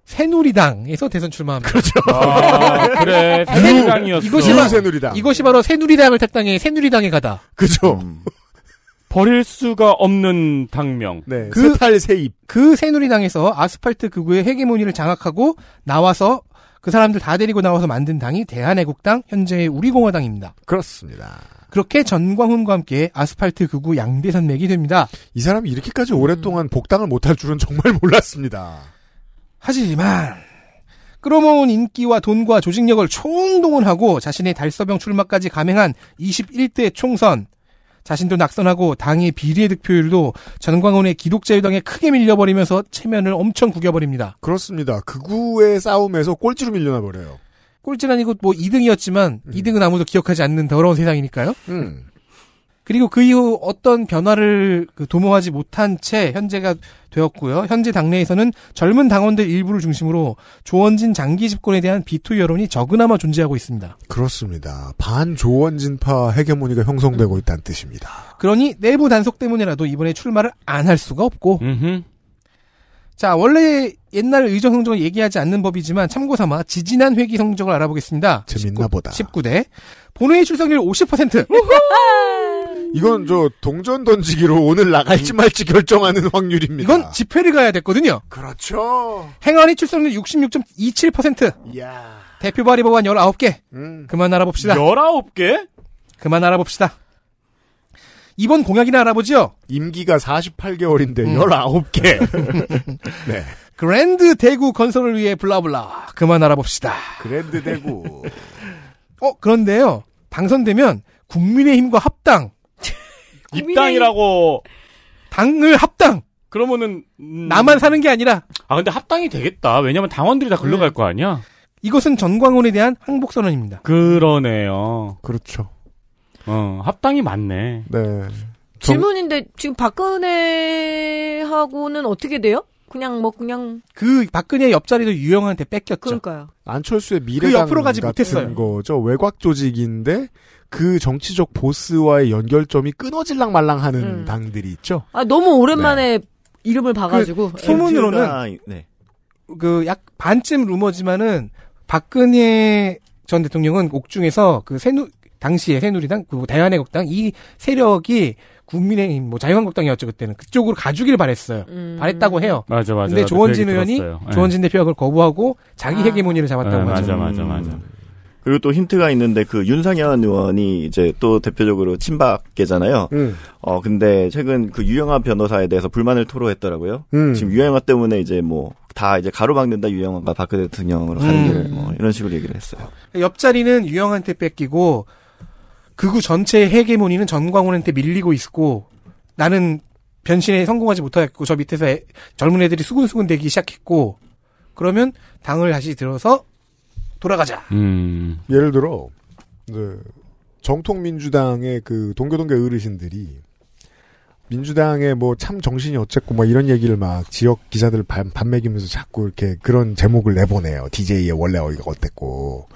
새누리당에서 대선 출마합니다. 그렇죠. 아, 그래. 새누리당이었어. 이것이 바로 새누리당. 이것이 바로 새누리당을 탈당해 새누리당에 가다. 그죠. 음. 버릴 수가 없는 당명. 네. 그, 탈 세입. 그 새누리당에서 아스팔트 극우의 헤게모니를 장악하고 나와서 그 사람들 다 데리고 나와서 만든 당이 대한애국당, 현재의 우리공화당입니다. 그렇습니다. 그렇게 전광훈과 함께 아스팔트 극우 양대산맥이 됩니다. 이 사람이 이렇게까지 오랫동안 복당을 못할 줄은 정말 몰랐습니다. 하지만 끌어모은 인기와 돈과 조직력을 총동원하고 자신의 달서병 출마까지 감행한 21대 총선 자신도 낙선하고 당의 비례 득표율도 전광훈의 기독자유당에 크게 밀려버리면서 체면을 엄청 구겨버립니다. 그렇습니다. 극우의 그 싸움에서 꼴찌로 밀려나 버려요. 꼴찌는 아니고 뭐 2등이었지만 음. 2등은 아무도 기억하지 않는 더러운 세상이니까요. 음. 그리고 그 이후 어떤 변화를 그 도모하지 못한 채 현재가 되었고요. 현재 당내에서는 젊은 당원들 일부를 중심으로 조원진 장기 집권에 대한 비투 여론이 적으나마 존재하고 있습니다. 그렇습니다. 반조원진파 해게모니가 형성되고 있다는 뜻입니다. 그러니 내부 단속 때문이라도 이번에 출마를 안 할 수가 없고 음흠. 자, 원래 옛날 의정 성적을 얘기하지 않는 법이지만 참고 삼아 지지난 회기 성적을 알아보겠습니다. 재밌나 19, 보다. 19대. 본회의 출석률 50%. 이건 저 동전 던지기로 오늘 나갈지 말지 결정하는 확률입니다. 이건 집회를 가야 됐거든요. 그렇죠. 행안위 출석률 66.27%. 이야. 대표 발의 법안 19개. 음. 그만 알아봅시다. 19개? 그만 알아봅시다. 이번 공약이나 알아보죠. 임기가 48개월인데 음. 19개. 네. 그랜드 대구 건설을 위해 블라블라. 그만 알아봅시다. 그랜드 대구. 어, 그런데요. 당선되면 국민의힘과 합당 입당이라고 당을 합당. 그러면은 음... 나만 사는 게 아니라 아 근데 합당이 되겠다. 왜냐면 당원들이 다 글러갈 네. 거 아니야. 이것은 전광훈에 대한 항복 선언입니다. 그러네요. 그렇죠. 어, 합당이 맞네. 네. 정... 질문인데 지금 박근혜하고는 어떻게 돼요? 그냥 뭐 그냥 그 박근혜 옆자리도 유영한테 뺏겼죠. 그러니까요. 안철수의 미래당 그 옆으로 가지 못했어요. 거죠. 외곽 조직인데 그 정치적 보스와의 연결점이 끊어질랑 말랑하는 음. 당들이 있죠. 아 너무 오랜만에 네. 이름을 그 봐가지고 그 소문으로는 네. 그약 네. 그 반쯤 루머지만은 박근혜 전 대통령은 옥중에서 그 새누 당시에 새누리당 그 대한애국당 이 세력이 국민의힘 뭐 자유한국당이었죠 그때는 그쪽으로 가주길 바랬어요. 음. 바랬다고 해요. 맞아 맞아. 근데 맞아, 그 조원진 의원이 들었어요. 네. 조원진 대표가 그걸 거부하고 자기 아. 해계문의를 잡았다고 네, 하죠. 맞아 맞아 맞아. 음. 그리고 또 힌트가 있는데 그 윤상현 의원이 이제 또 대표적으로 친박계잖아요. 음. 어 근데 최근 그 유영아 변호사에 대해서 불만을 토로했더라고요. 음. 지금 유영아 때문에 이제 뭐 다 이제 가로막는다 유영아가 박근혜 대통령으로 가는 음. 길뭐 이런 식으로 얘기를 했어요. 옆자리는 유영한테 뺏기고 그구 전체의 헤게모니는 전광훈한테 밀리고 있고 나는 변신에 성공하지 못하였고 저 밑에서 애, 젊은 애들이 수근수근 되기 시작했고 그러면 당을 다시 들어서 돌아가자. 음. 예를 들어 이제 정통 민주당의 그 동교동계 어르신들이 민주당의 뭐 참 정신이 어쨌고 뭐 이런 얘기를 막 지역 기자들 반맥이면서 자꾸 이렇게 그런 제목을 내보내요. DJ의 원래 어이가 어땠고.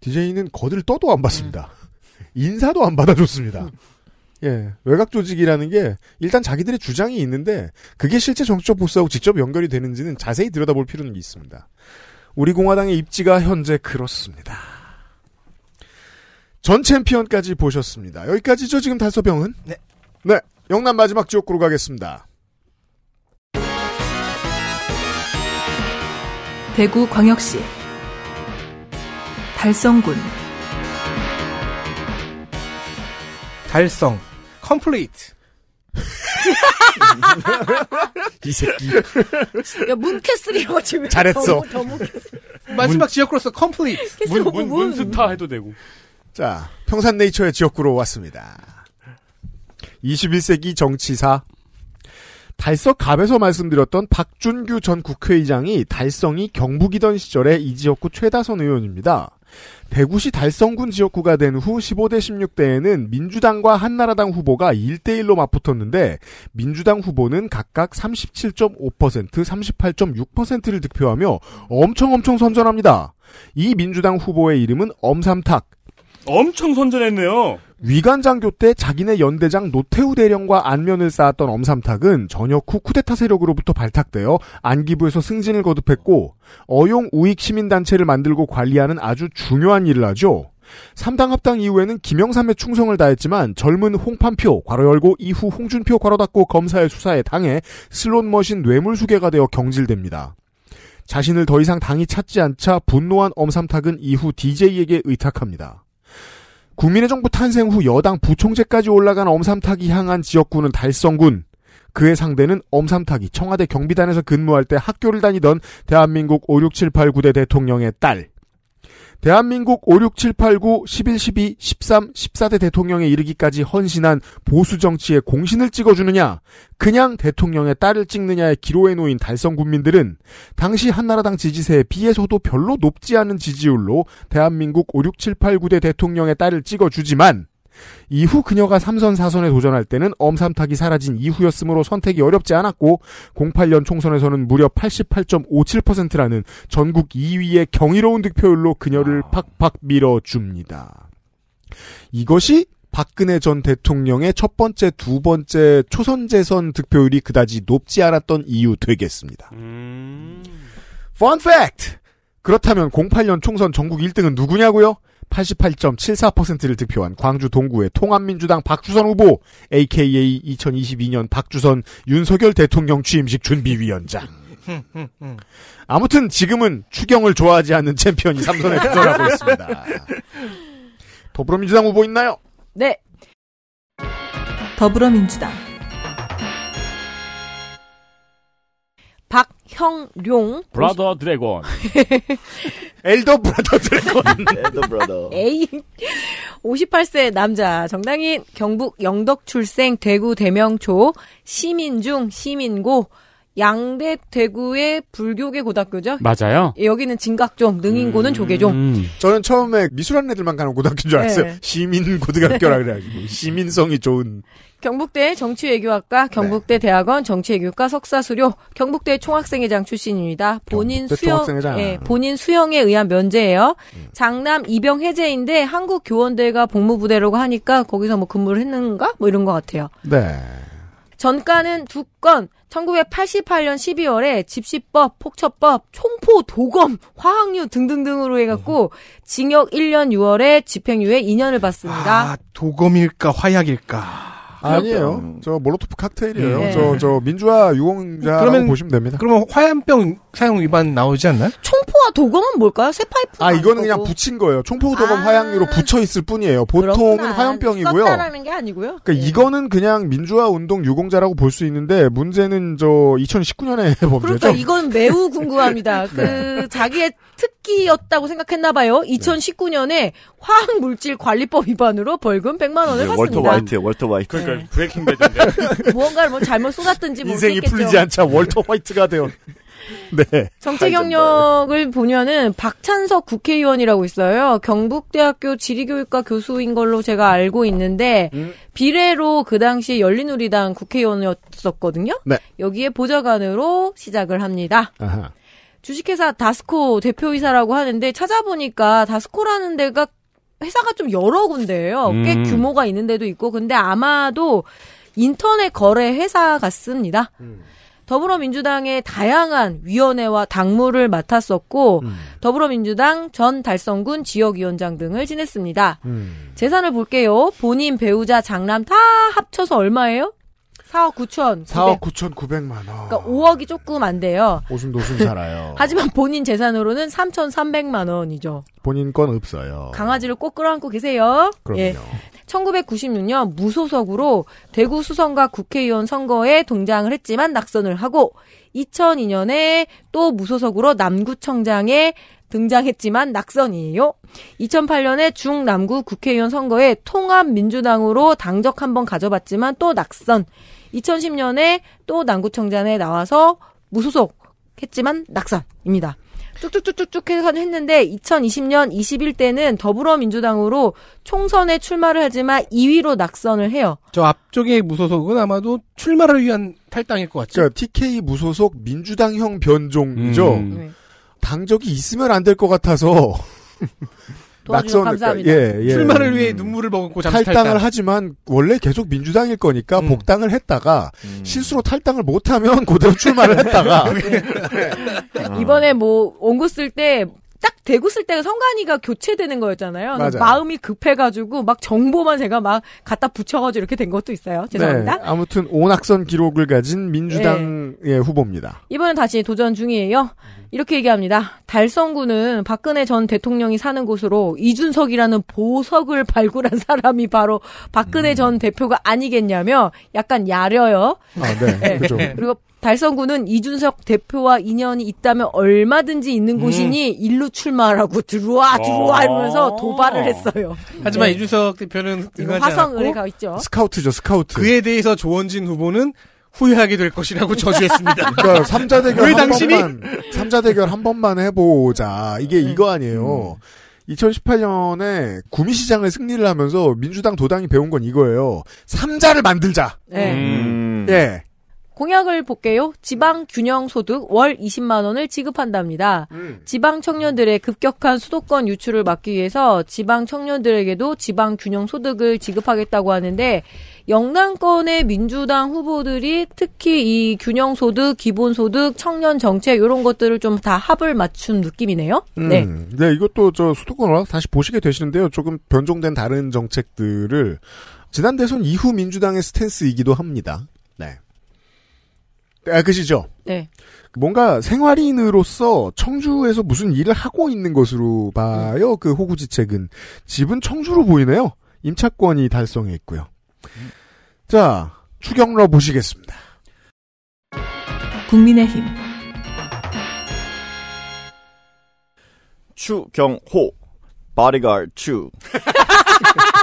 DJ는 거들 떠도 안 받습니다. 음. 인사도 안 받아줬습니다. 예. 외곽 조직이라는 게 일단 자기들의 주장이 있는데 그게 실제 정치적 보수하고 직접 연결이 되는지는 자세히 들여다볼 필요는 있습니다. 우리 공화당의 입지가 현재 그렇습니다. 전 챔피언까지 보셨습니다. 여기까지죠, 지금 다서병은 네. 네. 영남 마지막 지역구로 가겠습니다. 대구 광역시 달성군 달성 컴플레이트 이 새끼. 야, 문캐슬이라고 지금. 잘했어. 더, 더 마지막 지역으로서 컴플리 문, 문, 문, 스타 해도 되고. 자, 평산네이처의 지역구로 왔습니다. 21세기 정치사. 달서갑에서 말씀드렸던 박준규 전 국회의장이 달성이 경북이던 시절에 이 지역구 최다선 의원입니다. 대구시 달성군 지역구가 된 후 15대 16대에는 민주당과 한나라당 후보가 1대1로 맞붙었는데 민주당 후보는 각각 37.5%, 38.6%를 득표하며 엄청 엄청 선전합니다. 이 민주당 후보의 이름은 엄삼탁. 엄청 선전했네요. 위관장교 때 자기네 연대장 노태우 대령과 안면을 쌓았던 엄삼탁은 전혀쿠 쿠데타 세력으로부터 발탁되어 안기부에서 승진을 거듭했고 어용 우익 시민단체를 만들고 관리하는 아주 중요한 일을 하죠. 3당 합당 이후에는 김영삼의 충성을 다했지만 젊은 홍판표 괄호 열고 이후 홍준표 괄호 닫고 검사의 수사에 당해 슬롯머신 뇌물수괴가 되어 경질됩니다. 자신을 더 이상 당이 찾지 않자 분노한 엄삼탁은 이후 DJ에게 의탁합니다. 국민의정부 탄생 후 여당 부총재까지 올라간 엄삼탁이 향한 지역구는 달성군. 그의 상대는 엄삼탁이 청와대 경비단에서 근무할 때 학교를 다니던 대한민국 5, 6, 7, 8, 9대 대통령의 딸. 대한민국 5, 6, 7, 8, 9, 11, 12, 13, 14대 대통령에 이르기까지 헌신한 보수 정치의 공신을 찍어주느냐, 그냥 대통령의 딸을 찍느냐에 기로에 놓인 달성 국민들은 당시 한나라당 지지세에 비해서도 별로 높지 않은 지지율로 대한민국 5, 6, 7, 8, 9대 대통령의 딸을 찍어주지만 이후 그녀가 삼선사선에 도전할 때는 엄삼탁이 사라진 이후였으므로 선택이 어렵지 않았고 08년 총선에서는 무려 88.57%라는 전국 2위의 경이로운 득표율로 그녀를 아. 팍팍 밀어줍니다. 이것이 박근혜 전 대통령의 첫 번째, 두 번째 초선 재선 득표율이 그다지 높지 않았던 이유 되겠습니다. 음... 펀 팩트! 그렇다면 08년 총선 전국 1등은 누구냐고요? 88.74%를 득표한 광주 동구의 통합민주당 박주선 후보, AKA 2022년 박주선 윤석열 대통령 취임식 준비위원장. 아무튼 지금은 추경을 좋아하지 않는 챔피언이 삼선에 도전하고 있습니다. 더불어민주당 후보 있나요? 네. 더불어민주당 형룡 브라더 드래곤 엘더 브라더 드래곤 엘더 브라더 A 58세 남자 정당인 경북 영덕 출생 대구 대명초 시민중 시민고 양대 대구의 불교계 고등학교죠? 맞아요. 여기는 진각종, 능인고는 음... 조계종. 저는 처음에 미술한 애들만 가는 고등학교인 줄 알았어요. 네. 시민 고등학교라 그래가지고 시민성이 좋은. 경북대 정치외교학과, 네. 경북대 네. 대학원 정치외교과 석사 수료, 경북대 총학생회장 출신입니다. 본인 수영, 예, 본인 수영에 의한 면제예요. 음. 장남 이병 해제인데 한국 교원대회가 복무부대라고 하니까 거기서 뭐 근무를 했는가 뭐 이런 것 같아요. 네. 전과는 두 건, 1988년 12월에 집시법, 폭처법, 총포, 도검, 화학류 등등등으로 해갖고 음. 징역 1년 6월에 집행유예 2년을 받습니다. 아, 도검일까 화약일까? 아니에요. 음. 저 몰로토프 칵테일이에요. 예. 저, 저 민주화 유공자라고 보시면 됩니다. 그러면 화염병 사용 위반 나오지 않나요? 총포와 도검은 뭘까요? 새 파이프. 아 이거는 그냥 뭐. 붙인 거예요. 총포 도검 아~ 화약류로 붙여 있을 뿐이에요. 보통은 그렇구나. 화염병이고요. 썼다라는 게 아니고요. 그러니까 예. 이거는 그냥 민주화 운동 유공자라고 볼 수 있는데 문제는 저 2019년에 법제죠. 그러니까 이건 매우 궁금합니다. 네. 그 자기의 특 새끼였다고 생각했나 봐요. 2019년에 화학 물질 관리법 위반으로 벌금 100만 원을 받습니다. 월터 화이트 월터 화이트. 그러니까 네. 브레이킹 배드인데. 무언가를 뭐 잘못 쏟았든지 뭐 인생이 모르 풀리지 않자 월터 화이트가 되어 네. 정치 경력을 보면은 박찬석 국회의원이라고 있어요. 경북대학교 지리교육과 교수인 걸로 제가 알고 있는데 음. 비례로 그 당시 열린우리당 국회의원이었었거든요. 네. 여기에 보좌관으로 시작을 합니다. 아하. 주식회사 다스코 대표이사라고 하는데 찾아보니까 다스코라는 데가 회사가 좀 여러 군데예요. 음. 꽤 규모가 있는 데도 있고 근데 아마도 인터넷 거래 회사 같습니다. 음. 더불어민주당의 다양한 위원회와 당무를 맡았었고 음. 더불어민주당 전 달성군 지역위원장 등을 지냈습니다. 음. 재산을 볼게요. 본인 배우자 장남 다 합쳐서 얼마예요? 4억 9천. 4억 9천 9백만 원. 그러니까 5억이 조금 안 돼요. 오순도순 살아요. 하지만 본인 재산으로는 3,300만 원이죠. 본인 건 없어요. 강아지를 꼭 끌어안고 계세요. 그럼요. 예. 1996년 무소속으로 대구 수성과 국회의원 선거에 동장을 했지만 낙선을 하고 2002년에 또 무소속으로 남구청장에 등장했지만 낙선이에요. 2008년에 중남구 국회의원 선거에 통합민주당으로 당적 한번 가져봤지만 또 낙선. 2010년에 또 남구청장에 나와서 무소속 했지만 낙선입니다. 쭉쭉쭉쭉쭉 해서 했는데 2020년 21대는 더불어민주당으로 총선에 출마를 하지만 2위로 낙선을 해요. 저 앞쪽에 무소속은 아마도 출마를 위한 탈당일 것 같죠. 그러니까 TK 무소속 민주당형 변종이죠. 음. 네. 당적이 있으면 안 될 것 같아서 낙선 감사합니다. 예, 예. 출마를 위해 눈물을 머금고 잠시 탈당을 탈당. 하지만 원래 계속 민주당일 거니까 음. 복당을 했다가 음. 실수로 탈당을 못하면 그대로 출마를 했다가 네. 이번에 뭐 원고 쓸때 대구 쓸 때가 성관이가 교체되는 거였잖아요. 마음이 급해가지고 막 정보만 제가 막 갖다 붙여가지고 이렇게 된 것도 있어요. 네, 죄송합니다. 네, 아무튼 온악선 기록을 가진 민주당의 네. 후보입니다. 이번엔 다시 도전 중이에요. 이렇게 얘기합니다. 달성군은 박근혜 전 대통령이 사는 곳으로 이준석이라는 보석을 발굴한 사람이 바로 박근혜 음. 전 대표가 아니겠냐며 약간 야려요. 아, 네. 그렇죠. 그리고 달성구는 이준석 대표와 인연이 있다면 얼마든지 있는 음. 곳이니 음. 일로 출마라고 들어와 들어와 이러면서 어. 도발을 했어요. 하지만 네. 이준석 대표는 화성을 가 있죠. 스카우트죠 스카우트. 그에 대해서 조원진 후보는 후회하게 될 것이라고 저지했습니다 그러니까 삼자 대결 한 당신이? 번만 자 대결 한 번만 해보자 이게 음. 이거 아니에요. 음. 2018년에 구미시장을 승리를 하면서 민주당 도당이 배운 건 이거예요. 3자를 만들자. 네. 음. 예. 공약을 볼게요. 지방 균형 소득 월 20만 원을 지급한답니다. 음. 지방 청년들의 급격한 수도권 유출을 막기 위해서 지방 청년들에게도 지방 균형 소득을 지급하겠다고 하는데 영남권의 민주당 후보들이 특히 이 균형 소득, 기본 소득, 청년 정책 이런 것들을 좀 다 합을 맞춘 느낌이네요. 음. 네. 네 이것도 저 수도권으로 다시 보시게 되시는데요. 조금 변종된 다른 정책들을 지난 대선 이후 민주당의 스탠스이기도 합니다. 아, 그시죠? 네. 뭔가 생활인으로서 청주에서 무슨 일을 하고 있는 것으로 봐요. 음. 그 호구지책은 집은 청주로 보이네요. 임차권이 달성해 있고요. 자, 추경러 보시겠습니다. 국민의힘 추경호 바리갈 추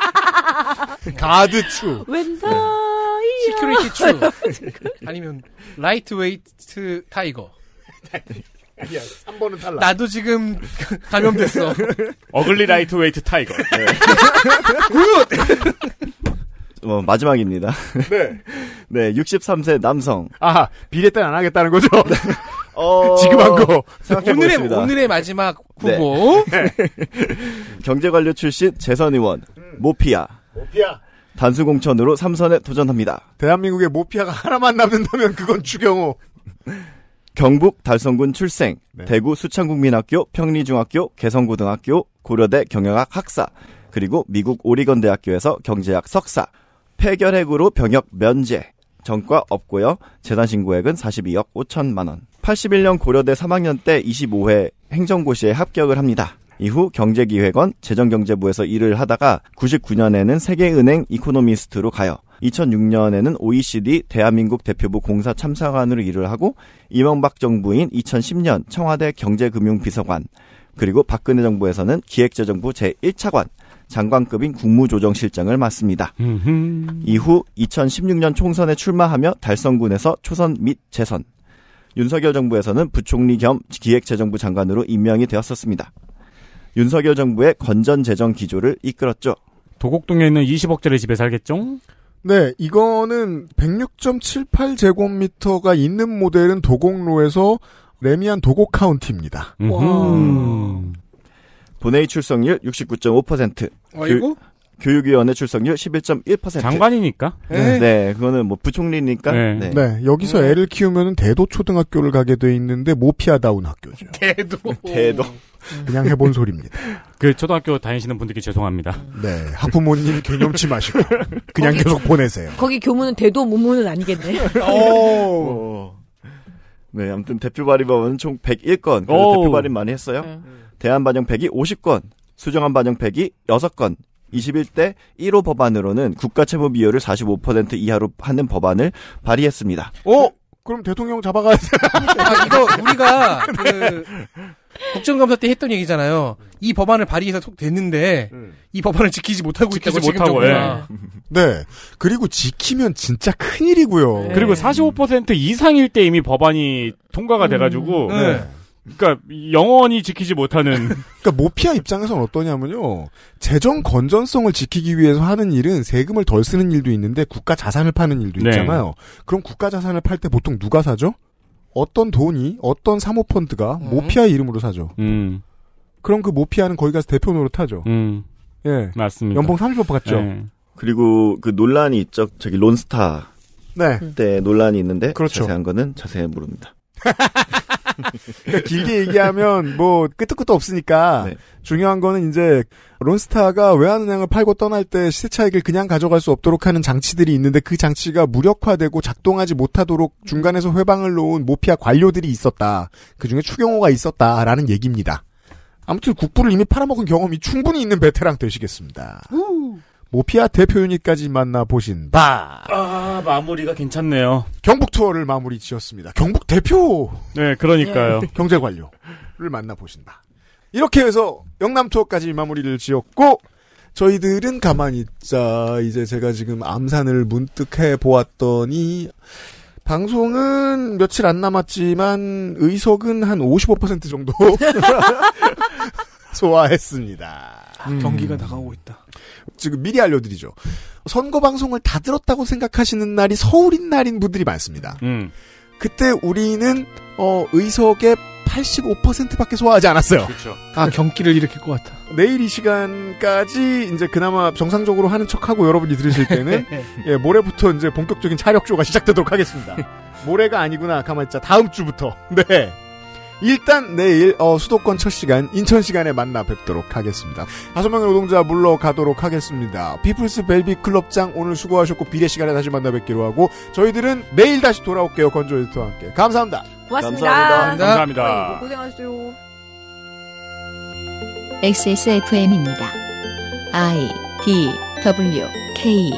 가드 추 웬다 시큐리티 추. 아니면 라이트 웨이트 타이거. 아니야, 3번은 달라. 나도 지금 감염됐어. 어글리 라이트 웨이트 타이거. 네. 어, 마지막입니다. 네. 네, 63세 남성. 아 비례단 안 하겠다는 거죠? 어... 지금 한 거. 오늘의, 오늘의 마지막 네. 후보. 네. 경제관료 출신 재선 의원, 모피아. 모피아. 단수공천으로 삼선에 도전합니다. 대한민국의 모피아가 하나만 남는다면 그건 추경호. 경북 달성군 출생, 네. 대구 수창국민학교, 평리중학교, 개성고등학교, 고려대 경영학 학사, 그리고 미국 오리건 대학교에서 경제학 석사, 폐결핵으로 병역 면제, 전과 없고요. 재단 신고액은 42억 5천만 원. 81년 고려대 3학년 때 25회 행정고시에 합격을 합니다. 이후 경제기획원, 재정경제부에서 일을 하다가 99년에는 세계은행 이코노미스트로 가요. 2006년에는 OECD 대한민국 대표부 공사 참사관으로 일을 하고 이명박 정부인 2010년 청와대 경제금융비서관 그리고 박근혜 정부에서는 기획재정부 제1차관 장관급인 국무조정실장을 맡습니다. 이후 2016년 총선에 출마하며 달성군에서 초선 및 재선 윤석열 정부에서는 부총리 겸 기획재정부 장관으로 임명이 되었었습니다. 윤석열 정부의 건전 재정 기조를 이끌었죠. 도곡동에 있는 20억짜리 집에 살겠죠? 네, 이거는 106.78제곱미터가 있는 모델은 도곡로에서 레미안 도곡 카운티입니다. 본회의 출석률 69.5%. 그 아이고? 교육위원회 출석률 11.1%. 장관이니까. 네. 네, 그거는 뭐 부총리니까. 네. 네. 네 여기서 네. 애를 키우면 은 대도 초등학교를 가게 돼 있는데 모피아다운 학교죠. 대도. 대도. 그냥 해본 소리입니다. 그 초등학교 다니시는 분들께 죄송합니다. 네, 학부모님 개념치 마시고 그냥 거기, 계속 보내세요. 거기 교문은 대도 문문은 아니겠네. 오. 네, 아무튼 대표 발의법은 총 101건. 대표 발의 많이 했어요. 응. 네. 대한 반영 100이 50건, 수정안 반영 100이 6건, 21대 1호 법안으로는 국가채무 비율을 45% 이하로 하는 법안을 발의했습니다. 어? 그럼 대통령 잡아가야 돼. 아, 이거 우리가 네. 그 국정감사 때 했던 얘기잖아요. 이 법안을 발의해서 속 됐는데 음. 이 법안을 지키지 못하고 지키지 있다고 못하고. 예. 네. 그리고 지키면 진짜 큰 일이고요. 네. 그리고 45% 이상일 때 이미 법안이 통과가 돼가지고. 음. 네. 네. 그러니까 영원히 지키지 못하는. 그러니까 모피아 입장에서는 어떠냐면요. 재정 건전성을 지키기 위해서 하는 일은 세금을 덜 쓰는 일도 있는데 국가 자산을 파는 일도 네. 있잖아요. 그럼 국가 자산을 팔 때 보통 누가 사죠? 어떤 돈이 어떤 사모펀드가 음. 모피아 이름으로 사죠. 음. 그럼 그 모피아는 거기 가서 대표 노릇하죠. 음. 예, 맞습니다. 연봉 30% 받죠. 네. 그리고 그 논란이 있죠. 저기 론스타 네. 때 논란이 있는데 그렇죠. 자세한 거는 자세히 모릅니다. 그러니까 길게 얘기하면 뭐 끝도 끝도 없으니까 네. 중요한 거는 이제 론스타가 외환은행을 팔고 떠날 때 시세 차익을 그냥 가져갈 수 없도록 하는 장치들이 있는데 그 장치가 무력화되고 작동하지 못하도록 중간에서 회방을 놓은 모피아 관료들이 있었다. 그 중에 추경호가 있었다라는 얘기입니다. 아무튼 국부를 이미 팔아먹은 경험이 충분히 있는 베테랑 되시겠습니다. 우. 모피아 대표 유닛까지 만나 보신 바. 아 마무리가 괜찮네요. 경북 투어를 마무리 지었습니다. 경북 대표. 네, 그러니까요. 네. 경제 관료를 만나 보신 바. 이렇게 해서 영남 투어까지 마무리를 지었고 저희들은 가만히 있자. 이제 제가 지금 암산을 문득 해 보았더니 방송은 며칠 안 남았지만 의석은 한 55% 정도 소화했습니다. 음. 경기가 다가오고 있다. 지금 미리 알려드리죠. 선거 방송을 다 들었다고 생각하시는 날이 서울인 날인 분들이 많습니다. 음. 그때 우리는 어, 의석의 85%밖에 소화하지 않았어요. 그렇죠. 아 경기를 일으킬 것 같아. 내일 이 시간까지 이제 그나마 정상적으로 하는 척하고 여러분이 들으실 때는 예, 모레부터 이제 본격적인 차력조가 시작되도록 하겠습니다. 모레가 아니구나 가만 있자 다음 주부터 네. 일단 내일 어, 수도권 첫 시간 인천 시간에 만나 뵙도록 하겠습니다. 다섯 명의 노동자 물러가도록 하겠습니다. 피플스 벨비 클럽장 오늘 수고하셨고 비례 시간에 다시 만나 뵙기로 하고 저희들은 내일 다시 돌아올게요. 건조 에디터와 함께 감사합니다. 고맙습니다. 감사합니다. 감사합니다. 감사합니다. 고생하셨어요. XSFM입니다. I D W K